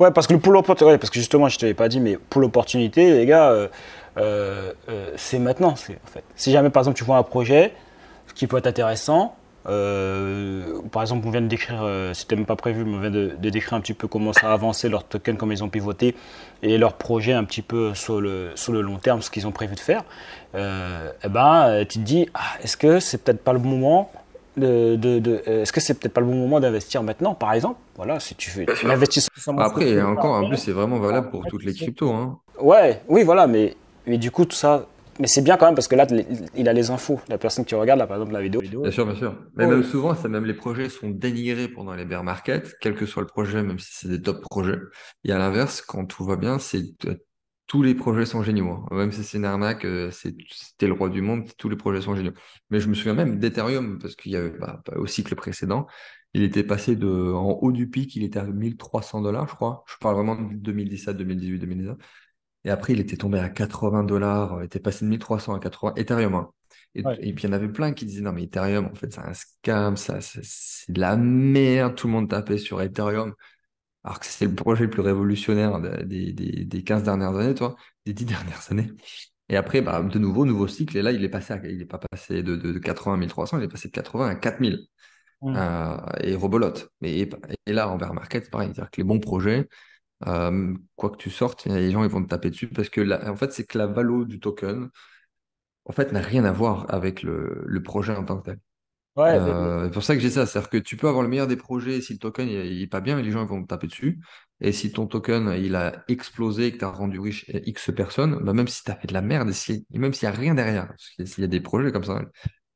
Ouais. parce que le pool parce que justement, je t'avais pas dit, mais pour l'opportunité, les gars, euh, euh, c'est maintenant. En fait. Si jamais, par exemple, tu vois un projet qui peut être intéressant, euh, par exemple, on vient de décrire, c'était euh, même pas prévu, mais on vient de, décrire un petit peu comment ça a avancé, leurs tokens, comment ils ont pivoté et leur projet un petit peu sur le, sur le long terme, ce qu'ils ont prévu de faire. Euh, et eh ben, euh, tu te dis, ah, est-ce que c'est peut-être pas le moment de, de, est-ce que c'est peut-être pas le bon moment d'investir maintenant, par exemple Voilà, si tu fais l'investissement. Après, encore, en plus, hein. c'est vraiment valable pour toutes les cryptos. Hein. Ouais, oui, voilà, mais, mais du coup, tout ça, mais c'est bien quand même parce que là, il a les infos. La personne qui regarde, là, par exemple, la vidéo. Bien sûr, bien sûr. Mais même souvent, ça, même les projets sont dénigrés pendant les bear markets, quel que soit le projet, même si c'est des top projets. Et à l'inverse, quand tout va bien, c'est euh, tous les projets sont géniaux. Hein. Même si c'est une arnaque, euh, c'était le roi du monde, tous les projets sont géniaux. Mais je me souviens même d'Ethereum, parce qu'il y avait bah, bah, au cycle précédent, il était passé de, en haut du pic, il était à 1300 dollars, je crois. Je parle vraiment de 2017, 2018, 2019. Et après, il était tombé à 80 dollars, euh, était passé de 1300 à 80 Ethereum. Hein. Et, puis il y en avait plein qui disaient non mais Ethereum en fait c'est un scam, ça c'est de la merde, tout le monde tapait sur Ethereum. Alors que c'est le projet le plus révolutionnaire des, 15 dernières années, toi, des 10 [LAUGHS] dernières années. Et après, bah, de nouveau, nouveau cycle. Et là, il est passé, il n'est pas passé de, 80 à 80 1300, il est passé de 80 à 4000. Mmh. Euh, et rebolote. Et, et, là, en bear market, c'est pareil. C'est-à-dire que les bons projets, euh, quoi que tu sortes, les gens vont te taper dessus parce que en fait, c'est que la valo du token en fait n'a rien à voir avec le, projet en tant que tel. c'est euh, pour ça que j'ai ça, cest à que tu peux avoir le meilleur des projets si le token il, est pas bien, les gens vont te taper dessus. Et si ton token il a explosé et que tu as rendu riche X personnes, bah même si tu as fait de la merde, et, même s'il n'y a rien derrière, s'il y a des projets comme ça,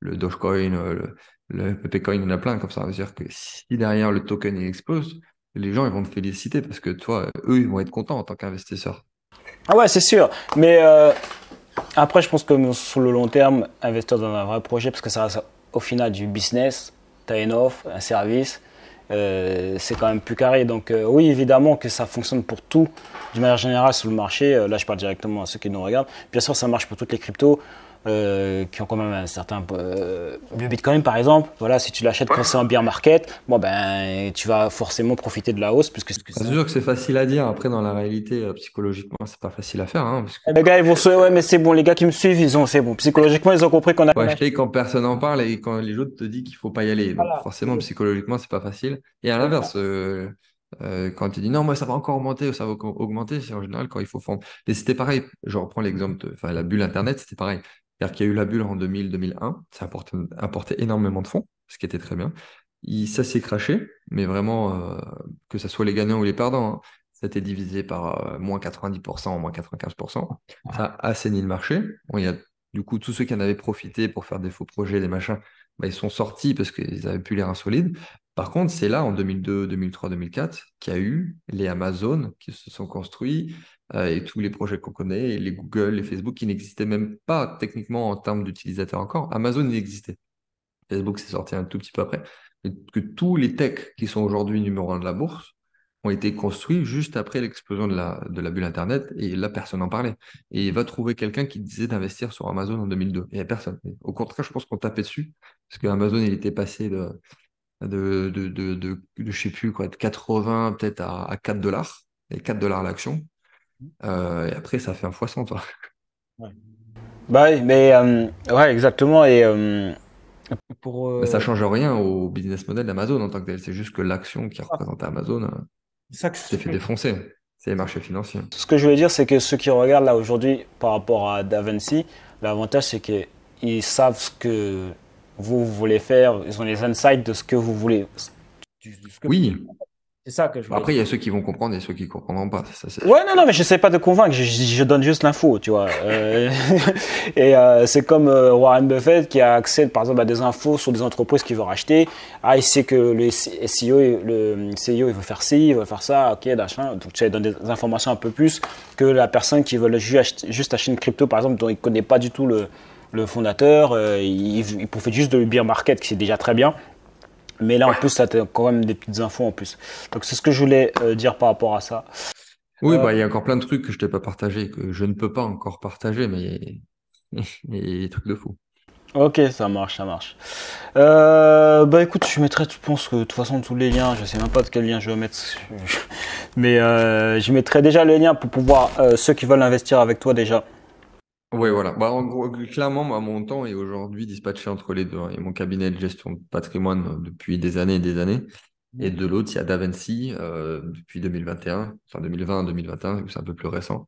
le Dogecoin, le, le Pepecoin, il y en a plein comme ça. C'est-à-dire que si derrière le token il explose, les gens ils vont te féliciter parce que toi, eux, ils vont être contents en tant qu'investisseur. Ah ouais, c'est sûr. Mais euh, après, je pense que sur le long terme, investir dans un vrai projet, parce que ça reste au final du business, tu as une offre, un service, euh, c'est quand même plus carré. Donc euh, oui, évidemment que ça fonctionne pour tout, d'une manière générale sur le marché. là, je parle directement à ceux qui nous regardent. Bien sûr, ça marche pour toutes les cryptos euh, qui ont quand même un certain euh, Bitcoin par exemple. Voilà, si tu l'achètes quand c'est en bear market, bon ben tu vas forcément profiter de la hausse puisque c'est sûr que c'est facile à dire. Après, dans la réalité, euh, psychologiquement, c'est pas facile à faire. Hein, Les eh ben, gars, ils vont se, ouais, mais c'est bon. Les gars qui me suivent, ils ont, c'est bon. Psychologiquement, ils ont compris qu'on a. Faut acheter quand personne en parle et quand les autres te disent qu'il faut pas y aller. forcément, psychologiquement, c'est pas facile. Et à l'inverse. Euh, euh... quand tu dis non, moi ça va encore augmenter ou ça va augmenter, c'est en général quand il faut fondre. et c'était pareil, je reprends l'exemple, enfin la bulle Internet, c'était pareil. C'est-à-dire qu'il y a eu la bulle en 2000-2001, ça apportait, apporté énormément de fonds, ce qui était très bien. ça s'est craché, mais vraiment, euh, que ce soit les gagnants ou les perdants, hein, ça a été divisé par euh, moins 90%, moins 95%. Ça a assaini le marché. il y a du coup tous ceux qui en avaient profité pour faire des faux projets, des machins, bah, ils sont sortis parce qu'ils avaient plus les insolides. Par contre, c'est là, en 2002, 2003, 2004, qu'il y a eu les Amazones qui se sont construits, euh, et tous les projets qu'on connaît, les Google, les Facebook qui n'existaient même pas techniquement en termes d'utilisateurs encore. Amazon il existait. Facebook s'est sorti un tout petit peu après. Mais que tous les techs qui sont aujourd'hui numéro un de la bourse ont été construits juste après l'explosion de la, de la bulle Internet et là, personne n'en parlait. Et il va trouver quelqu'un qui disait d'investir sur Amazon en 2002. il n'y a personne. au contraire, je pense qu'on tapait dessus parce qu'Amazon, il était passé de, de, de, de, sais plus quoi, de 80 peut-être à, à 4 dollars et 4 dollars l'action. Euh, et après, ça fait un fois toi. Ouais. Bah, mais euh, ouais, exactement. Et euh, Ça change rien au business model d'Amazon en tant que tel. C'est juste que l'action qui ah. représente Amazon s'est fait défoncer. C'est les marchés financiers. Ce que je voulais dire, c'est que ceux qui regardent là aujourd'hui par rapport à Davinci, l'avantage, c'est qu'ils savent ce que vous voulez faire. Ils ont les insights de ce que vous voulez. oui que Après, il y a ceux qui vont comprendre et ceux qui comprendront pas. Oui, ouais, non, non, mais sais pas de convaincre. Je, donne juste l'info, tu vois. Euh, [LAUGHS] et euh, c'est comme euh, Warren Buffett qui a accès, par exemple, à des infos sur des entreprises qu'il veut racheter. Ah, il sait que le CEO, le CEO, il veut faire ci, il veut faire ça, ok, d'achat. Donc, tu donne des informations un peu plus que la personne qui veut juste acheter une crypto, par exemple, dont il connaît pas du tout le, le fondateur. il, profite juste de le beer market, qui c'est déjà très bien. Mais là, en plus, ça as quand même des petites infos en plus. Donc, c'est ce que je voulais euh, dire par rapport à ça. Oui, euh, bah, il y a encore plein de trucs que je t'ai pas partagé, que je ne peux pas encore partager, [LAUGHS] mais il y a des trucs de fou. Ok, ça marche, ça marche. Euh, bah écoute, je mettrai, tu penses que de toute façon tous les liens, je sais même pas de quel lien je vais mettre, [LAUGHS] mais je mettrai déjà les liens pour pouvoir ceux qui veulent investir avec toi déjà oui, voilà. Bah, en gros, clairement, moi, mon temps est aujourd'hui dispatché entre les deux. Et hein. mon cabinet de gestion de patrimoine euh, depuis des années et des années. Mmh. Et de l'autre, il y a Davency euh, depuis 2021, enfin 2020, 2021, c'est un peu plus récent.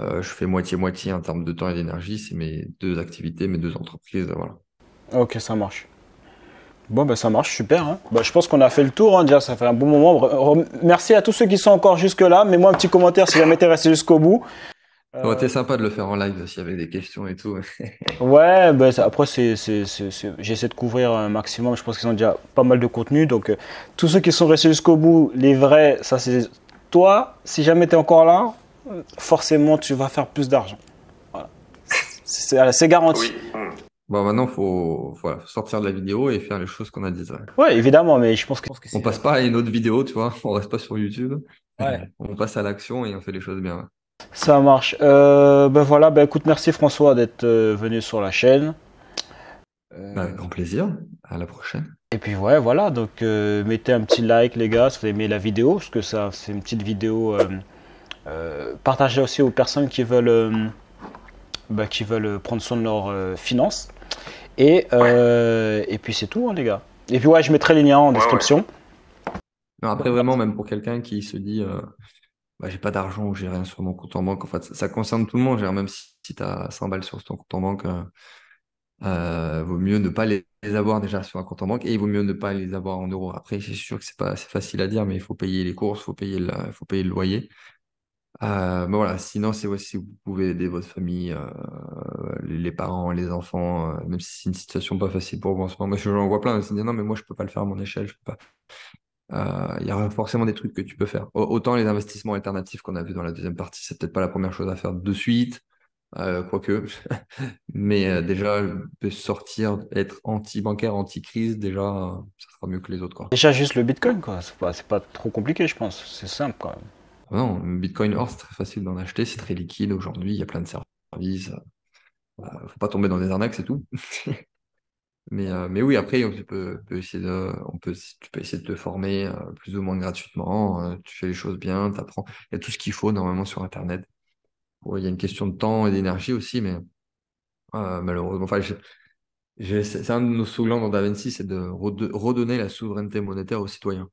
Euh, je fais moitié-moitié en termes de temps et d'énergie. C'est mes deux activités, mes deux entreprises. Voilà. Ok, ça marche. Bon, bah, ça marche, super. hein. Bah, je pense qu'on a fait le tour, hein, déjà, ça fait un bon moment. merci à tous ceux qui sont encore jusque-là. Mets-moi un petit commentaire si jamais t'es resté jusqu'au bout. Ça euh, été sympa de le faire en live s'il y avait des questions et tout. [LAUGHS] ouais, ben, après, j'essaie de couvrir un maximum. Je pense qu'ils ont déjà pas mal de contenu. Donc, euh, tous ceux qui sont restés jusqu'au bout, les vrais, ça c'est toi. Si jamais tu es encore là, forcément, tu vas faire plus d'argent. Voilà. C'est, garanti. Mmh. Bon, maintenant, il faut, sortir de la vidéo et faire les choses qu'on a dites. Ouais. évidemment, mais je pense qu'on passe pas à une autre vidéo, tu vois. [LAUGHS] On reste pas sur YouTube. Ouais. on passe à l'action et on fait les choses bien. Ça marche. Euh, ben voilà, ben écoute, merci François d'être euh, venu sur la chaîne. Euh, bah, grand plaisir. À la prochaine. Et puis ouais, voilà. Donc mettez un petit like, les gars, si vous aimez la vidéo, parce que ça, c'est une petite vidéo. Euh, partagez aussi aux personnes qui veulent, bah, qui veulent prendre soin de leurs finances. Et, puis c'est tout, hein, les gars. Et puis ouais, je mettrai les liens en description. après, vraiment, même pour quelqu'un qui se dit bah, j'ai pas d'argent ou j'ai rien sur mon compte en banque. En fait, ça, concerne tout le monde. même si, tu as 100 balles sur ton compte en banque, il euh, euh, vaut mieux ne pas les, avoir déjà sur un compte en banque et il vaut mieux ne pas les avoir en euros. Après, c'est sûr que c'est pas facile à dire, mais il faut payer les courses, il faut payer le, faut payer le loyer. Euh, voilà, sinon, c'est aussi vous pouvez aider votre famille, euh, les parents, les enfants, même si c'est une situation pas facile pour vous en ce moment. Moi, j'en vois plein, ils se disent non, mais moi, je peux pas le faire à mon échelle, je peux pas. Euh, il y a forcément des trucs que tu peux faire. Autant les investissements alternatifs qu'on a vu dans la deuxième partie, c'est peut-être pas la première chose à faire de suite, euh, quoique. [LAUGHS] Mais euh, déjà, sortir, être anti-bancaire, anti-crise, déjà, euh, ça sera mieux que les autres. Quoi. Déjà, juste le bitcoin, quoi. C'est pas, pas trop compliqué, je pense. C'est simple, quand même. Ah non, bitcoin or, c'est très facile d'en acheter, c'est très liquide aujourd'hui, il y a plein de services. Faut pas tomber dans des arnaques, c'est tout. [LAUGHS] Euh, mais, oui, après, on peut, essayer de, on peut, tu peux essayer de te former euh, plus ou moins gratuitement. Euh, tu fais les choses bien, tu apprends. Il y a tout ce qu'il faut normalement sur Internet. il y a une question de temps et d'énergie aussi, mais malheureusement, enfin, c'est un de nos slogans dans DaVinci, c'est de redonner la souveraineté monétaire aux citoyens.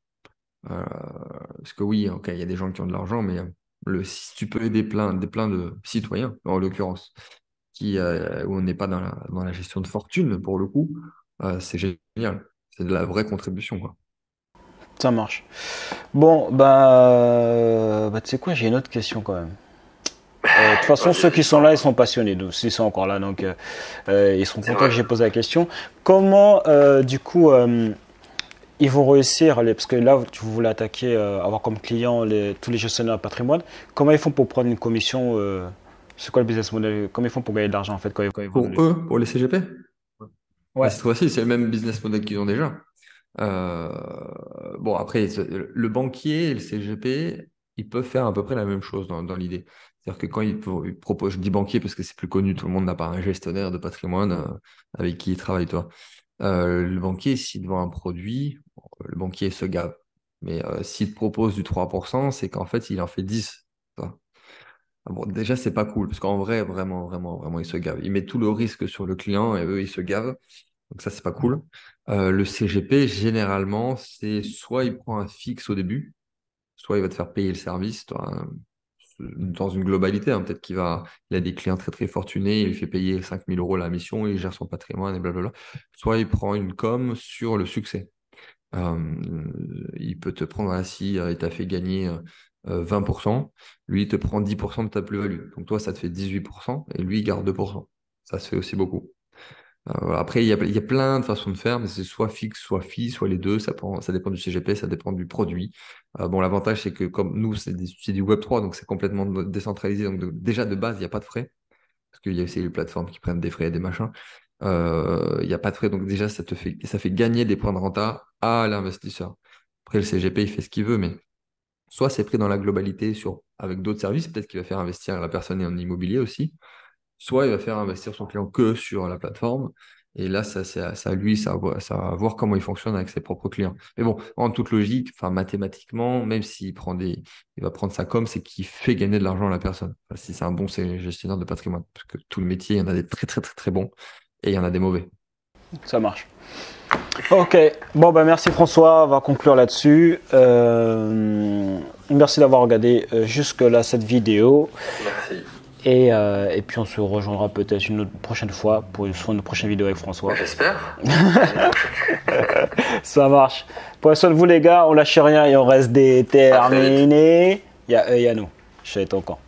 parce que oui, ok, il y a des gens qui ont de l'argent, mais le, tu peux aider plein, des, plein de citoyens, en l'occurrence, qui, euh, où on n'est pas dans la, gestion de fortune, pour le coup, euh, c'est génial. C'est de la vraie contribution. Quoi. Ça marche. Bon, ben... bah tu sais quoi, j'ai une autre question quand même. de toute façon, ceux qui sont là, ils sont passionnés, donc ils sont encore là, donc ils sont contents que j'ai posé la question. Comment, du coup, ils vont réussir, parce que là, tu voulez attaquer, avoir comme client tous les gestionnaires patrimoine, comment ils font pour prendre une commission c'est quoi le business model Comment ils font pour gagner de l'argent en fait Pour eux, pour les CGP Ouais. Cette fois-ci, c'est le même business model qu'ils ont déjà. Euh, bon, après, le banquier et le CGP, ils peuvent faire à peu près la même chose dans, l'idée. C'est-à-dire que quand ils, proposent, je dis banquier parce que c'est plus connu, tout le monde n'a pas un gestionnaire de patrimoine euh, avec qui il travaille, toi. Euh, le banquier, s'il vend un produit, le banquier se gave. Mais s'il propose du 3%, c'est qu'en fait, il en fait 10 ah bon, déjà, c'est pas cool, parce qu'en vrai, vraiment, vraiment, vraiment, il se gave. Il met tout le risque sur le client et eux, ils se gavent. Donc ça, c'est pas cool. Euh, le CGP, généralement, c'est soit il prend un fixe au début, soit il va te faire payer le service. Toi, euh, dans une globalité, hein. peut-être qu'il va, a des clients très très fortunés, il fait payer 5000 euros la mission, il gère son patrimoine et blablabla. Soit il prend une com sur le succès. Euh, il peut te prendre ainsi, et t'a fait gagner 20%, euh, lui, te prend 10% de ta plus-value. Donc toi, ça te fait 18% et lui, il garde 2%. Ça se fait aussi beaucoup. Euh, après, il y, a, plein de façons de faire, mais c'est soit fixe, soit FI, soit les deux. Ça, ça dépend du CGP, ça dépend du produit. Euh, bon, l'avantage, c'est que comme nous, c'est du Web3, donc c'est complètement décentralisé. Donc déjà, de base, il n'y a pas de frais. Parce qu'il y a aussi les plateformes qui prennent des frais et des machins. Il y n'y a pas de frais. Donc déjà, ça te fait, ça fait gagner des points de renta à l'investisseur. Après, le CGP, il fait ce qu'il veut, mais Soit c'est pris dans la globalité sur, avec d'autres services, peut-être qu'il va faire investir la personne et en immobilier aussi, soit il va faire investir son client que sur la plateforme. Et là, ça, c'est ça lui, ça, va voir comment il fonctionne avec ses propres clients. Mais bon, en toute logique, enfin mathématiquement, même s'il prend des, il va prendre ça comme, c'est qu'il fait gagner de l'argent à la personne. si c'est un bon gestionnaire de patrimoine, parce que tout le métier, il y en a des très très très très bons et il y en a des mauvais. Ça marche. Ok, bon ben merci François, on va conclure là-dessus. Euh, merci d'avoir regardé euh, jusque-là cette vidéo. Euh, et, puis on se rejoindra peut-être une autre, prochaine fois pour une, prochaine vidéo avec François. Bah, j'espère. [LAUGHS] Ça marche. Pour de vous les gars, on lâche rien et on reste déterminés. Il y a eux, il y a nous. Je suis camp.